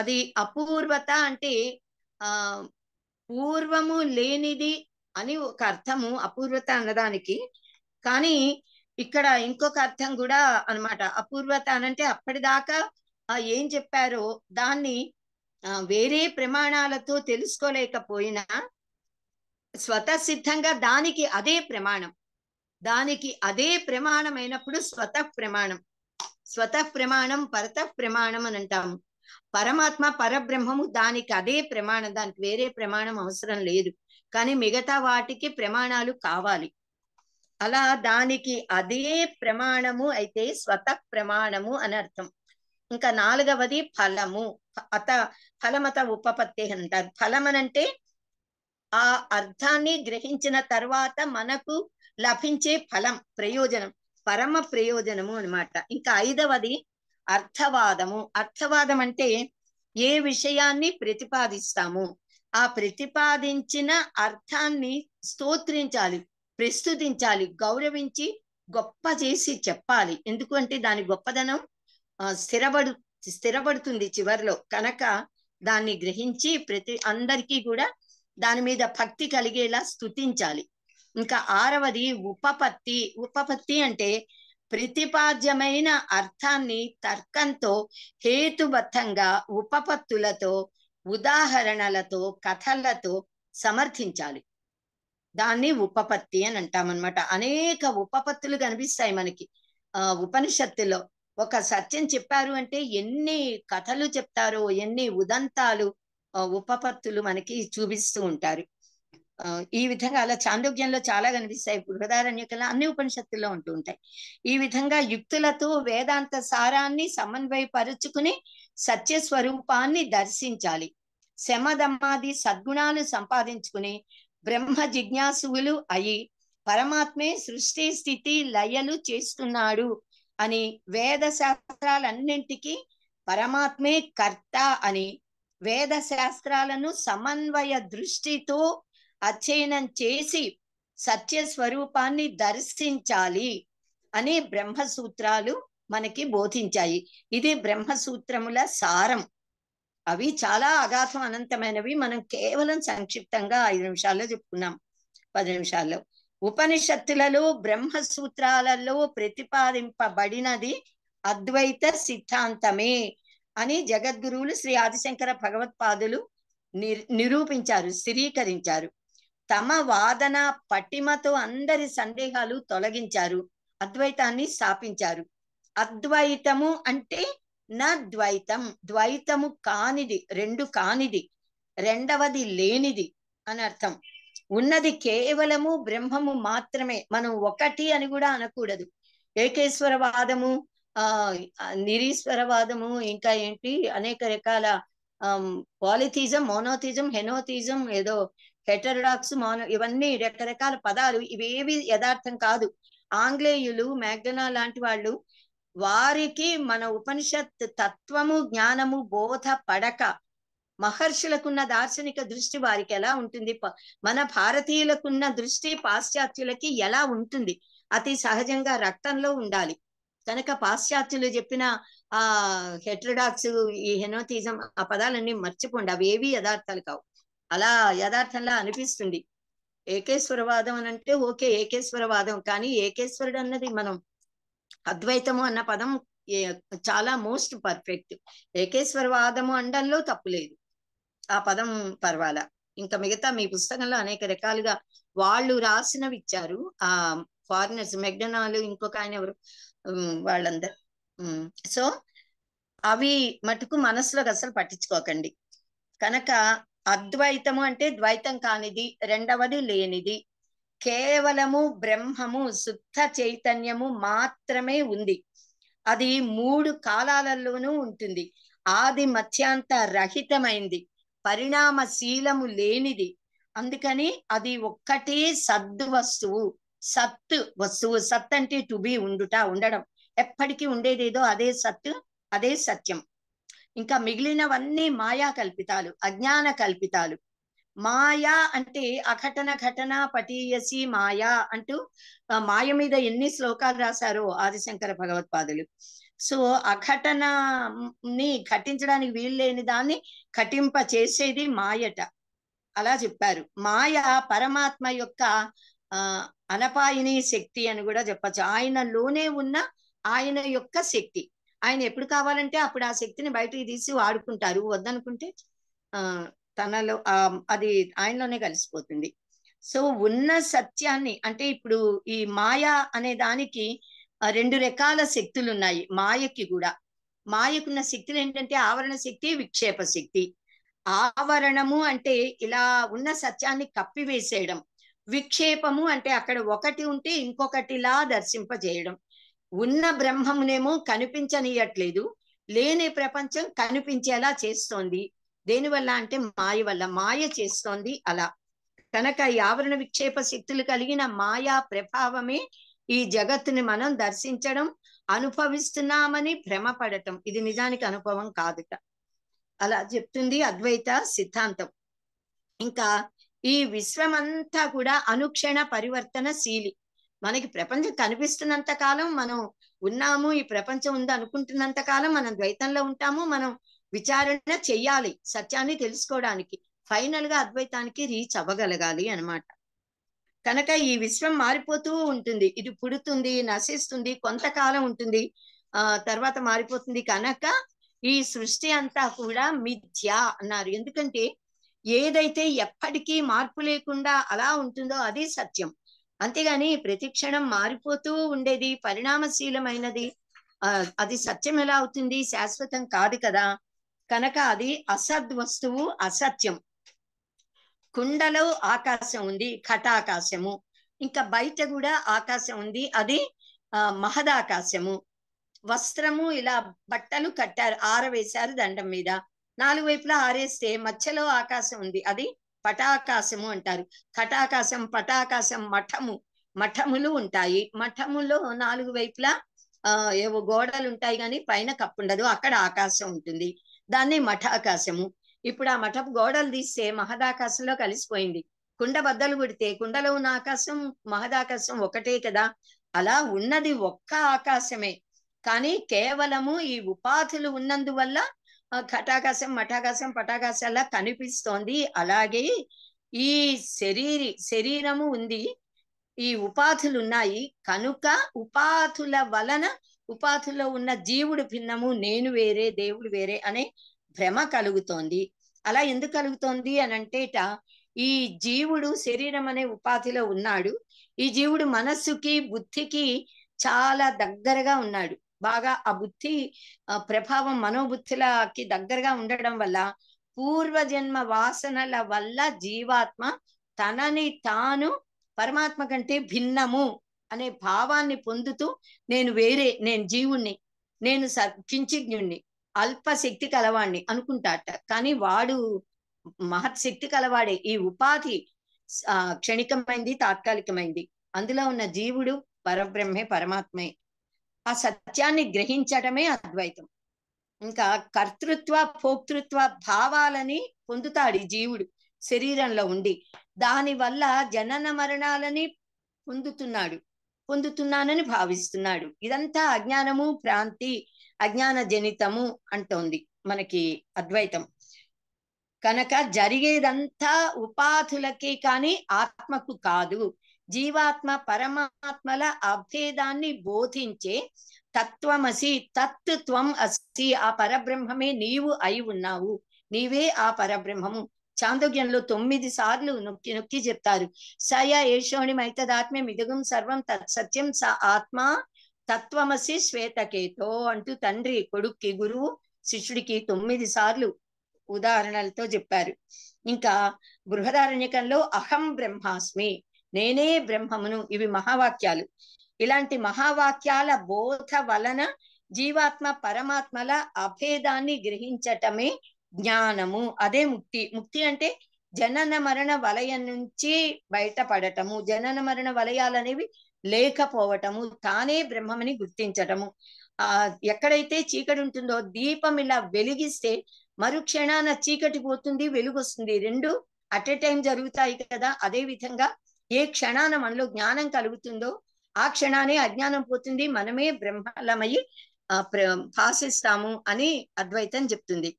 అది అపూర్వత అంటే ఆ పూర్వము లేనిది అని ఒక అర్థము అపూర్వత అన్నదానికి కానీ ఇక్కడ ఇంకొక అర్థం కూడా అనమాట అపూర్వత అనంటే అప్పటిదాకా ఏం చెప్పారో దాన్ని వేరే ప్రమాణాలతో తెలుసుకోలేకపోయినా స్వతసిద్ధంగా దానికి అదే ప్రమాణం దానికి అదే ప్రమాణమైనప్పుడు స్వత ప్రమాణం స్వత ప్రమాణం పరత ప్రమాణం అని అంటాము పరమాత్మ పరబ్రహ్మము దానికి అదే ప్రమాణం దానికి వేరే ప్రమాణం అవసరం లేదు కానీ మిగతా వాటికి ప్రమాణాలు కావాలి అలా దానికి అదే ప్రమాణము అయితే స్వత ప్రమాణము అని అర్థం ఇంకా నాలుగవది ఫలము అత ఫలమత ఉపపత్తి అంటారు ఫలం అనంటే ఆ అర్థాన్ని గ్రహించిన తర్వాత మనకు లభించే ఫలం ప్రయోజనం పరమ ప్రయోజనము అనమాట ఇంకా ఐదవది అర్థవాదము అర్థవాదం అంటే ఏ విషయాన్ని ప్రతిపాదిస్తాము ఆ ప్రతిపాదించిన అర్థాన్ని స్తోత్రించాలి ప్రస్తుతించాలి గౌరవించి గొప్ప చేసి చెప్పాలి ఎందుకంటే దాని గొప్పదనం స్థిరపడు స్థిరపడుతుంది చివరిలో కనుక దాన్ని గ్రహించి ప్రతి అందరికీ కూడా దాని మీద భక్తి కలిగేలా స్థుతించాలి ఇంకా ఆరవది ఉపపత్తి ఉపపత్తి అంటే ప్రతిపాద్యమైన అర్థాన్ని తర్కంతో హేతుబద్ధంగా ఉపపత్తులతో ఉదాహరణలతో కథలతో సమర్థించాలి దాన్ని ఉపపత్తి అని అంటామన్నమాట అనేక ఉపపత్తులు కనిపిస్తాయి మనకి ఆ ఉపనిషత్తులో ఒక సత్యం చెప్పారు అంటే ఎన్ని కథలు చెప్తారో ఎన్ని ఉదంతాలు ఉపపత్తులు మనకి చూపిస్తూ ఉంటారు ఈ విధంగా అలా చాంద్రోగ్యంలో చాలా కనిపిస్తాయి బృహదారణ్యకల అన్ని ఉపనిషత్తుల్లో ఉంటూ ఉంటాయి ఈ విధంగా యుక్తులతో వేదాంత సారాన్ని సమన్వయపరుచుకుని సత్య స్వరూపాన్ని దర్శించాలి శమధమాది సద్గుణాలు సంపాదించుకుని బ్రహ్మ జిజ్ఞాసువులు అయి పరమాత్మే సృష్టి స్థితి లయలు చేస్తున్నాడు అని వేద శాస్త్రాలన్నింటికీ పరమాత్మే కర్త అని వేద శాస్త్రాలను సమన్వయ దృష్టితో అధ్యయనం చేసి సత్య స్వరూపాన్ని దర్శించాలి అని బ్రహ్మసూత్రాలు మనకి బోధించాయి ఇది బ్రహ్మసూత్రముల సారం అవి చాలా అగాధం అనంతమైనవి మనం కేవలం సంక్షిప్తంగా ఐదు నిమిషాల్లో చెప్పుకున్నాం పది నిమిషాల్లో ఉపనిషత్తులలో బ్రహ్మసూత్రాలలో ప్రతిపాదింపబడినది అద్వైత సిద్ధాంతమే అని జగద్గురువులు శ్రీ ఆదిశంకర భగవత్పాదులు నిరూపించారు స్థిరీకరించారు తమ వాదన పటిమతో అందరి సందేహాలు తొలగించారు అద్వైతాన్ని స్థాపించారు అద్వైతము అంటే నా ద్వైతం ద్వైతము కానిది రెండు కానిది రెండవది లేనిది అని అర్థం ఉన్నది కేవలము బ్రహ్మము మాత్రమే మనం ఒకటి అని కూడా అనకూడదు ఏకేశ్వరవాదము ఆ నిరీశ్వరవాదము ఇంకా ఏంటి అనేక రకాల పాలిథిజం మోనోథిజం హెనోథిజం ఏదో హెటరడాక్స్ మోనో ఇవన్నీ రకరకాల పదాలు ఇవేవి యథార్థం కాదు ఆంగ్లేయులు మ్యాగ్డనా లాంటి వాళ్ళు వారికి మన ఉపనిషత్ తత్వము జ్ఞానము బోధ పడక మహర్షులకున్న దార్శనిక దృష్టి వారికి ఎలా ఉంటుంది మన భారతీయులకున్న దృష్టి పాశ్చాత్యులకి ఎలా ఉంటుంది అతి సహజంగా రక్తంలో ఉండాలి కనుక పాశ్చాత్యులు చెప్పిన ఆ హెట్రడాక్స్ ఈ హెనోథిజం ఆ పదాలన్నీ మర్చిపోండి అవి ఏవి యథార్థాలు కావు అలా యథార్థంలా అనిపిస్తుంది ఏకేశ్వరవాదం అని అంటే ఓకే ఏకేశ్వరవాదం కానీ ఏకేశ్వరుడు అన్నది మనం అద్వైతము అన్న పదం చాలా మోస్ట్ పర్ఫెక్ట్ ఏకేశ్వరవాదము అండంలో లేదు ఆ పదం పర్వాలా ఇంకా మిగతా మీ పుస్తకంలో అనేక రకాలుగా వాళ్ళు రాసినవి ఇచ్చారు ఆ ఫారినర్స్ మెగ్డనాలు ఇంకొక ఆయన ఎవరు వాళ్ళందరు సో అవి మటుకు మనసులోకి అసలు పట్టించుకోకండి కనుక అద్వైతము అంటే ద్వైతం కానిది రెండవది లేనిది కేవలము బ్రహ్మము శుద్ధ చైతన్యము మాత్రమే ఉంది అది మూడు కాలాలలోనూ ఉంటుంది ఆది మధ్యాంత రహితమైంది పరిణామశీలము లేనిది అందుకని అది ఒక్కటే సద్వస్తువు సత్ వస్తువు సత్ అంటే టు బి ఉండుట ఉండడం ఎప్పటికీ ఉండేదేదో అదే సత్ అదే సత్యం ఇంకా మిగిలినవన్నీ మాయా కల్పితాలు అజ్ఞాన కల్పితాలు మాయా అంటే అఘటన ఘటన పటీయసి మాయా అంటూ మాయ మీద ఎన్ని శ్లోకాలు రాశారో ఆదిశంకర భగవత్పాదులు సో అఘటనని ఘటించడానికి వీల్లేని దాన్ని ఘటింప చేసేది మాయట అలా చెప్పారు మాయ పరమాత్మ యొక్క ఆ అనపాయని శక్తి అని కూడా చెప్పచ్చు ఆయనలోనే ఉన్న ఆయన యొక్క శక్తి ఆయన ఎప్పుడు కావాలంటే అప్పుడు ఆ శక్తిని బయటికి తీసి వాడుకుంటారు వద్దనుకుంటే ఆ తనలో అది ఆయనలోనే కలిసిపోతుంది సో ఉన్న సత్యాన్ని అంటే ఇప్పుడు ఈ మాయ అనే దానికి రెండు రకాల శక్తులు ఉన్నాయి మాయకి కూడా మాయకున్న శక్తులు ఏంటంటే ఆవరణ శక్తి విక్షేప శక్తి ఆవరణము అంటే ఇలా ఉన్న సత్యాన్ని కప్పివేసేయడం విక్షేపము అంటే అక్కడ ఒకటి ఉంటే ఇంకొకటిలా దర్శింపజేయడం ఉన్న బ్రహ్మమునేమో కనిపించనీయట్లేదు లేని ప్రపంచం కనిపించేలా చేస్తోంది దేనివల్ల అంటే మాయ వల్ల మాయ చేస్తోంది అలా కనుక ఈ ఆవరణ విక్షేప శక్తులు కలిగిన మాయా ప్రభావమే ఈ జగత్తుని మనం దర్శించడం అనుభవిస్తున్నామని భ్రమపడటం ఇది నిజానికి అనుభవం కాదుట అలా చెప్తుంది అద్వైత సిద్ధాంతం ఇంకా ఈ విశ్వమంతా కూడా అనుక్షణ పరివర్తనశీలి మనకి ప్రపంచం కనిపిస్తున్నంత కాలం మనం ఉన్నాము ఈ ప్రపంచం ఉంది అనుకుంటున్నంత కాలం మనం ద్వైతంలో ఉంటాము మనం విచారణ చెయ్యాలి సత్యాన్ని తెలుసుకోవడానికి ఫైనల్ గా అద్వైతానికి రీచ్ అవ్వగలగాలి అనమాట కనుక ఈ విశ్వం మారిపోతూ ఉంటుంది ఇది పుడుతుంది నశిస్తుంది కొంతకాలం ఉంటుంది ఆ తర్వాత మారిపోతుంది కనుక ఈ సృష్టి అంతా కూడా మిథ్య అన్నారు ఎందుకంటే ఏదైతే ఎప్పటికీ మార్పు లేకుండా అలా ఉంటుందో అది సత్యం అంతేగాని ప్రతిక్షణం మారిపోతూ ఉండేది పరిణామశీలమైనది అది సత్యం ఎలా అవుతుంది శాశ్వతం కాదు కదా కనుక అది అసద్ వస్తువు అసత్యం కుండలో ఆకాశం ఉంది ఘటాకాశము ఇంకా బయట కూడా ఆకాశం ఉంది అది మహదాకాశము వస్త్రము ఇలా బట్టలు కట్టారు ఆరవేశారు దండం మీద నాలుగు వైపులా ఆరేస్తే మధ్యలో ఆకాశం ఉంది అది పటాకాశము అంటారు ఘటాకాశం పటాకాశం మఠము మఠములు ఉంటాయి మఠములో నాలుగు వైపులా ఆ ఏవో గోడలు ఉంటాయి కానీ పైన కప్పుండదు అక్కడ ఆకాశం ఉంటుంది దాన్ని మఠాకాశము ఇప్పుడు ఆ మఠపు గోడలు తీస్తే మహదాకాశంలో కలిసిపోయింది కుండ బద్దలు కొడితే కుండలో ఉన్న ఆకాశం మహదాకాశం ఒకటే కదా అలా ఉన్నది ఒక్క ఆకాశమే కానీ కేవలము ఈ ఉపాధులు ఉన్నందువల్ల ఘటాకాశం మఠాకాశం పటాకాశం అలా కనిపిస్తోంది అలాగే ఈ శరీర శరీరము ఉంది ఈ ఉపాధులు ఉన్నాయి కనుక ఉపాధుల వలన ఉపాధిలో ఉన్న జీవుడు భిన్నము నేను వేరే దేవుడు వేరే అనే భ్రమ కలుగుతోంది అలా ఎందుకు కలుగుతోంది అని అంటేట ఈ జీవుడు శరీరం అనే ఉపాధిలో ఉన్నాడు ఈ జీవుడు మనస్సుకి బుద్ధికి చాలా దగ్గరగా ఉన్నాడు బాగా ఆ బుద్ధి ప్రభావం మనోబుద్ధిలకి దగ్గరగా ఉండడం వల్ల పూర్వజన్మ వాసనల వల్ల జీవాత్మ తనని తాను పరమాత్మ కంటే భిన్నము అనే భావాన్ని పొందుతూ నేను వేరే నేను జీవుణ్ణి నేను కించిజ్ఞుణ్ణి అల్ప శక్తి కలవాణ్ణి అనుకుంటాట కానీ వాడు మహత్ శక్తి కలవాడే ఈ ఉపాధి క్షణికమైంది తాత్కాలికమైంది అందులో ఉన్న జీవుడు పరబ్రహ్మే పరమాత్మే ఆ సత్యాన్ని గ్రహించడమే అద్వైతం ఇంకా కర్తృత్వ భోక్తృత్వ భావాలని పొందుతాడు జీవుడు శరీరంలో ఉండి దాని వల్ల జనన మరణాలని పొందుతున్నాడు పొందుతున్నానని భావిస్తున్నాడు ఇదంతా అజ్ఞానము ప్రాంతి అజ్ఞాన జనితము అంటోంది మనకి అద్వైతం కనుక జరిగేదంతా ఉపాధులకి కానీ ఆత్మకు కాదు జీవాత్మ పరమాత్మల అభేదాన్ని బోధించే తత్వమసి తత్వం త్వం అసి ఆ పరబ్రహ్మమే నీవు అయి ఉన్నావు నీవే ఆ పరబ్రహ్మము చాందోగ్యంలో తొమ్మిది సార్లు నొక్కి నొక్కి చెప్తారు సయ యేషోణి మైతదాత్మ్యం ఇదగం సర్వం సత్యం స ఆత్మ తత్వమసి శ్వేతకేతో అంటూ తండ్రి కొడుక్కి గురువు శిష్యుడికి తొమ్మిది సార్లు ఉదాహరణలతో చెప్పారు ఇంకా బృహదారణ్యకంలో అహం బ్రహ్మాస్మి నేనే బ్రహ్మమును ఇవి మహావాక్యాలు ఇలాంటి మహావాక్యాల బోధ వలన జీవాత్మ పరమాత్మల అభేదాన్ని గ్రహించటమే జ్ఞానము అదే ముక్తి ముక్తి అంటే జనన మరణ వలయం నుంచి బయటపడటము జనన మరణ వలయాలనేవి లేకపోవటము తానే బ్రహ్మమని గుర్తించటము ఆ ఎక్కడైతే చీకటి ఉంటుందో దీపం ఇలా వెలిగిస్తే మరుక్షణాన చీకటి పోతుంది వెలుగు వస్తుంది రెండు అట్ ఎ టైం జరుగుతాయి కదా అదే విధంగా ఏ క్షణాన మనలో జ్ఞానం కలుగుతుందో ఆ క్షణానే అజ్ఞానం పోతుంది మనమే బ్రహ్మలమయ్యి భాషిస్తాము అని అద్వైతం చెప్తుంది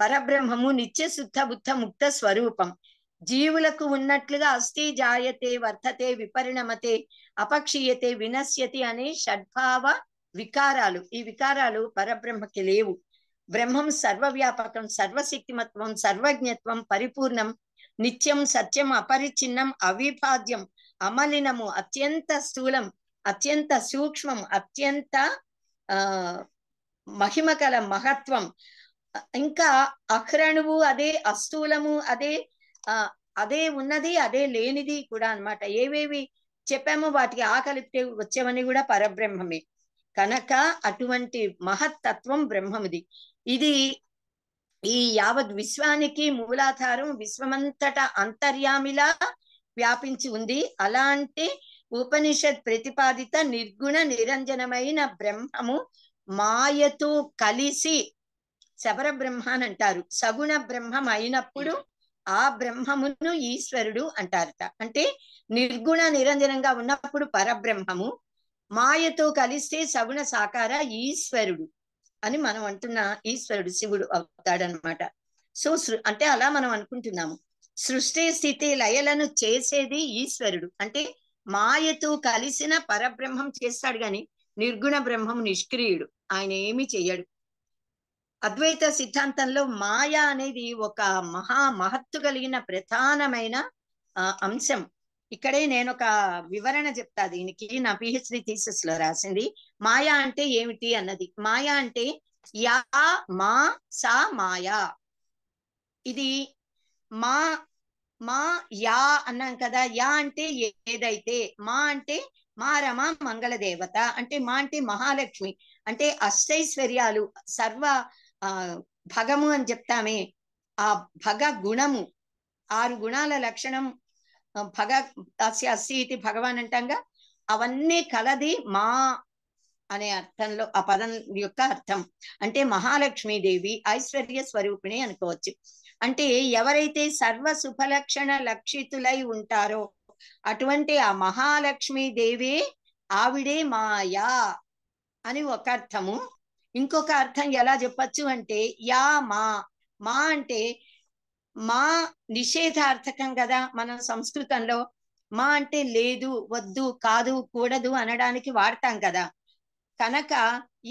పరబ్రహ్మము నిత్య శుద్ధ బుద్ధ ముక్త స్వరూపం జీవులకు ఉన్నట్లుగా అస్థి జాయతే వర్ధతే విపరిణమతే అపక్షీయతే వినశ్యతి అనే షడ్భావ వికారాలు ఈ వికారాలు పరబ్రహ్మకి లేవు బ్రహ్మం సర్వవ్యాపకం సర్వశక్తిమత్వం సర్వజ్ఞత్వం పరిపూర్ణం నిత్యం సత్యం అపరిచిన్నం అవిభాజ్యం అమలినము అత్యంత స్థూలం అత్యంత సూక్ష్మం అత్యంత ఆ మహిమకల మహత్వం ఇంకా అక్రణువు అదే అస్థూలము అదే ఆ అదే ఉన్నది అదే లేనిది కూడా అనమాట ఏవేవి చెప్పామో వాటికి ఆకలిపితే వచ్చేవని కూడా పరబ్రహ్మమే కనుక అటువంటి మహత్తత్వం బ్రహ్మమిది ఇది ఈ యావత్ విశ్వానికి మూలాధారం విశ్వమంతట అంతర్యామిలా వ్యాపించి ఉంది అలాంటి ఉపనిషత్ ప్రతిపాదిత నిర్గుణ నిరంజనమైన బ్రహ్మము మాయతో కలిసి శబర బ్రహ్మ అని అంటారు సగుణ బ్రహ్మం అయినప్పుడు ఆ బ్రహ్మమును ఈశ్వరుడు అంటారట అంటే నిర్గుణ నిరంజనంగా ఉన్నప్పుడు పరబ్రహ్మము మాయతో కలిస్తే సగుణ సాకార ఈశ్వరుడు అని మనం అంటున్న ఈశ్వరుడు శివుడు అవుతాడనమాట సో అంటే అలా మనం అనుకుంటున్నాము సృష్టి స్థితి లయలను చేసేది ఈశ్వరుడు అంటే మాయతో కలిసిన పరబ్రహ్మం చేస్తాడు గాని నిర్గుణ బ్రహ్మం నిష్క్రియుడు ఆయన ఏమి చెయ్యడు అద్వైత సిద్ధాంతంలో మాయ అనేది ఒక మహా మహత్తు కలిగిన ప్రధానమైన అంశం ఇక్కడే నేను ఒక వివరణ చెప్తా దీనికి నా పిహెచ్డి థీసెస్ లో రాసింది మాయా అంటే ఏమిటి అన్నది మాయా అంటే యా మా సా మాయా ఇది మా మా యా అన్నాం కదా యా అంటే ఏదైతే మా అంటే మా రమ మంగళ దేవత అంటే మా అంటే మహాలక్ష్మి అంటే అష్టైశ్వర్యాలు సర్వ భగము అని చెప్తామే ఆ భగ గుణము ఆరు గుణాల లక్షణం భగ అస్య అస్సి ఇది భగవాన్ అంటాంగా అవన్నీ కలది మా అనే అర్థంలో ఆ పదం యొక్క అర్థం అంటే మహాలక్ష్మీదేవి ఐశ్వర్య స్వరూపిణి అనుకోవచ్చు అంటే ఎవరైతే సర్వ సుభలక్షణ లక్షితులై ఉంటారో అటువంటి ఆ మహాలక్ష్మీ దేవి ఆవిడే మాయా అని ఒక అర్థము ఇంకొక అర్థం ఎలా చెప్పచ్చు అంటే యా మా మా అంటే మా నిషేధార్థకం కదా మనం సంస్కృతంలో మా అంటే లేదు వద్దు కాదు కూడదు అనడానికి వాడతాం కదా కనుక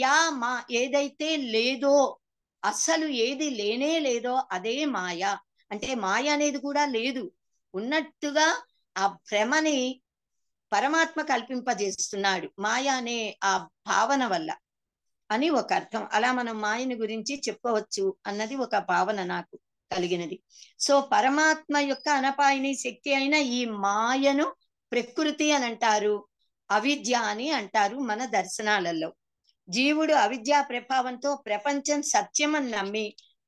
యా మా ఏదైతే లేదో అస్సలు ఏది లేనే లేదో అదే మాయ అంటే మాయ అనేది కూడా లేదు ఉన్నట్టుగా ఆ భ్రమని పరమాత్మ కల్పింపజేస్తున్నాడు మాయ అనే ఆ భావన వల్ల అని ఒక అర్థం అలా మనం మాయని గురించి చెప్పవచ్చు అన్నది ఒక భావన నాకు కలిగినది సో పరమాత్మ యొక్క అనపాయని శక్తి అయిన ఈ మాయను ప్రకృతి అని అంటారు అవిద్య అని అంటారు మన దర్శనాలలో జీవుడు అవిద్యా ప్రభావంతో ప్రపంచం సత్యమని నమ్మి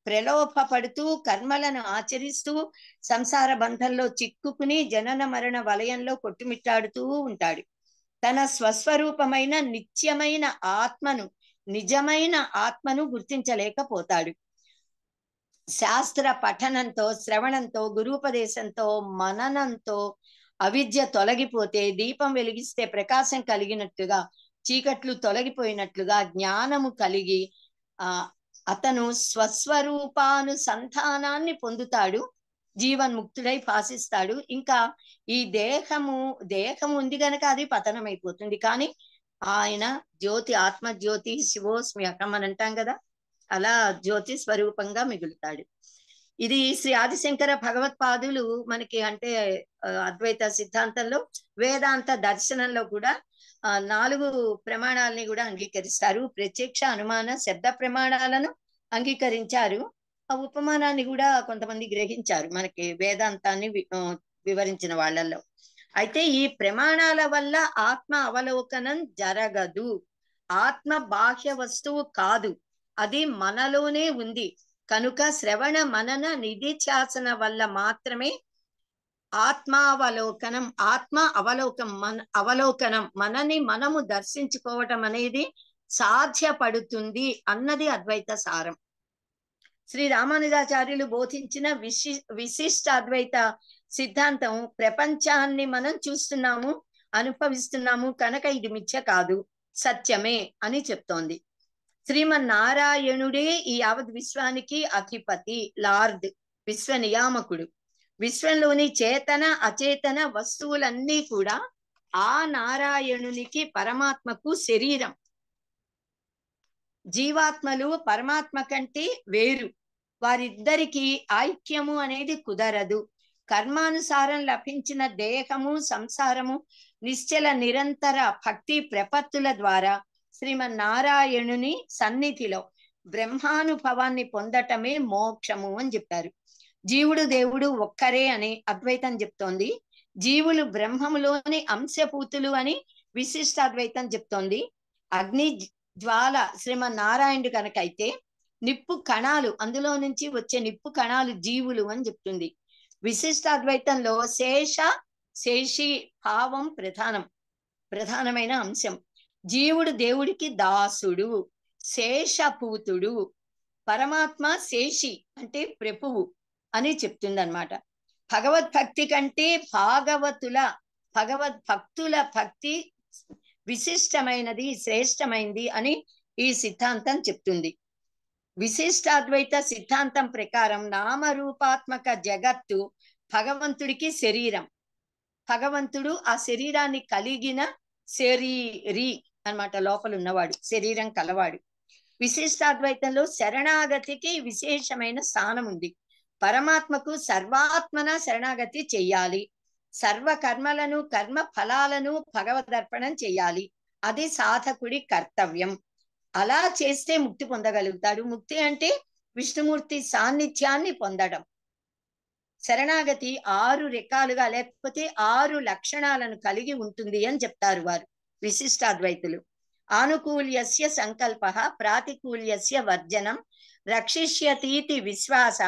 ప్రలోభపడుతూ కర్మలను ఆచరిస్తూ సంసార బంధంలో చిక్కుకుని జనన మరణ వలయంలో కొట్టుమిట్టాడుతూ ఉంటాడు తన స్వస్వరూపమైన నిత్యమైన ఆత్మను నిజమైన ఆత్మను గుర్తించలేకపోతాడు శాస్త్ర పఠనంతో శ్రవణంతో గురుపదేశంతో మననంతో అవిద్య తొలగిపోతే దీపం వెలిగిస్తే ప్రకాశం కలిగినట్టుగా చీకట్లు తొలగిపోయినట్లుగా జ్ఞానము కలిగి ఆ అతను స్వస్వరూపానుసంధానాన్ని పొందుతాడు జీవన్ముక్తుడై భాషిస్తాడు ఇంకా ఈ దేహము దేహము ఉంది గనక అది పతనమైపోతుంది కానీ ఆయన జ్యోతి ఆత్మజ్యోతి శివోస్మి అకం అని అంటాం కదా అలా జ్యోతి స్వరూపంగా మిగులుతాడు ఇది శ్రీ ఆదిశంకర భగవత్పాదులు మనకి అంటే అద్వైత సిద్ధాంతంలో వేదాంత దర్శనంలో కూడా నాలుగు ప్రమాణాలని కూడా అంగీకరిస్తారు ప్రత్యక్ష అనుమాన శబ్ద ప్రమాణాలను అంగీకరించారు ఆ ఉపమానాన్ని కూడా కొంతమంది గ్రహించారు మనకి వేదాంతాన్ని వివరించిన వాళ్ళల్లో అయితే ఈ ప్రమాణాల వల్ల ఆత్మ అవలోకనం జరగదు ఆత్మ బాహ్య వస్తువు కాదు అది మనలోనే ఉంది కనుక శ్రవణ మనన నిధిధ్యాసన వల్ల మాత్రమే ఆత్మావలోకనం ఆత్మ అవలోకం మన అవలోకనం మనని మనము దర్శించుకోవటం అనేది సాధ్యపడుతుంది అన్నది అద్వైత సారం శ్రీ రామానుజాచార్యులు బోధించిన విశి విశిష్ట అద్వైత సిద్ధాంతం ప్రపంచాన్ని మనం చూస్తున్నాము అనుభవిస్తున్నాము కనుక ఇది మిథ్య కాదు సత్యమే అని చెప్తోంది శ్రీమన్నారాయణుడే ఈ యావత్ విశ్వానికి అధిపతి లార్డ్ విశ్వ నియామకుడు విశ్వంలోని చేతన అచేతన వస్తువులన్నీ కూడా ఆ నారాయణునికి పరమాత్మకు శరీరం జీవాత్మలు పరమాత్మ కంటే వేరు వారిద్దరికీ ఐక్యము అనేది కుదరదు కర్మానుసారం లభించిన దేహము సంసారము నిశ్చల నిరంతర భక్తి ప్రపత్తుల ద్వారా శ్రీమన్నారాయణుని సన్నిధిలో బ్రహ్మానుభవాన్ని పొందటమే మోక్షము అని చెప్పారు జీవుడు దేవుడు ఒక్కరే అని అద్వైతం చెప్తోంది జీవులు బ్రహ్మములోని అంశపూతులు అని విశిష్ట అద్వైతం చెప్తోంది అగ్ని జ్వాల శ్రీమన్నారాయణుడు కనుకైతే నిప్పు కణాలు అందులో నుంచి వచ్చే నిప్పు కణాలు జీవులు అని చెప్తుంది విశిష్ట అద్వైతంలో శేష శేషి భావం ప్రధానం ప్రధానమైన అంశం జీవుడు దేవుడికి దాసుడు శేషపూతుడు పరమాత్మ శేషి అంటే ప్రభువు అని చెప్తుంది అనమాట భగవద్భక్తి కంటే భాగవతుల భగవద్భక్తుల భక్తి విశిష్టమైనది శ్రేష్టమైంది అని ఈ సిద్ధాంతం చెప్తుంది విశిష్టాద్వైత సిద్ధాంతం ప్రకారం నామరూపాత్మక జగత్తు భగవంతుడికి శరీరం భగవంతుడు ఆ శరీరాన్ని కలిగిన శరీరి అనమాట లోపల ఉన్నవాడు శరీరం కలవాడు విశిష్టాద్వైతంలో శరణాగతికి విశేషమైన స్థానం ఉంది పరమాత్మకు సర్వాత్మన శరణాగతి చెయ్యాలి సర్వ కర్మలను కర్మ ఫలాలను భగవదర్పణం చెయ్యాలి అది సాధకుడి కర్తవ్యం అలా చేస్తే ముక్తి పొందగలుగుతాడు ముక్తి అంటే విష్ణుమూర్తి సాన్నిధ్యాన్ని పొందడం శరణాగతి ఆరు రకాలుగా లేకపోతే ఆరు లక్షణాలను కలిగి ఉంటుంది అని చెప్తారు వారు విశిష్టాద్వైతులు ఆనుకూల్యస్య సంకల్ప ప్రాతికూల్యస్య వర్జనం రక్షిష్యతీతి విశ్వాస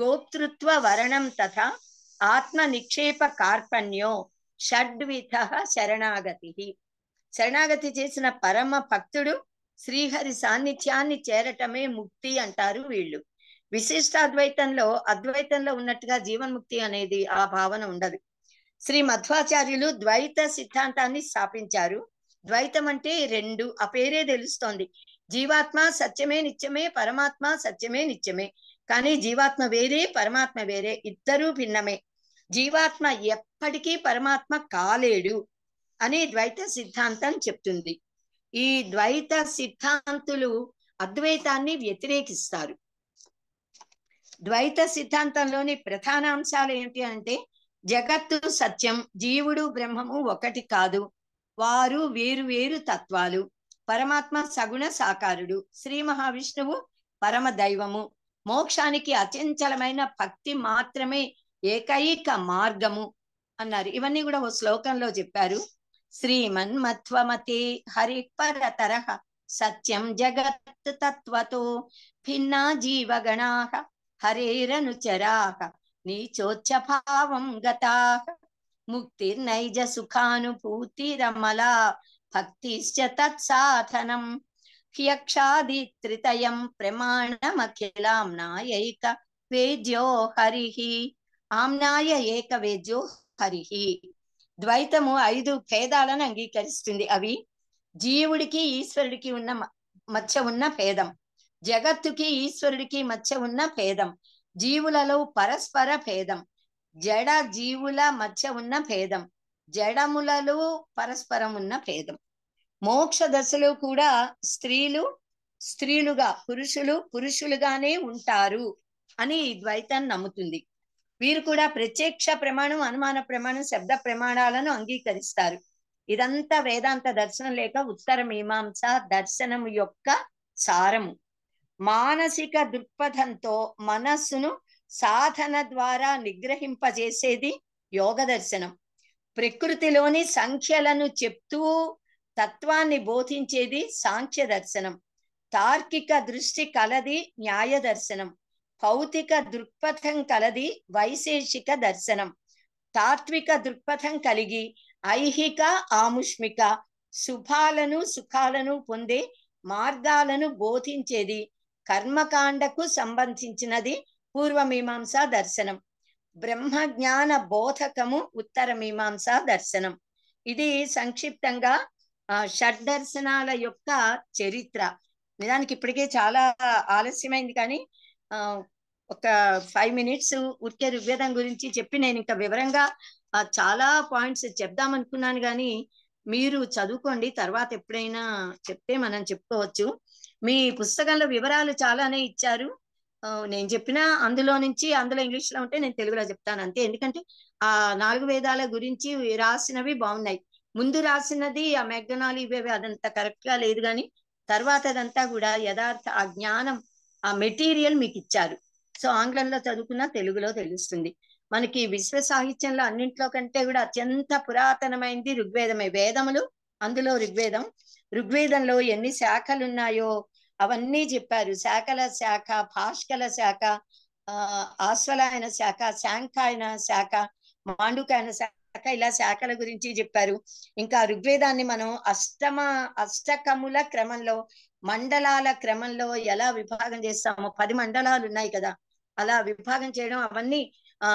గోప్తృత్వ వరణం తథా ఆత్మ నిక్షేప కార్పణ్యో షడ్విధ శరణాగతి శరణాగతి చేసిన పరమ భక్తుడు శ్రీహరి సాన్నిధ్యాన్ని చేరటమే ముక్తి అంటారు వీళ్ళు విశిష్ట అద్వైతంలో అద్వైతంలో ఉన్నట్టుగా జీవన్ముక్తి అనేది ఆ భావన ఉండదు శ్రీ మధ్వాచార్యులు ద్వైత సిద్ధాంతాన్ని స్థాపించారు ద్వైతం అంటే రెండు ఆ పేరే తెలుస్తోంది జీవాత్మ సత్యమే నిత్యమే పరమాత్మ సత్యమే నిత్యమే కానీ జీవాత్మ వేరే పరమాత్మ వేరే ఇద్దరూ భిన్నమే జీవాత్మ ఎప్పటికీ పరమాత్మ కాలేడు అని ద్వైత సిద్ధాంతం చెప్తుంది ఈ ద్వైత సిద్ధాంతులు అద్వైతాన్ని వ్యతిరేకిస్తారు ద్వైత సిద్ధాంతంలోని ప్రధాన అంశాలు ఏమిటి అంటే జగత్తు సత్యం జీవుడు బ్రహ్మము ఒకటి కాదు వారు వేరు వేరు తత్వాలు పరమాత్మ సగుణ సాకారుడు శ్రీ మహావిష్ణువు పరమ దైవము మోక్షానికి అచంచలమైన భక్తి మాత్రమే ఏకైక మార్గము అన్నారు ఇవన్నీ కూడా ఓ శ్లోకంలో చెప్పారు శ్రీమన్మత్వమతే హరి పరతర సత్యం జగత్ తత్వతో భిన్నా జీవగణా హరేరనుచరాహ నీచోచ్చభావం గతా ముక్తిర్నైజ సుఖానుభూతిరమలా భక్తిశ్చ తత్సాధనం హ్యక్షాదిత్రితయం ప్రమాణమఖిలాంనాయైక వేద్యో హరిహి ఆమ్నాయ ఏక వేద్యో హరిహి ద్వైతము ఐదు భేదాలను అంగీకరిస్తుంది అవి జీవుడికి ఈశ్వరుడికి ఉన్న మధ్య ఉన్న భేదం జగత్తుకి ఈశ్వరుడికి మధ్య ఉన్న భేదం జీవులలో పరస్పర భేదం జడ జీవుల మధ్య ఉన్న భేదం జడములలో పరస్పరం ఉన్న భేదం మోక్ష దశలో కూడా స్త్రీలు స్త్రీలుగా పురుషులు పురుషులుగానే ఉంటారు అని ద్వైతం నమ్ముతుంది వీరు కూడా ప్రత్యక్ష ప్రమాణం అనుమాన ప్రమాణం శబ్ద ప్రమాణాలను అంగీకరిస్తారు ఇదంతా వేదాంత దర్శనం లేక ఉత్తర మీమాంస దర్శనం యొక్క సారము మానసిక దృక్పథంతో మనస్సును సాధన ద్వారా నిగ్రహింపజేసేది యోగ దర్శనం ప్రకృతిలోని సంఖ్యలను చెప్తూ తత్వాన్ని బోధించేది సాంఖ్య దర్శనం తార్కిక దృష్టి కలది న్యాయ దర్శనం భౌతిక దృక్పథం కలది వైశేషిక దర్శనం తాత్విక దృక్పథం కలిగి ఐహిక ఆముష్మిక శుభాలను సుఖాలను పొందే మార్గాలను బోధించేది కర్మకాండకు సంబంధించినది పూర్వమీమాంస దర్శనం బ్రహ్మ జ్ఞాన బోధకము ఉత్తర మీమాంసా దర్శనం ఇది సంక్షిప్తంగా షడ్దర్శనాల యొక్క చరిత్ర నిజానికి ఇప్పటికే చాలా ఆలస్యమైంది కానీ ఒక ఫైవ్ మినిట్స్ ఉరికే ఋగ్వేదం గురించి చెప్పి నేను ఇంకా వివరంగా చాలా పాయింట్స్ చెప్దాం అనుకున్నాను కానీ మీరు చదువుకోండి తర్వాత ఎప్పుడైనా చెప్తే మనం చెప్పుకోవచ్చు మీ పుస్తకంలో వివరాలు చాలానే ఇచ్చారు నేను చెప్పిన అందులో నుంచి అందులో ఇంగ్లీష్లో ఉంటే నేను తెలుగులో చెప్తాను అంతే ఎందుకంటే ఆ నాలుగు వేదాల గురించి రాసినవి బాగున్నాయి ముందు రాసినది ఆ మెగ్గనాలు ఇవేవి అదంతా కరెక్ట్ గా లేదు కానీ తర్వాత అదంతా కూడా యథార్థ ఆ జ్ఞానం ఆ మెటీరియల్ మీకు ఇచ్చారు సో ఆంగ్లంలో చదువుకున్నా తెలుగులో తెలుస్తుంది మనకి విశ్వ సాహిత్యంలో అన్నింట్లో కంటే కూడా అత్యంత పురాతనమైనది ఋగ్వేదమే వేదములు అందులో ఋగ్వేదం ఋగ్వేదంలో ఎన్ని శాఖలు ఉన్నాయో అవన్నీ చెప్పారు శాఖల శాఖ భాష్కల శాఖ ఆశ్వలాయన శాఖ శాంఖాయన శాఖ మాండుకాయన శాఖ ఇలా శాఖల గురించి చెప్పారు ఇంకా ఋగ్వేదాన్ని మనం అష్టమ అష్టకముల క్రమంలో మండలాల క్రమంలో ఎలా విభాగం చేస్తామో పది మండలాలు ఉన్నాయి కదా అలా విభాగం చేయడం అవన్నీ ఆ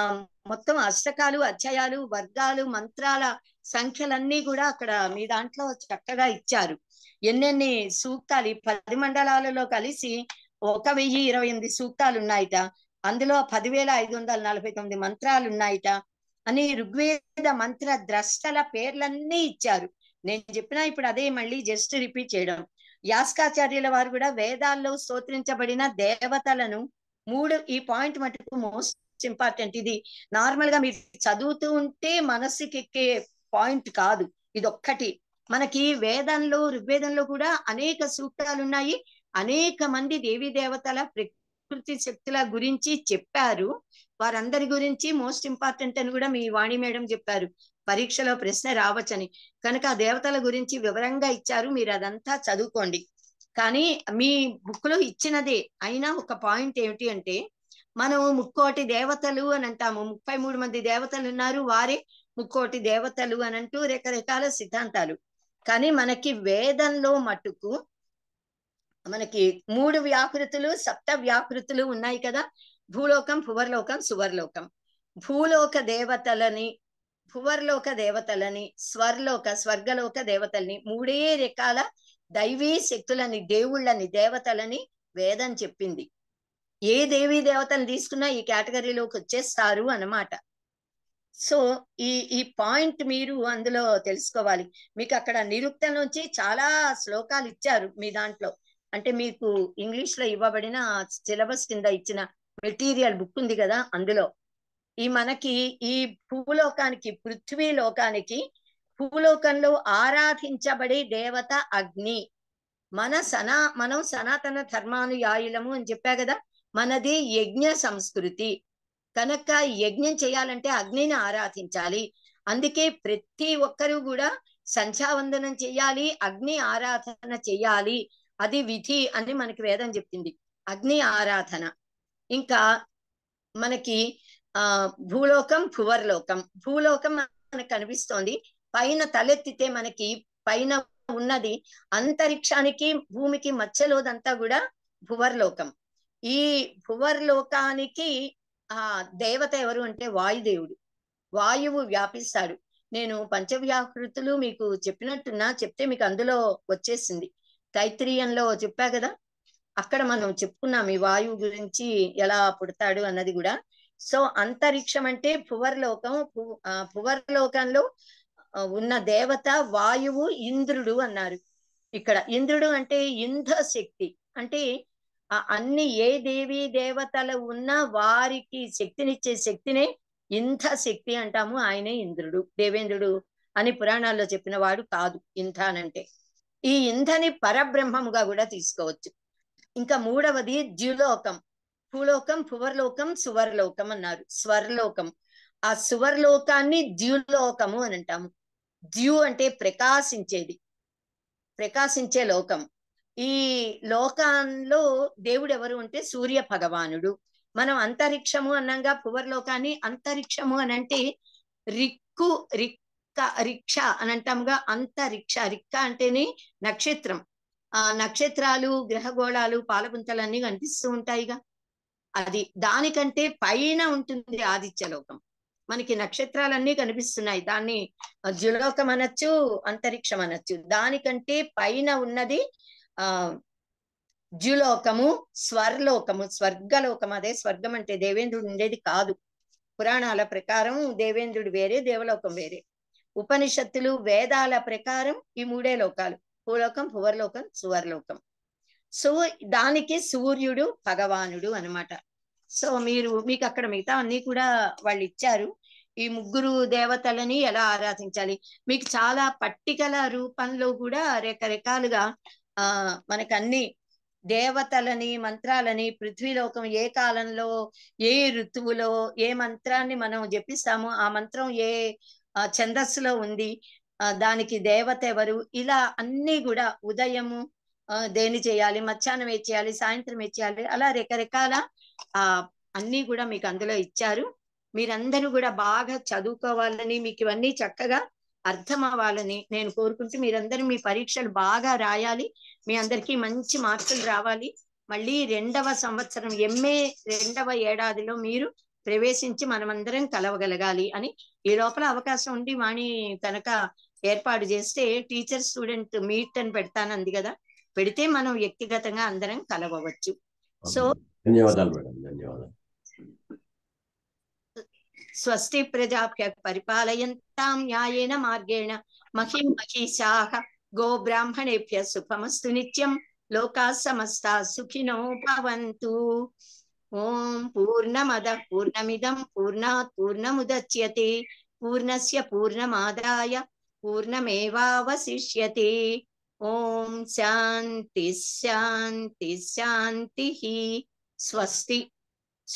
మొత్తం అష్టకాలు అధ్యాయాలు వర్గాలు మంత్రాల సంఖ్యలన్నీ కూడా అక్కడ మీ దాంట్లో చక్కగా ఇచ్చారు ఎన్నెన్ని సూక్తాలు పది మండలాలలో కలిసి ఒక వెయ్యి ఇరవై ఎనిమిది సూక్తాలు ఉన్నాయట అందులో పదివేల ఐదు వందల నలభై తొమ్మిది మంత్రాలు ఉన్నాయట అని ఋగ్వేద మంత్ర ద్రష్టల పేర్లన్నీ ఇచ్చారు నేను చెప్పిన ఇప్పుడు అదే మళ్ళీ జస్ట్ రిపీట్ చేయడం యాస్కాచార్యుల వారు కూడా వేదాల్లో స్తోత్రించబడిన దేవతలను మూడు ఈ పాయింట్ మటుకు మోస్ట్ ఇంపార్టెంట్ ఇది నార్మల్ గా మీరు చదువుతూ ఉంటే మనసుకి ఎక్కే పాయింట్ కాదు ఇది ఒక్కటి మనకి వేదంలో ఋగ్వేదంలో కూడా అనేక సూక్తాలు ఉన్నాయి అనేక మంది దేవీ దేవతల ప్రకృతి శక్తుల గురించి చెప్పారు వారందరి గురించి మోస్ట్ ఇంపార్టెంట్ అని కూడా మీ వాణి మేడం చెప్పారు పరీక్షలో ప్రశ్న రావచ్చని కనుక ఆ దేవతల గురించి వివరంగా ఇచ్చారు మీరు అదంతా చదువుకోండి కానీ మీ బుక్ లో ఇచ్చినదే అయినా ఒక పాయింట్ ఏమిటి అంటే మనం ముక్కోటి దేవతలు అని అంటాము ముప్పై మూడు మంది దేవతలు ఉన్నారు వారే ముక్కోటి దేవతలు అని అంటూ రకరకాల సిద్ధాంతాలు కానీ మనకి వేదంలో మటుకు మనకి మూడు వ్యాకృతులు సప్త వ్యాకృతులు ఉన్నాయి కదా భూలోకం భువర్లోకం సువర్లోకం భూలోక దేవతలని భువర్లోక దేవతలని స్వర్లోక స్వర్గలోక దేవతలని మూడే రకాల దైవీ శక్తులని దేవుళ్ళని దేవతలని వేదం చెప్పింది ఏ దేవీ దేవతలు తీసుకున్నా ఈ కేటగిరీలోకి వచ్చేస్తారు అన్నమాట సో ఈ ఈ పాయింట్ మీరు అందులో తెలుసుకోవాలి మీకు అక్కడ నిరుక్త నుంచి చాలా శ్లోకాలు ఇచ్చారు మీ దాంట్లో అంటే మీకు ఇంగ్లీష్ లో ఇవ్వబడిన సిలబస్ కింద ఇచ్చిన మెటీరియల్ బుక్ ఉంది కదా అందులో ఈ మనకి ఈ భూలోకానికి పృథ్వీ లోకానికి భూలోకంలో ఆరాధించబడే దేవత అగ్ని మన సనా మనం సనాతన ధర్మానుయాయులము అని చెప్పా కదా మనది యజ్ఞ సంస్కృతి కనుక యజ్ఞం చేయాలంటే అగ్నిని ఆరాధించాలి అందుకే ప్రతి ఒక్కరూ కూడా సంధ్యావందనం చేయాలి అగ్ని ఆరాధన చేయాలి అది విధి అని మనకి వేదం చెప్పింది అగ్ని ఆరాధన ఇంకా మనకి ఆ భూలోకం భువర్లోకం భూలోకం మనకు కనిపిస్తోంది పైన తలెత్తితే మనకి పైన ఉన్నది అంతరిక్షానికి భూమికి మధ్యలోదంతా కూడా భువర్లోకం ఈ భువర్లోకానికి ఆ దేవత ఎవరు అంటే వాయుదేవుడు వాయువు వ్యాపిస్తాడు నేను పంచవ్యాకృతులు మీకు చెప్పినట్టున్నా చెప్తే మీకు అందులో వచ్చేసింది తైత్రీయంలో చెప్పా కదా అక్కడ మనం చెప్పుకున్నాం ఈ వాయువు గురించి ఎలా పుడతాడు అన్నది కూడా సో అంతరిక్షం అంటే పువర్లోకం పువర్లోకంలో ఉన్న దేవత వాయువు ఇంద్రుడు అన్నారు ఇక్కడ ఇంద్రుడు అంటే ఇంధ శక్తి అంటే ఆ అన్ని ఏ దేవి దేవతలు ఉన్నా వారికి శక్తినిచ్చే శక్తినే ఇంత శక్తి అంటాము ఆయనే ఇంద్రుడు దేవేంద్రుడు అని పురాణాల్లో చెప్పిన వాడు కాదు ఇంత అనంటే ఈ ఇంధని పరబ్రహ్మముగా కూడా తీసుకోవచ్చు ఇంకా మూడవది ద్యులోకం భూలోకం పువర్లోకం సువర్లోకం అన్నారు స్వర్లోకం ఆ సువర్లోకాన్ని ద్యులోకము అని అంటాము ద్యు అంటే ప్రకాశించేది ప్రకాశించే లోకం ఈ లోకంలో దేవుడు ఎవరు అంటే సూర్య భగవానుడు మనం అంతరిక్షము అన్నంగా పువర్లోకాన్ని అంతరిక్షము అని అంటే రిక్కు రిక్క రిక్ష అని అంటాముగా అంతరిక్ష రిక్క అంటేనే నక్షత్రం ఆ నక్షత్రాలు గ్రహగోళాలు పాలపుంతలన్నీ కనిపిస్తూ ఉంటాయిగా అది దానికంటే పైన ఉంటుంది ఆదిత్యలోకం మనకి నక్షత్రాలన్నీ కనిపిస్తున్నాయి దాన్ని జులోకం అనొచ్చు అంతరిక్షం అనొచ్చు దానికంటే పైన ఉన్నది ఆ ద్యులోకము స్వర్లోకము స్వర్గలోకం అదే స్వర్గం అంటే దేవేంద్రుడు ఉండేది కాదు పురాణాల ప్రకారం దేవేంద్రుడు వేరే దేవలోకం వేరే ఉపనిషత్తులు వేదాల ప్రకారం ఈ మూడే లోకాలు భూలోకం భువర్లోకం సువర్లోకం సో దానికి సూర్యుడు భగవానుడు అనమాట సో మీరు మీకు అక్కడ మిగతా అన్ని కూడా వాళ్ళు ఇచ్చారు ఈ ముగ్గురు దేవతలని ఎలా ఆరాధించాలి మీకు చాలా పట్టికల రూపంలో కూడా రకరకాలుగా ఆ మనకన్నీ దేవతలని మంత్రాలని పృథ్వీలోకం ఏ కాలంలో ఏ ఋతువులో ఏ మంత్రాన్ని మనం జపిస్తామో ఆ మంత్రం ఏ ఛందస్సులో ఉంది దానికి దేవత ఎవరు ఇలా అన్నీ కూడా ఉదయము దేని చేయాలి మధ్యాహ్నం ఏ చేయాలి సాయంత్రం ఏ చేయాలి అలా రకరకాల ఆ అన్నీ కూడా మీకు అందులో ఇచ్చారు మీరందరూ కూడా బాగా చదువుకోవాలని మీకు ఇవన్నీ చక్కగా అర్థం అవ్వాలని నేను కోరుకుంటూ మీరందరూ మీ పరీక్షలు బాగా రాయాలి మీ అందరికీ మంచి మార్కులు రావాలి మళ్ళీ రెండవ సంవత్సరం ఎంఏ రెండవ ఏడాదిలో మీరు ప్రవేశించి మనమందరం కలవగలగాలి అని ఈ లోపల అవకాశం ఉండి వాణి కనుక ఏర్పాటు చేస్తే టీచర్ స్టూడెంట్ మీట్ అని పెడతానంది కదా పెడితే మనం వ్యక్తిగతంగా అందరం కలవవచ్చు సో ధన్యవాదాలు మేడం ధన్యవాదాలు स्वस्ति प्रजाभ्य परिपालयन्ता न्यायेन मार्गेण महीं महीषाः गोब्राह्मणेभ्यः सुखमस्तु नित्यं लोकाः समस्ता सुखिनो भवन्तु ॐ पूर्णमदः पूर्णमिदं पूर्णात् पूर्णमुदच्यते पूर्णस्य पूर्णमादाय पूर्णमेवावशिष्यते ॐ शान्ति शान्ति शान्तिः स्वस्ति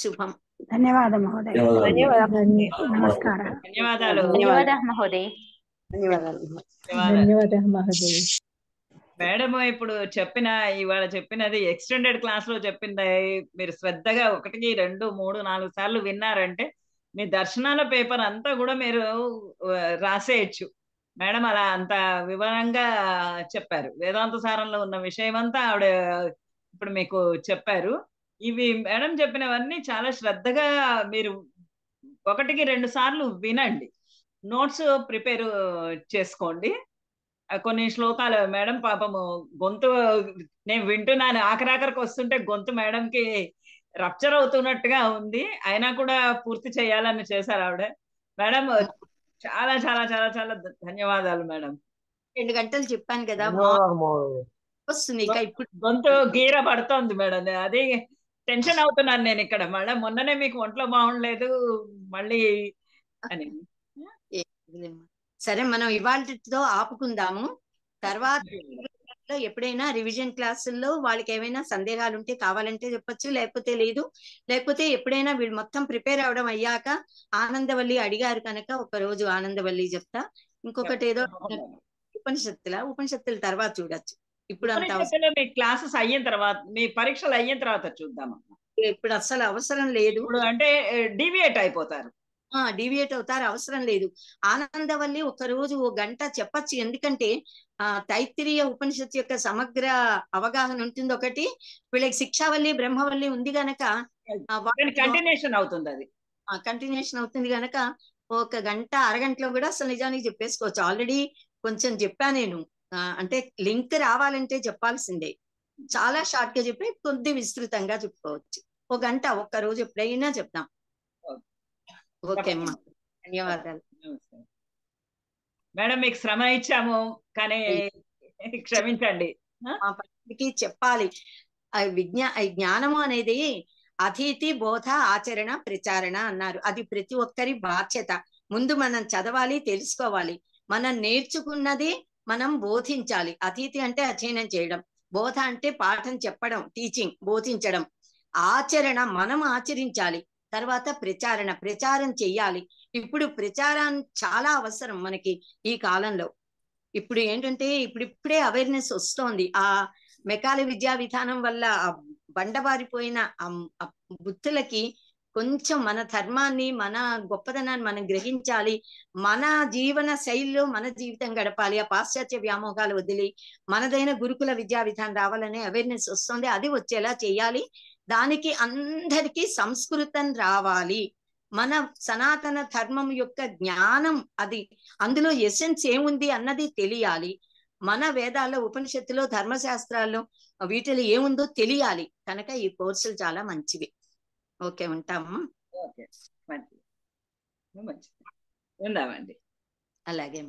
शुभम् ధన్యవాద మహోదయ నమస్కారం ధన్యవాదాలు మహోదయ ధన్యవాదాలు ఇప్పుడు చెప్పిన ఇవాళ చెప్పినది ఎక్స్టెండెడ్ క్లాస్ లో చెప్పింది మీరు శ్రద్ధగా ఒకటికి రెండు మూడు నాలుగు సార్లు విన్నారంటే మీ దర్శనాల పేపర్ అంతా కూడా మీరు రాసేయచ్చు మేడం అలా అంత వివరంగా చెప్పారు వేదాంత సారంలో ఉన్న విషయం అంతా ఆవిడ ఇప్పుడు మీకు చెప్పారు ఇవి మేడం చెప్పినవన్నీ చాలా శ్రద్ధగా మీరు ఒకటికి రెండు సార్లు వినండి నోట్స్ ప్రిపేర్ చేసుకోండి కొన్ని శ్లోకాలు మేడం పాపము గొంతు నేను వింటున్నాను ఆఖరాఖరికి వస్తుంటే గొంతు మేడంకి రప్చర్ అవుతున్నట్టుగా ఉంది అయినా కూడా పూర్తి చేయాలని చేశారు ఆవిడ మేడం చాలా చాలా చాలా చాలా ధన్యవాదాలు మేడం రెండు గంటలు చెప్పాను కదా వస్తుంది ఇప్పుడు గొంతు గీర పడుతోంది మేడం అదే టెన్షన్ అవుతున్నాను నేను ఇక్కడ మళ్ళీ మొన్ననే మీకు ఒంట్లో బాగుండలేదు మళ్ళీ అని సరే మనం ఇవాళతో ఆపుకుందాము తర్వాత ఎప్పుడైనా రివిజన్ క్లాసుల్లో వాళ్ళకి ఏమైనా సందేహాలు ఉంటే కావాలంటే చెప్పొచ్చు లేకపోతే లేదు లేకపోతే ఎప్పుడైనా వీళ్ళు మొత్తం ప్రిపేర్ అవడం అయ్యాక ఆనందవల్లి అడిగారు కనుక ఒక రోజు ఆనందవల్లి చెప్తా ఇంకొకటి ఏదో ఉపనిషత్తుల ఉపనిషత్తుల తర్వాత చూడొచ్చు ఇప్పుడు మీ క్లాసెస్ అయిన తర్వాత మీ పరీక్షలు అయిన తర్వాత చూద్దాం ఇప్పుడు అసలు అవసరం లేదు ఇప్పుడు అంటే డివియేట్ అయిపోతారు డివియేట్ అవుతారు అవసరం లేదు ఆనందవల్లి ఒక రోజు ఓ గంట చెప్పచ్చు ఎందుకంటే ఆ తైత్తిరీయ ఉపనిషత్తు యొక్క సమగ్ర అవగాహన ఉంటుంది ఒకటి వీళ్ళకి శిక్షావల్లి బ్రహ్మవల్లి ఉంది గనక కంటిన్యూషన్ అవుతుంది అది కంటిన్యూషన్ అవుతుంది గనక ఒక గంట అరగంటలో కూడా అసలు నిజానికి చెప్పేసుకోవచ్చు ఆల్రెడీ కొంచెం చెప్పా నేను అంటే లింక్ రావాలంటే చెప్పాల్సిందే చాలా షార్ట్ గా చెప్పి కొద్ది విస్తృతంగా చెప్పుకోవచ్చు ఒక గంట ఒక్క రోజు ఎప్పుడైనా చెప్దాం ఓకే అమ్మా ధన్యవాదాలు మేడం మీకు శ్రమ ఇచ్చాము కానీ క్షమించండి మా చెప్పాలి విజ్ఞా జ్ఞానము అనేది అతిథి బోధ ఆచరణ ప్రచారణ అన్నారు అది ప్రతి ఒక్కరి బాధ్యత ముందు మనం చదవాలి తెలుసుకోవాలి మనం నేర్చుకున్నది మనం బోధించాలి అతిథి అంటే అధ్యయనం చేయడం బోధ అంటే పాఠం చెప్పడం టీచింగ్ బోధించడం ఆచరణ మనం ఆచరించాలి తర్వాత ప్రచారణ ప్రచారం చెయ్యాలి ఇప్పుడు ప్రచారం చాలా అవసరం మనకి ఈ కాలంలో ఇప్పుడు ఏంటంటే ఇప్పుడిప్పుడే అవేర్నెస్ వస్తోంది ఆ మెకాల విద్యా విధానం వల్ల బండబారిపోయిన బుద్ధులకి కొంచెం మన ధర్మాన్ని మన గొప్పతనాన్ని మనం గ్రహించాలి మన జీవన శైలిలో మన జీవితం గడపాలి ఆ పాశ్చాత్య వ్యామోహాలు వదిలి మనదైన గురుకుల విద్యా విధానం రావాలనే అవేర్నెస్ వస్తుంది అది వచ్చేలా చేయాలి దానికి అందరికీ సంస్కృతం రావాలి మన సనాతన ధర్మం యొక్క జ్ఞానం అది అందులో ఎసెన్స్ ఏముంది అన్నది తెలియాలి మన వేదాల్లో ఉపనిషత్తులో ధర్మశాస్త్రాల్లో వీటిలో ఏముందో తెలియాలి కనుక ఈ కోర్సులు చాలా మంచివి ఓకే ఉంటాము ఓకే మంచిది మంచిది ఉందామండి అలాగే